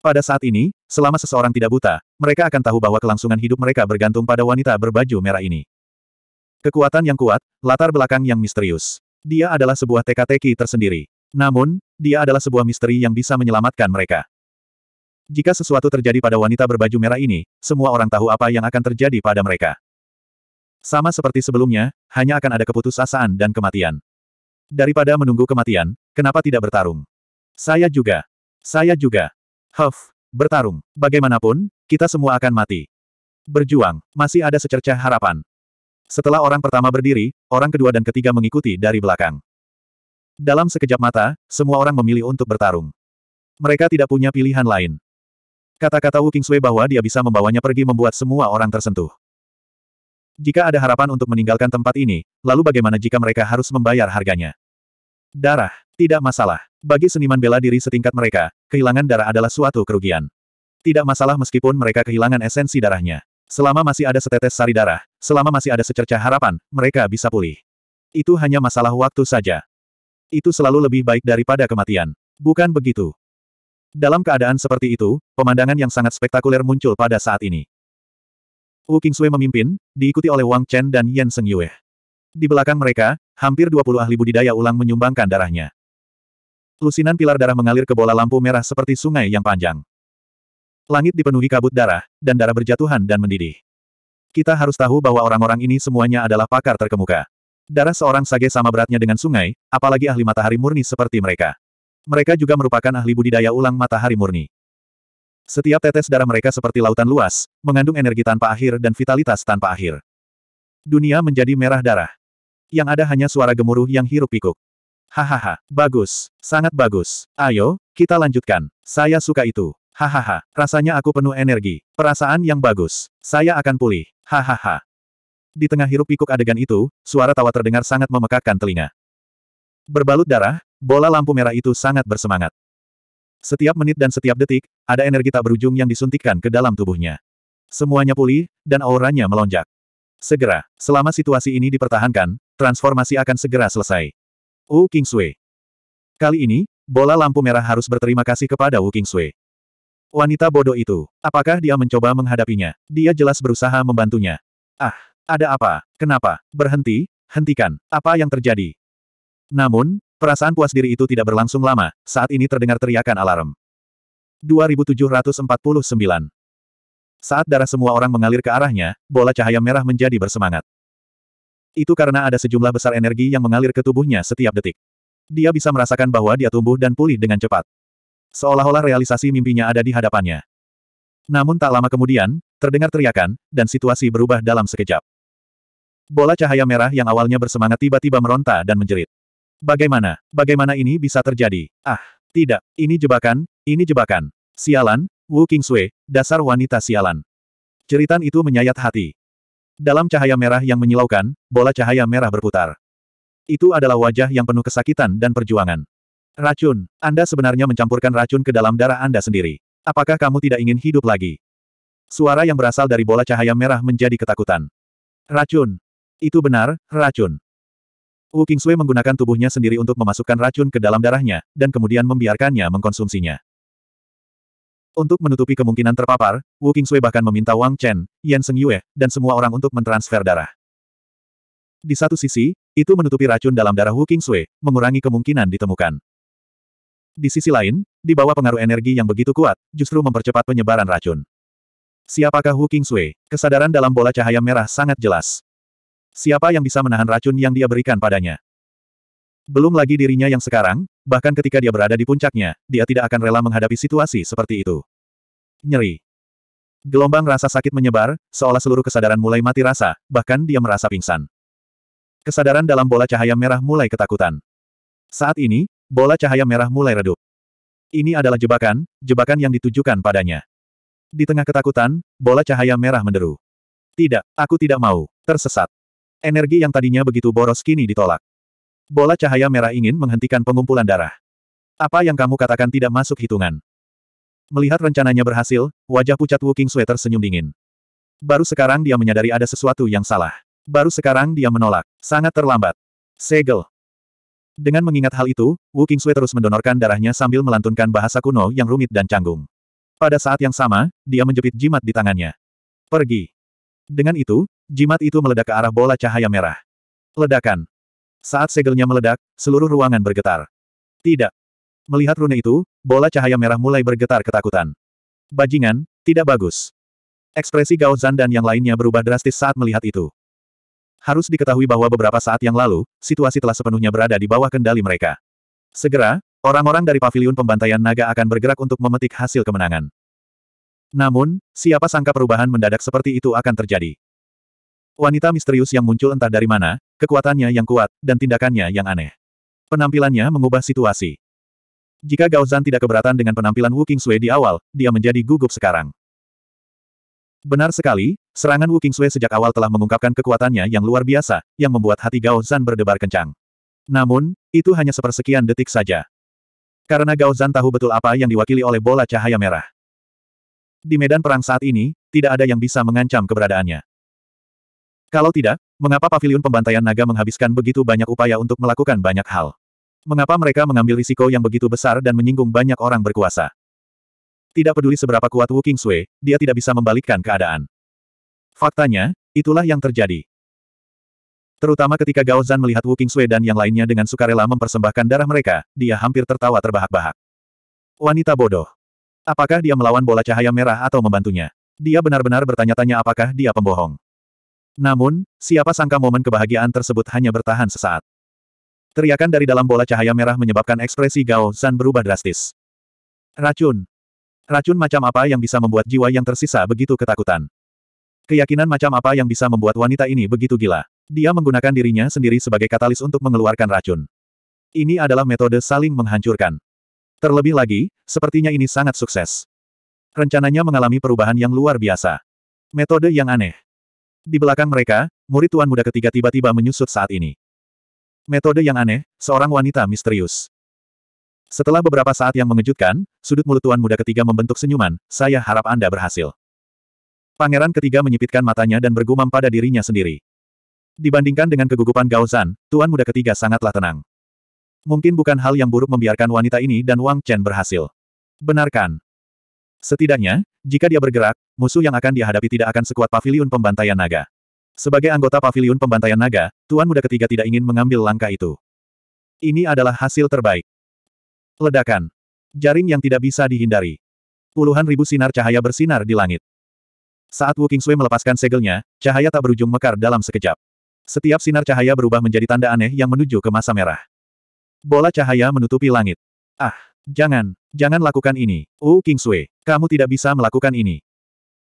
Pada saat ini, selama seseorang tidak buta, mereka akan tahu bahwa kelangsungan hidup mereka bergantung pada wanita berbaju merah ini. Kekuatan yang kuat, latar belakang yang misterius. Dia adalah sebuah teka-teki tersendiri. Namun, dia adalah sebuah misteri yang bisa menyelamatkan mereka. Jika sesuatu terjadi pada wanita berbaju merah ini, semua orang tahu apa yang akan terjadi pada mereka. Sama seperti sebelumnya, hanya akan ada keputusasaan dan kematian. Daripada menunggu kematian, kenapa tidak bertarung? Saya juga. Saya juga. Huff, bertarung. Bagaimanapun, kita semua akan mati. Berjuang, masih ada secercah harapan. Setelah orang pertama berdiri, orang kedua dan ketiga mengikuti dari belakang. Dalam sekejap mata, semua orang memilih untuk bertarung. Mereka tidak punya pilihan lain. Kata-kata Wu Qingsui bahwa dia bisa membawanya pergi membuat semua orang tersentuh. Jika ada harapan untuk meninggalkan tempat ini, lalu bagaimana jika mereka harus membayar harganya? Darah, tidak masalah. Bagi seniman bela diri setingkat mereka, kehilangan darah adalah suatu kerugian. Tidak masalah meskipun mereka kehilangan esensi darahnya. Selama masih ada setetes sari darah, selama masih ada secercah harapan, mereka bisa pulih. Itu hanya masalah waktu saja. Itu selalu lebih baik daripada kematian. Bukan begitu. Dalam keadaan seperti itu, pemandangan yang sangat spektakuler muncul pada saat ini. Wu Qingsui memimpin, diikuti oleh Wang Chen dan Yan Seng Yue. Di belakang mereka, hampir 20 ahli budidaya ulang menyumbangkan darahnya. Lusinan pilar darah mengalir ke bola lampu merah seperti sungai yang panjang. Langit dipenuhi kabut darah, dan darah berjatuhan dan mendidih. Kita harus tahu bahwa orang-orang ini semuanya adalah pakar terkemuka. Darah seorang sage sama beratnya dengan sungai, apalagi ahli matahari murni seperti mereka. Mereka juga merupakan ahli budidaya ulang matahari murni. Setiap tetes darah mereka seperti lautan luas, mengandung energi tanpa akhir dan vitalitas tanpa akhir. Dunia menjadi merah darah. Yang ada hanya suara gemuruh yang hirup pikuk Hahaha, bagus, sangat bagus. Ayo, kita lanjutkan. Saya suka itu. Hahaha, rasanya aku penuh energi. Perasaan yang bagus. Saya akan pulih. Hahaha. Di tengah hirup pikuk adegan itu, suara tawa terdengar sangat memekakkan telinga. Berbalut darah, bola lampu merah itu sangat bersemangat. Setiap menit dan setiap detik, ada energi tak berujung yang disuntikkan ke dalam tubuhnya. Semuanya pulih, dan auranya melonjak. Segera, selama situasi ini dipertahankan, transformasi akan segera selesai. Wu King Sui. Kali ini, bola lampu merah harus berterima kasih kepada Wu King Sui. Wanita bodoh itu, apakah dia mencoba menghadapinya? Dia jelas berusaha membantunya. Ah, ada apa? Kenapa? Berhenti, hentikan. Apa yang terjadi? Namun, perasaan puas diri itu tidak berlangsung lama, saat ini terdengar teriakan alarm. 2749 Saat darah semua orang mengalir ke arahnya, bola cahaya merah menjadi bersemangat. Itu karena ada sejumlah besar energi yang mengalir ke tubuhnya setiap detik. Dia bisa merasakan bahwa dia tumbuh dan pulih dengan cepat. Seolah-olah realisasi mimpinya ada di hadapannya. Namun tak lama kemudian, terdengar teriakan, dan situasi berubah dalam sekejap. Bola cahaya merah yang awalnya bersemangat tiba-tiba meronta dan menjerit. Bagaimana? Bagaimana ini bisa terjadi? Ah, tidak, ini jebakan, ini jebakan. Sialan, Wu Qingsui, dasar wanita sialan. Ceritan itu menyayat hati. Dalam cahaya merah yang menyilaukan, bola cahaya merah berputar. Itu adalah wajah yang penuh kesakitan dan perjuangan. Racun, Anda sebenarnya mencampurkan racun ke dalam darah Anda sendiri. Apakah kamu tidak ingin hidup lagi? Suara yang berasal dari bola cahaya merah menjadi ketakutan. Racun. Itu benar, racun. Wu Qingsui menggunakan tubuhnya sendiri untuk memasukkan racun ke dalam darahnya, dan kemudian membiarkannya mengkonsumsinya. Untuk menutupi kemungkinan terpapar, Wu Qingsui bahkan meminta Wang Chen, Yan Seng Yue, dan semua orang untuk mentransfer darah. Di satu sisi, itu menutupi racun dalam darah Wu Qingsui, mengurangi kemungkinan ditemukan. Di sisi lain, di bawah pengaruh energi yang begitu kuat, justru mempercepat penyebaran racun. Siapakah Wu Qingsui? Kesadaran dalam bola cahaya merah sangat jelas. Siapa yang bisa menahan racun yang dia berikan padanya? Belum lagi dirinya yang sekarang, bahkan ketika dia berada di puncaknya, dia tidak akan rela menghadapi situasi seperti itu. Nyeri. Gelombang rasa sakit menyebar, seolah seluruh kesadaran mulai mati rasa, bahkan dia merasa pingsan. Kesadaran dalam bola cahaya merah mulai ketakutan. Saat ini, bola cahaya merah mulai redup. Ini adalah jebakan, jebakan yang ditujukan padanya. Di tengah ketakutan, bola cahaya merah menderu. Tidak, aku tidak mau, tersesat. Energi yang tadinya begitu boros kini ditolak. Bola cahaya merah ingin menghentikan pengumpulan darah. Apa yang kamu katakan tidak masuk hitungan? Melihat rencananya berhasil, wajah pucat Wuking King Sweater tersenyum dingin. Baru sekarang dia menyadari ada sesuatu yang salah. Baru sekarang dia menolak. Sangat terlambat. Segel. Dengan mengingat hal itu, Wuking Sui terus mendonorkan darahnya sambil melantunkan bahasa kuno yang rumit dan canggung. Pada saat yang sama, dia menjepit jimat di tangannya. Pergi. Dengan itu, jimat itu meledak ke arah bola cahaya merah. Ledakan. Saat segelnya meledak, seluruh ruangan bergetar. Tidak. Melihat rune itu, bola cahaya merah mulai bergetar ketakutan. Bajingan, tidak bagus. Ekspresi Gao Zan dan yang lainnya berubah drastis saat melihat itu. Harus diketahui bahwa beberapa saat yang lalu, situasi telah sepenuhnya berada di bawah kendali mereka. Segera, orang-orang dari paviliun pembantaian naga akan bergerak untuk memetik hasil kemenangan. Namun, siapa sangka perubahan mendadak seperti itu akan terjadi. Wanita misterius yang muncul entah dari mana, kekuatannya yang kuat, dan tindakannya yang aneh. Penampilannya mengubah situasi. Jika Zan tidak keberatan dengan penampilan Wu Qingsui di awal, dia menjadi gugup sekarang. Benar sekali, serangan Wu Qingsui sejak awal telah mengungkapkan kekuatannya yang luar biasa, yang membuat hati Zan berdebar kencang. Namun, itu hanya sepersekian detik saja. Karena Zan tahu betul apa yang diwakili oleh bola cahaya merah. Di medan perang saat ini, tidak ada yang bisa mengancam keberadaannya. Kalau tidak, mengapa Pavilion pembantaian naga menghabiskan begitu banyak upaya untuk melakukan banyak hal? Mengapa mereka mengambil risiko yang begitu besar dan menyinggung banyak orang berkuasa? Tidak peduli seberapa kuat Wu Sui, dia tidak bisa membalikkan keadaan. Faktanya, itulah yang terjadi. Terutama ketika Gao Zan melihat Wu Sui dan yang lainnya dengan sukarela mempersembahkan darah mereka, dia hampir tertawa terbahak-bahak. Wanita bodoh. Apakah dia melawan bola cahaya merah atau membantunya? Dia benar-benar bertanya-tanya apakah dia pembohong. Namun, siapa sangka momen kebahagiaan tersebut hanya bertahan sesaat. Teriakan dari dalam bola cahaya merah menyebabkan ekspresi Gao Zan berubah drastis. Racun. Racun macam apa yang bisa membuat jiwa yang tersisa begitu ketakutan? Keyakinan macam apa yang bisa membuat wanita ini begitu gila? Dia menggunakan dirinya sendiri sebagai katalis untuk mengeluarkan racun. Ini adalah metode saling menghancurkan. Terlebih lagi, sepertinya ini sangat sukses. Rencananya mengalami perubahan yang luar biasa. Metode yang aneh. Di belakang mereka, murid tuan muda ketiga tiba-tiba menyusut saat ini. Metode yang aneh, seorang wanita misterius. Setelah beberapa saat yang mengejutkan, sudut mulut tuan muda ketiga membentuk senyuman, saya harap Anda berhasil. Pangeran ketiga menyipitkan matanya dan bergumam pada dirinya sendiri. Dibandingkan dengan kegugupan Gaozan, tuan muda ketiga sangatlah tenang. Mungkin bukan hal yang buruk membiarkan wanita ini dan Wang Chen berhasil. Benarkan, Setidaknya, jika dia bergerak, musuh yang akan dihadapi tidak akan sekuat pavilion pembantaian naga. Sebagai anggota pavilion pembantaian naga, Tuan Muda ketiga tidak ingin mengambil langkah itu. Ini adalah hasil terbaik. Ledakan. Jaring yang tidak bisa dihindari. Puluhan ribu sinar cahaya bersinar di langit. Saat Wu Kingsui melepaskan segelnya, cahaya tak berujung mekar dalam sekejap. Setiap sinar cahaya berubah menjadi tanda aneh yang menuju ke masa merah. Bola cahaya menutupi langit. Ah! Jangan, jangan lakukan ini, Wu Sui, Kamu tidak bisa melakukan ini.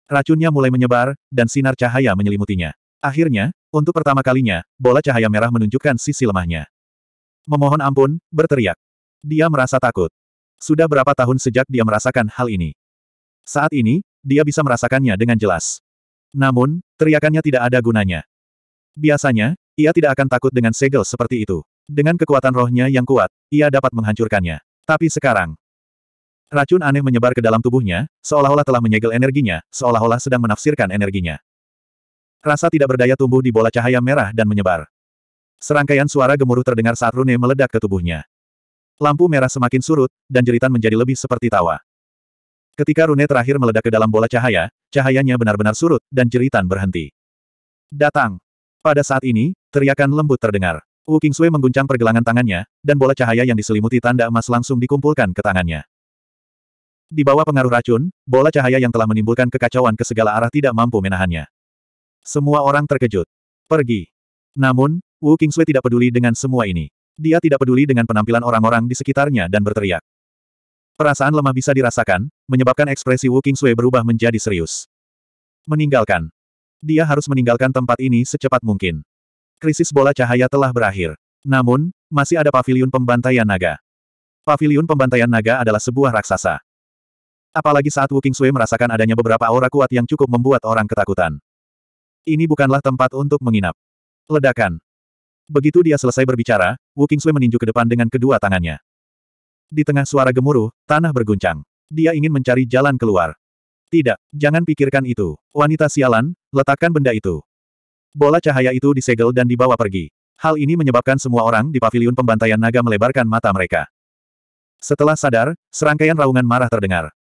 Racunnya mulai menyebar, dan sinar cahaya menyelimutinya. Akhirnya, untuk pertama kalinya, bola cahaya merah menunjukkan sisi lemahnya. Memohon ampun, berteriak. Dia merasa takut. Sudah berapa tahun sejak dia merasakan hal ini. Saat ini, dia bisa merasakannya dengan jelas. Namun, teriakannya tidak ada gunanya. Biasanya, ia tidak akan takut dengan segel seperti itu. Dengan kekuatan rohnya yang kuat, ia dapat menghancurkannya. Tapi sekarang, racun aneh menyebar ke dalam tubuhnya, seolah-olah telah menyegel energinya, seolah-olah sedang menafsirkan energinya. Rasa tidak berdaya tumbuh di bola cahaya merah dan menyebar. Serangkaian suara gemuruh terdengar saat Rune meledak ke tubuhnya. Lampu merah semakin surut, dan jeritan menjadi lebih seperti tawa. Ketika Rune terakhir meledak ke dalam bola cahaya, cahayanya benar-benar surut, dan jeritan berhenti. Datang. Pada saat ini, teriakan lembut terdengar. Wu Sui mengguncang pergelangan tangannya, dan bola cahaya yang diselimuti tanda emas langsung dikumpulkan ke tangannya. Di bawah pengaruh racun, bola cahaya yang telah menimbulkan kekacauan ke segala arah tidak mampu menahannya. Semua orang terkejut. Pergi. Namun, Wu Sui tidak peduli dengan semua ini. Dia tidak peduli dengan penampilan orang-orang di sekitarnya dan berteriak. Perasaan lemah bisa dirasakan, menyebabkan ekspresi Wu Sui berubah menjadi serius. Meninggalkan. Dia harus meninggalkan tempat ini secepat mungkin. Krisis bola cahaya telah berakhir. Namun, masih ada pavilion pembantaian naga. Pavilion pembantaian naga adalah sebuah raksasa. Apalagi saat Wu Sui merasakan adanya beberapa aura kuat yang cukup membuat orang ketakutan. Ini bukanlah tempat untuk menginap. Ledakan. Begitu dia selesai berbicara, Wu Sui meninju ke depan dengan kedua tangannya. Di tengah suara gemuruh, tanah berguncang. Dia ingin mencari jalan keluar. Tidak, jangan pikirkan itu. Wanita sialan, letakkan benda itu. Bola cahaya itu disegel dan dibawa pergi. Hal ini menyebabkan semua orang di paviliun pembantaian naga melebarkan mata mereka. Setelah sadar, serangkaian raungan marah terdengar.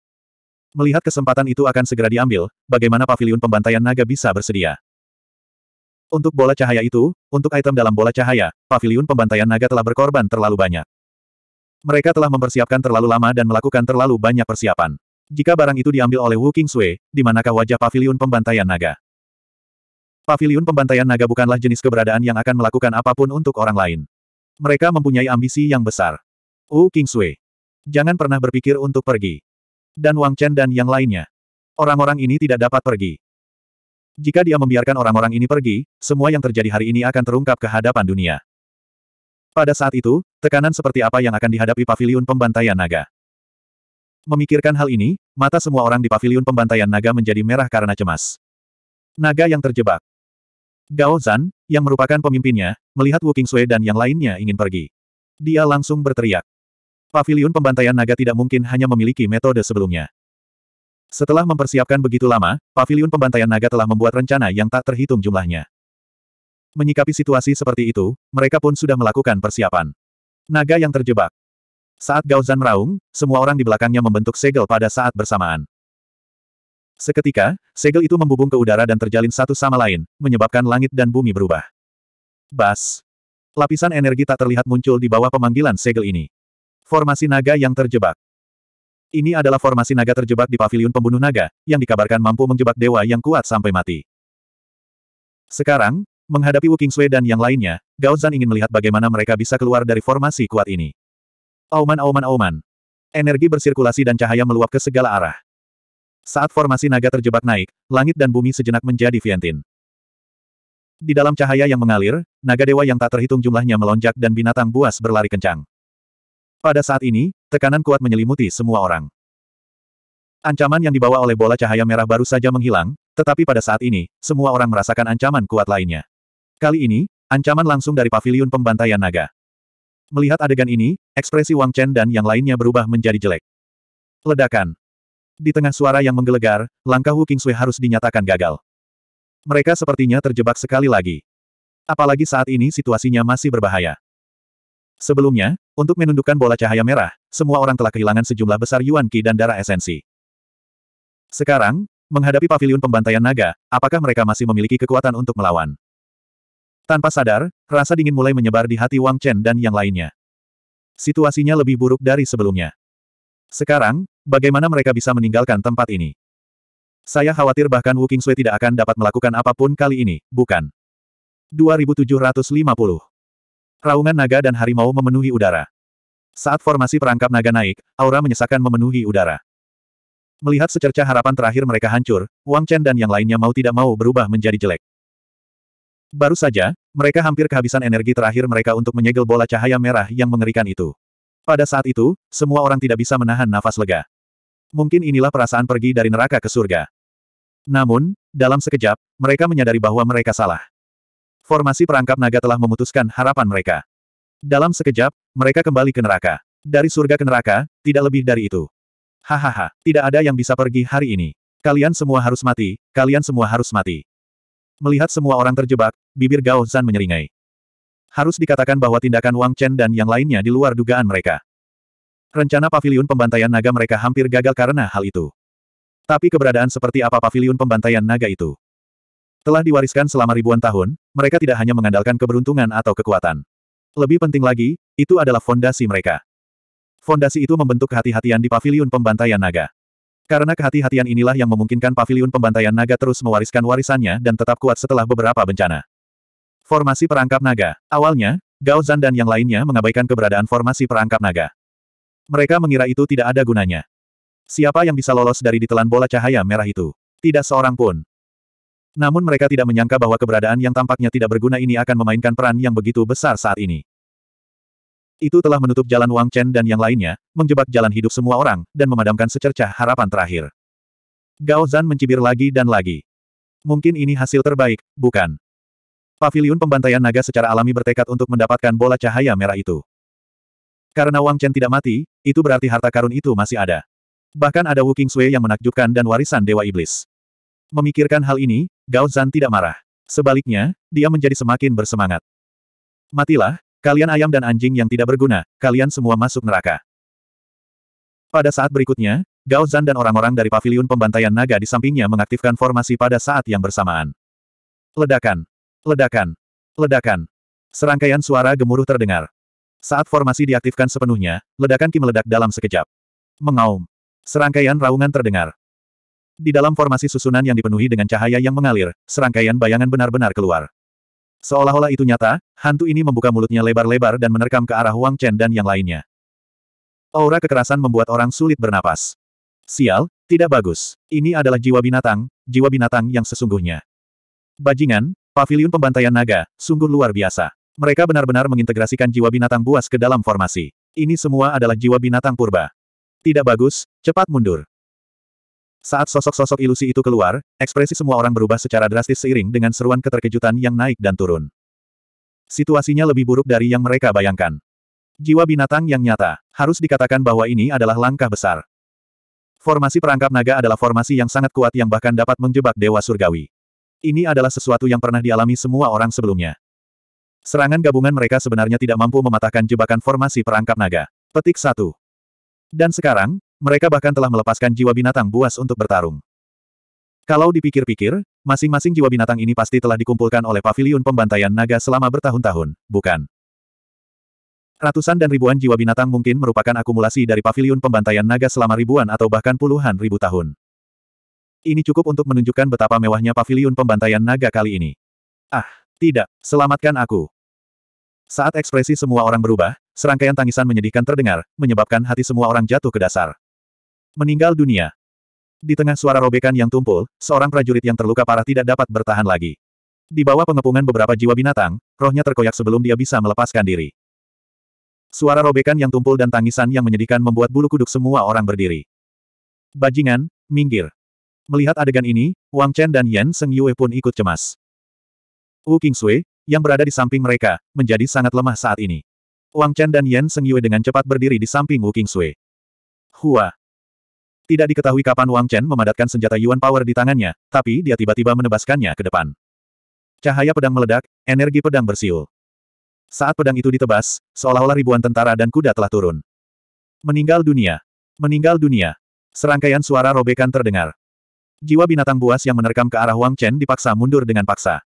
Melihat kesempatan itu akan segera diambil, bagaimana paviliun pembantaian naga bisa bersedia. Untuk bola cahaya itu, untuk item dalam bola cahaya, paviliun pembantaian naga telah berkorban terlalu banyak. Mereka telah mempersiapkan terlalu lama dan melakukan terlalu banyak persiapan. Jika barang itu diambil oleh Wu Qingsui, di manakah wajah paviliun pembantaian naga? Pavilion pembantaian naga bukanlah jenis keberadaan yang akan melakukan apapun untuk orang lain. Mereka mempunyai ambisi yang besar. Wu King Sui. Jangan pernah berpikir untuk pergi. Dan Wang Chen dan yang lainnya. Orang-orang ini tidak dapat pergi. Jika dia membiarkan orang-orang ini pergi, semua yang terjadi hari ini akan terungkap ke hadapan dunia. Pada saat itu, tekanan seperti apa yang akan dihadapi Pavilion pembantaian naga. Memikirkan hal ini, mata semua orang di Pavilion pembantaian naga menjadi merah karena cemas. Naga yang terjebak. Gao Zan, yang merupakan pemimpinnya, melihat Wu Qingsui dan yang lainnya ingin pergi. Dia langsung berteriak. Pavilion pembantaian naga tidak mungkin hanya memiliki metode sebelumnya. Setelah mempersiapkan begitu lama, pavilion pembantaian naga telah membuat rencana yang tak terhitung jumlahnya. Menyikapi situasi seperti itu, mereka pun sudah melakukan persiapan. Naga yang terjebak. Saat Gao Zan meraung, semua orang di belakangnya membentuk segel pada saat bersamaan. Seketika, segel itu membubung ke udara dan terjalin satu sama lain, menyebabkan langit dan bumi berubah. Bas. Lapisan energi tak terlihat muncul di bawah pemanggilan segel ini. Formasi naga yang terjebak. Ini adalah formasi naga terjebak di Pavilion pembunuh naga, yang dikabarkan mampu menjebak dewa yang kuat sampai mati. Sekarang, menghadapi Wu Kingsui dan yang lainnya, Gao Zan ingin melihat bagaimana mereka bisa keluar dari formasi kuat ini. Auman auman auman. Energi bersirkulasi dan cahaya meluap ke segala arah. Saat formasi naga terjebak naik, langit dan bumi sejenak menjadi Vientin. Di dalam cahaya yang mengalir, naga dewa yang tak terhitung jumlahnya melonjak dan binatang buas berlari kencang. Pada saat ini, tekanan kuat menyelimuti semua orang. Ancaman yang dibawa oleh bola cahaya merah baru saja menghilang, tetapi pada saat ini, semua orang merasakan ancaman kuat lainnya. Kali ini, ancaman langsung dari paviliun pembantaian naga. Melihat adegan ini, ekspresi Wang Chen dan yang lainnya berubah menjadi jelek. Ledakan. Di tengah suara yang menggelegar, langkah Wu Kingsui harus dinyatakan gagal. Mereka sepertinya terjebak sekali lagi. Apalagi saat ini situasinya masih berbahaya. Sebelumnya, untuk menundukkan bola cahaya merah, semua orang telah kehilangan sejumlah besar Yuan Qi dan darah esensi. Sekarang, menghadapi pavilion pembantaian naga, apakah mereka masih memiliki kekuatan untuk melawan? Tanpa sadar, rasa dingin mulai menyebar di hati Wang Chen dan yang lainnya. Situasinya lebih buruk dari sebelumnya. Sekarang, Bagaimana mereka bisa meninggalkan tempat ini? Saya khawatir bahkan Wu Qingsui tidak akan dapat melakukan apapun kali ini, bukan? 2750 Raungan naga dan harimau memenuhi udara. Saat formasi perangkap naga naik, aura menyesakan memenuhi udara. Melihat secerca harapan terakhir mereka hancur, Wang Chen dan yang lainnya mau tidak mau berubah menjadi jelek. Baru saja, mereka hampir kehabisan energi terakhir mereka untuk menyegel bola cahaya merah yang mengerikan itu. Pada saat itu, semua orang tidak bisa menahan nafas lega. Mungkin inilah perasaan pergi dari neraka ke surga. Namun, dalam sekejap, mereka menyadari bahwa mereka salah. Formasi perangkap naga telah memutuskan harapan mereka. Dalam sekejap, mereka kembali ke neraka. Dari surga ke neraka, tidak lebih dari itu. Hahaha, tidak ada yang bisa pergi hari ini. Kalian semua harus mati, kalian semua harus mati. Melihat semua orang terjebak, bibir Gao Zan menyeringai. Harus dikatakan bahwa tindakan Wang Chen dan yang lainnya di luar dugaan mereka. Rencana pavilion pembantaian naga mereka hampir gagal karena hal itu. Tapi keberadaan seperti apa pavilion pembantaian naga itu? Telah diwariskan selama ribuan tahun, mereka tidak hanya mengandalkan keberuntungan atau kekuatan. Lebih penting lagi, itu adalah fondasi mereka. Fondasi itu membentuk kehati-hatian di pavilion pembantaian naga. Karena kehati-hatian inilah yang memungkinkan pavilion pembantaian naga terus mewariskan warisannya dan tetap kuat setelah beberapa bencana. Formasi perangkap naga. Awalnya, Gao Zan dan yang lainnya mengabaikan keberadaan formasi perangkap naga. Mereka mengira itu tidak ada gunanya. Siapa yang bisa lolos dari ditelan bola cahaya merah itu? Tidak seorang pun. Namun mereka tidak menyangka bahwa keberadaan yang tampaknya tidak berguna ini akan memainkan peran yang begitu besar saat ini. Itu telah menutup jalan Wang Chen dan yang lainnya, menjebak jalan hidup semua orang, dan memadamkan secercah harapan terakhir. Gao Zan mencibir lagi dan lagi. Mungkin ini hasil terbaik, bukan? Pavilion pembantaian naga secara alami bertekad untuk mendapatkan bola cahaya merah itu. Karena Wang Chen tidak mati, itu berarti harta karun itu masih ada. Bahkan ada Wu King Sui yang menakjubkan dan warisan Dewa Iblis. Memikirkan hal ini, Gao Zan tidak marah. Sebaliknya, dia menjadi semakin bersemangat. Matilah, kalian ayam dan anjing yang tidak berguna, kalian semua masuk neraka. Pada saat berikutnya, Gao Zan dan orang-orang dari paviliun pembantaian naga di sampingnya mengaktifkan formasi pada saat yang bersamaan. Ledakan! Ledakan! Ledakan! Serangkaian suara gemuruh terdengar. Saat formasi diaktifkan sepenuhnya, ledakan Ki meledak dalam sekejap. Mengaum. Serangkaian raungan terdengar. Di dalam formasi susunan yang dipenuhi dengan cahaya yang mengalir, serangkaian bayangan benar-benar keluar. Seolah-olah itu nyata, hantu ini membuka mulutnya lebar-lebar dan menerkam ke arah Huang Chen dan yang lainnya. Aura kekerasan membuat orang sulit bernapas. Sial, tidak bagus. Ini adalah jiwa binatang, jiwa binatang yang sesungguhnya. Bajingan, pavilion pembantaian naga, sungguh luar biasa. Mereka benar-benar mengintegrasikan jiwa binatang buas ke dalam formasi. Ini semua adalah jiwa binatang purba. Tidak bagus, cepat mundur. Saat sosok-sosok ilusi itu keluar, ekspresi semua orang berubah secara drastis seiring dengan seruan keterkejutan yang naik dan turun. Situasinya lebih buruk dari yang mereka bayangkan. Jiwa binatang yang nyata, harus dikatakan bahwa ini adalah langkah besar. Formasi perangkap naga adalah formasi yang sangat kuat yang bahkan dapat menjebak dewa surgawi. Ini adalah sesuatu yang pernah dialami semua orang sebelumnya. Serangan gabungan mereka sebenarnya tidak mampu mematahkan jebakan formasi perangkap naga. Petik 1. Dan sekarang, mereka bahkan telah melepaskan jiwa binatang buas untuk bertarung. Kalau dipikir-pikir, masing-masing jiwa binatang ini pasti telah dikumpulkan oleh paviliun pembantaian naga selama bertahun-tahun, bukan? Ratusan dan ribuan jiwa binatang mungkin merupakan akumulasi dari paviliun pembantaian naga selama ribuan atau bahkan puluhan ribu tahun. Ini cukup untuk menunjukkan betapa mewahnya paviliun pembantaian naga kali ini. Ah, tidak, selamatkan aku. Saat ekspresi semua orang berubah, serangkaian tangisan menyedihkan terdengar, menyebabkan hati semua orang jatuh ke dasar. Meninggal dunia. Di tengah suara robekan yang tumpul, seorang prajurit yang terluka parah tidak dapat bertahan lagi. Di bawah pengepungan beberapa jiwa binatang, rohnya terkoyak sebelum dia bisa melepaskan diri. Suara robekan yang tumpul dan tangisan yang menyedihkan membuat bulu kuduk semua orang berdiri. Bajingan, minggir. Melihat adegan ini, Wang Chen dan Yan Seng Yue pun ikut cemas. Wu Qingsui, yang berada di samping mereka, menjadi sangat lemah saat ini. Wang Chen dan Yan Seng Yue dengan cepat berdiri di samping Wu Sui. Hua. Tidak diketahui kapan Wang Chen memadatkan senjata Yuan Power di tangannya, tapi dia tiba-tiba menebaskannya ke depan. Cahaya pedang meledak, energi pedang bersiul. Saat pedang itu ditebas, seolah-olah ribuan tentara dan kuda telah turun. Meninggal dunia. Meninggal dunia. Serangkaian suara robekan terdengar. Jiwa binatang buas yang menerkam ke arah Wang Chen dipaksa mundur dengan paksa.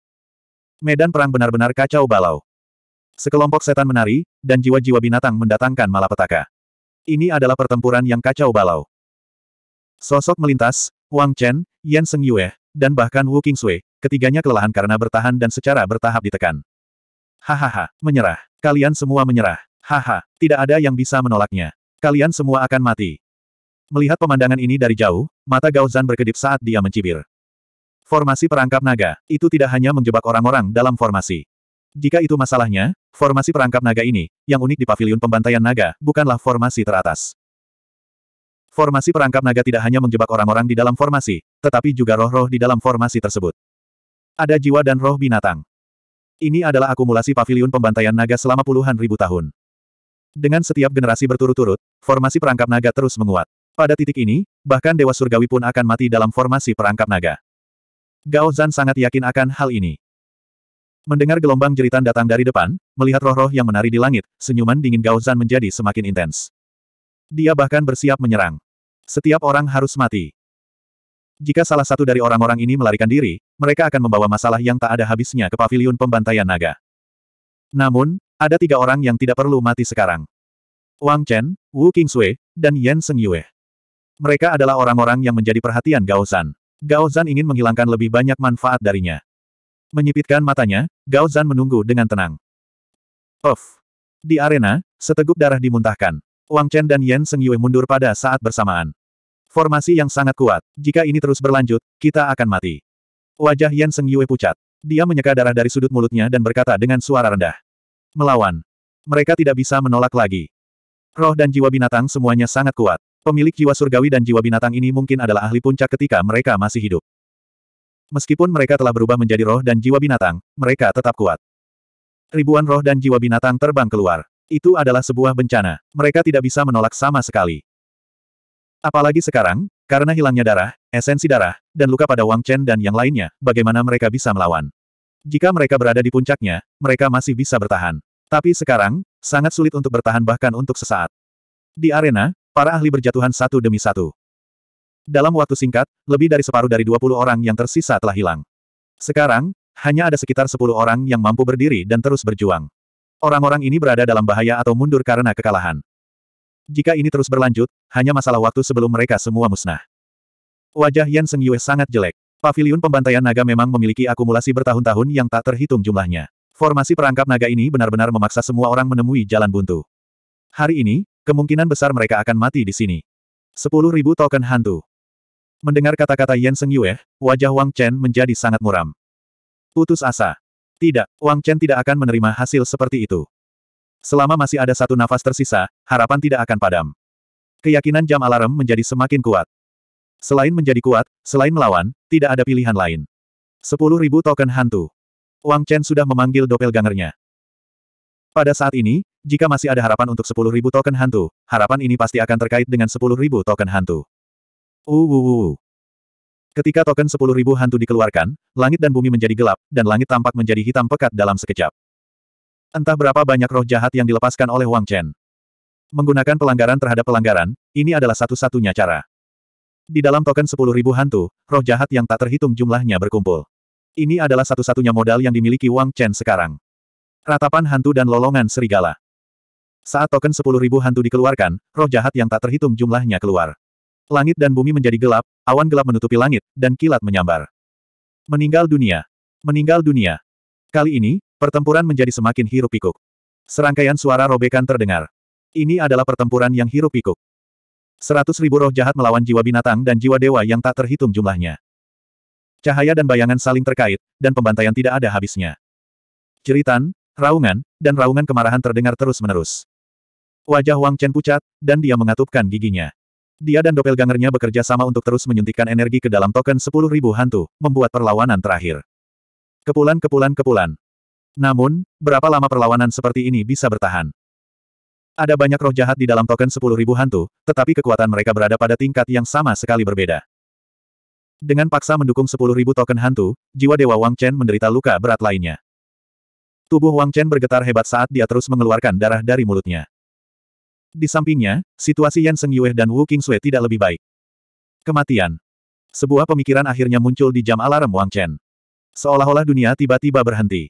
Medan perang benar-benar kacau balau. Sekelompok setan menari, dan jiwa-jiwa binatang mendatangkan malapetaka. Ini adalah pertempuran yang kacau balau. Sosok melintas, Wang Chen, Yan Seng Yue, dan bahkan Wu Sui, ketiganya kelelahan karena bertahan dan secara bertahap ditekan. Hahaha, menyerah. Kalian semua menyerah. Haha, tidak ada yang bisa menolaknya. Kalian semua akan mati. Melihat pemandangan ini dari jauh, mata Zan berkedip saat dia mencibir. Formasi perangkap naga, itu tidak hanya menjebak orang-orang dalam formasi. Jika itu masalahnya, formasi perangkap naga ini, yang unik di paviliun pembantaian naga, bukanlah formasi teratas. Formasi perangkap naga tidak hanya menjebak orang-orang di dalam formasi, tetapi juga roh-roh di dalam formasi tersebut. Ada jiwa dan roh binatang. Ini adalah akumulasi paviliun pembantaian naga selama puluhan ribu tahun. Dengan setiap generasi berturut-turut, formasi perangkap naga terus menguat. Pada titik ini, bahkan Dewa Surgawi pun akan mati dalam formasi perangkap naga. Gao Zan sangat yakin akan hal ini. Mendengar gelombang jeritan datang dari depan, melihat roh-roh yang menari di langit, senyuman dingin Gao Zan menjadi semakin intens. Dia bahkan bersiap menyerang. Setiap orang harus mati. Jika salah satu dari orang-orang ini melarikan diri, mereka akan membawa masalah yang tak ada habisnya ke paviliun pembantaian naga. Namun, ada tiga orang yang tidak perlu mati sekarang. Wang Chen, Wu Qingsui, dan Yan Sengyue. Mereka adalah orang-orang yang menjadi perhatian Gao Zan. Gao Zan ingin menghilangkan lebih banyak manfaat darinya. Menyipitkan matanya, Gao Zan menunggu dengan tenang. Of. Di arena, seteguk darah dimuntahkan. Wang Chen dan Yan Seng Yue mundur pada saat bersamaan. Formasi yang sangat kuat. Jika ini terus berlanjut, kita akan mati. Wajah Yan Seng Yue pucat. Dia menyeka darah dari sudut mulutnya dan berkata dengan suara rendah. Melawan. Mereka tidak bisa menolak lagi. Roh dan jiwa binatang semuanya sangat kuat. Pemilik jiwa surgawi dan jiwa binatang ini mungkin adalah ahli puncak ketika mereka masih hidup. Meskipun mereka telah berubah menjadi roh dan jiwa binatang, mereka tetap kuat. Ribuan roh dan jiwa binatang terbang keluar. Itu adalah sebuah bencana. Mereka tidak bisa menolak sama sekali. Apalagi sekarang, karena hilangnya darah, esensi darah, dan luka pada Wang Chen dan yang lainnya, bagaimana mereka bisa melawan? Jika mereka berada di puncaknya, mereka masih bisa bertahan. Tapi sekarang, sangat sulit untuk bertahan bahkan untuk sesaat. Di arena, Para ahli berjatuhan satu demi satu. Dalam waktu singkat, lebih dari separuh dari 20 orang yang tersisa telah hilang. Sekarang, hanya ada sekitar 10 orang yang mampu berdiri dan terus berjuang. Orang-orang ini berada dalam bahaya atau mundur karena kekalahan. Jika ini terus berlanjut, hanya masalah waktu sebelum mereka semua musnah. Wajah Yan Seng Yue sangat jelek. Paviliun pembantaian naga memang memiliki akumulasi bertahun-tahun yang tak terhitung jumlahnya. Formasi perangkap naga ini benar-benar memaksa semua orang menemui jalan buntu. Hari ini, Kemungkinan besar mereka akan mati di sini. Sepuluh ribu token hantu. Mendengar kata-kata Yen Seng Yue, wajah Wang Chen menjadi sangat muram. Putus asa. Tidak, Wang Chen tidak akan menerima hasil seperti itu. Selama masih ada satu nafas tersisa, harapan tidak akan padam. Keyakinan jam alarm menjadi semakin kuat. Selain menjadi kuat, selain melawan, tidak ada pilihan lain. Sepuluh ribu token hantu. Wang Chen sudah memanggil doppelgangernya. Pada saat ini, jika masih ada harapan untuk 10.000 token hantu, harapan ini pasti akan terkait dengan 10.000 token hantu. Uwuwuwu. Ketika token 10.000 hantu dikeluarkan, langit dan bumi menjadi gelap, dan langit tampak menjadi hitam pekat dalam sekejap. Entah berapa banyak roh jahat yang dilepaskan oleh Wang Chen. Menggunakan pelanggaran terhadap pelanggaran, ini adalah satu-satunya cara. Di dalam token 10.000 hantu, roh jahat yang tak terhitung jumlahnya berkumpul. Ini adalah satu-satunya modal yang dimiliki Wang Chen sekarang. Ratapan hantu dan lolongan serigala. Saat token 10.000 hantu dikeluarkan, roh jahat yang tak terhitung jumlahnya keluar. Langit dan bumi menjadi gelap, awan gelap menutupi langit, dan kilat menyambar. Meninggal dunia. Meninggal dunia. Kali ini, pertempuran menjadi semakin hiruk pikuk. Serangkaian suara robekan terdengar. Ini adalah pertempuran yang hiruk pikuk. Seratus ribu roh jahat melawan jiwa binatang dan jiwa dewa yang tak terhitung jumlahnya. Cahaya dan bayangan saling terkait, dan pembantaian tidak ada habisnya. Ceritan, Raungan, dan raungan kemarahan terdengar terus-menerus. Wajah Wang Chen pucat, dan dia mengatupkan giginya. Dia dan doppelgangernya bekerja sama untuk terus menyuntikkan energi ke dalam token 10.000 hantu, membuat perlawanan terakhir. Kepulan-kepulan-kepulan. Namun, berapa lama perlawanan seperti ini bisa bertahan? Ada banyak roh jahat di dalam token 10.000 hantu, tetapi kekuatan mereka berada pada tingkat yang sama sekali berbeda. Dengan paksa mendukung 10.000 token hantu, jiwa Dewa Wang Chen menderita luka berat lainnya. Tubuh Wang Chen bergetar hebat saat dia terus mengeluarkan darah dari mulutnya. Di sampingnya, situasi Yan Seng Yue dan Wu King Sui tidak lebih baik. Kematian. Sebuah pemikiran akhirnya muncul di jam alarm Wang Chen. Seolah-olah dunia tiba-tiba berhenti.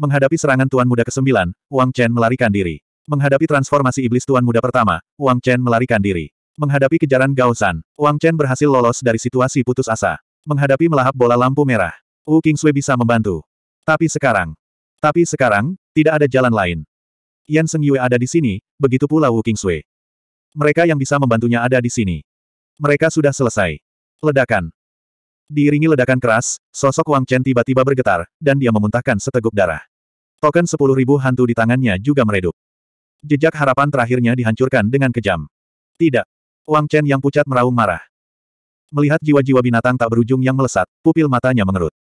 Menghadapi serangan Tuan Muda ke-9, Wang Chen melarikan diri. Menghadapi transformasi iblis Tuan Muda pertama, Wang Chen melarikan diri. Menghadapi kejaran Gao San, Wang Chen berhasil lolos dari situasi putus asa. Menghadapi melahap bola lampu merah, Wu King Sui bisa membantu. Tapi sekarang, tapi sekarang, tidak ada jalan lain. Yan Seng Yue ada di sini, begitu pula Wu Qing Sui. Mereka yang bisa membantunya ada di sini. Mereka sudah selesai. Ledakan. Diiringi ledakan keras, sosok Wang Chen tiba-tiba bergetar, dan dia memuntahkan seteguk darah. Token ribu hantu di tangannya juga meredup. Jejak harapan terakhirnya dihancurkan dengan kejam. Tidak. Wang Chen yang pucat meraung marah. Melihat jiwa-jiwa binatang tak berujung yang melesat, pupil matanya mengerut.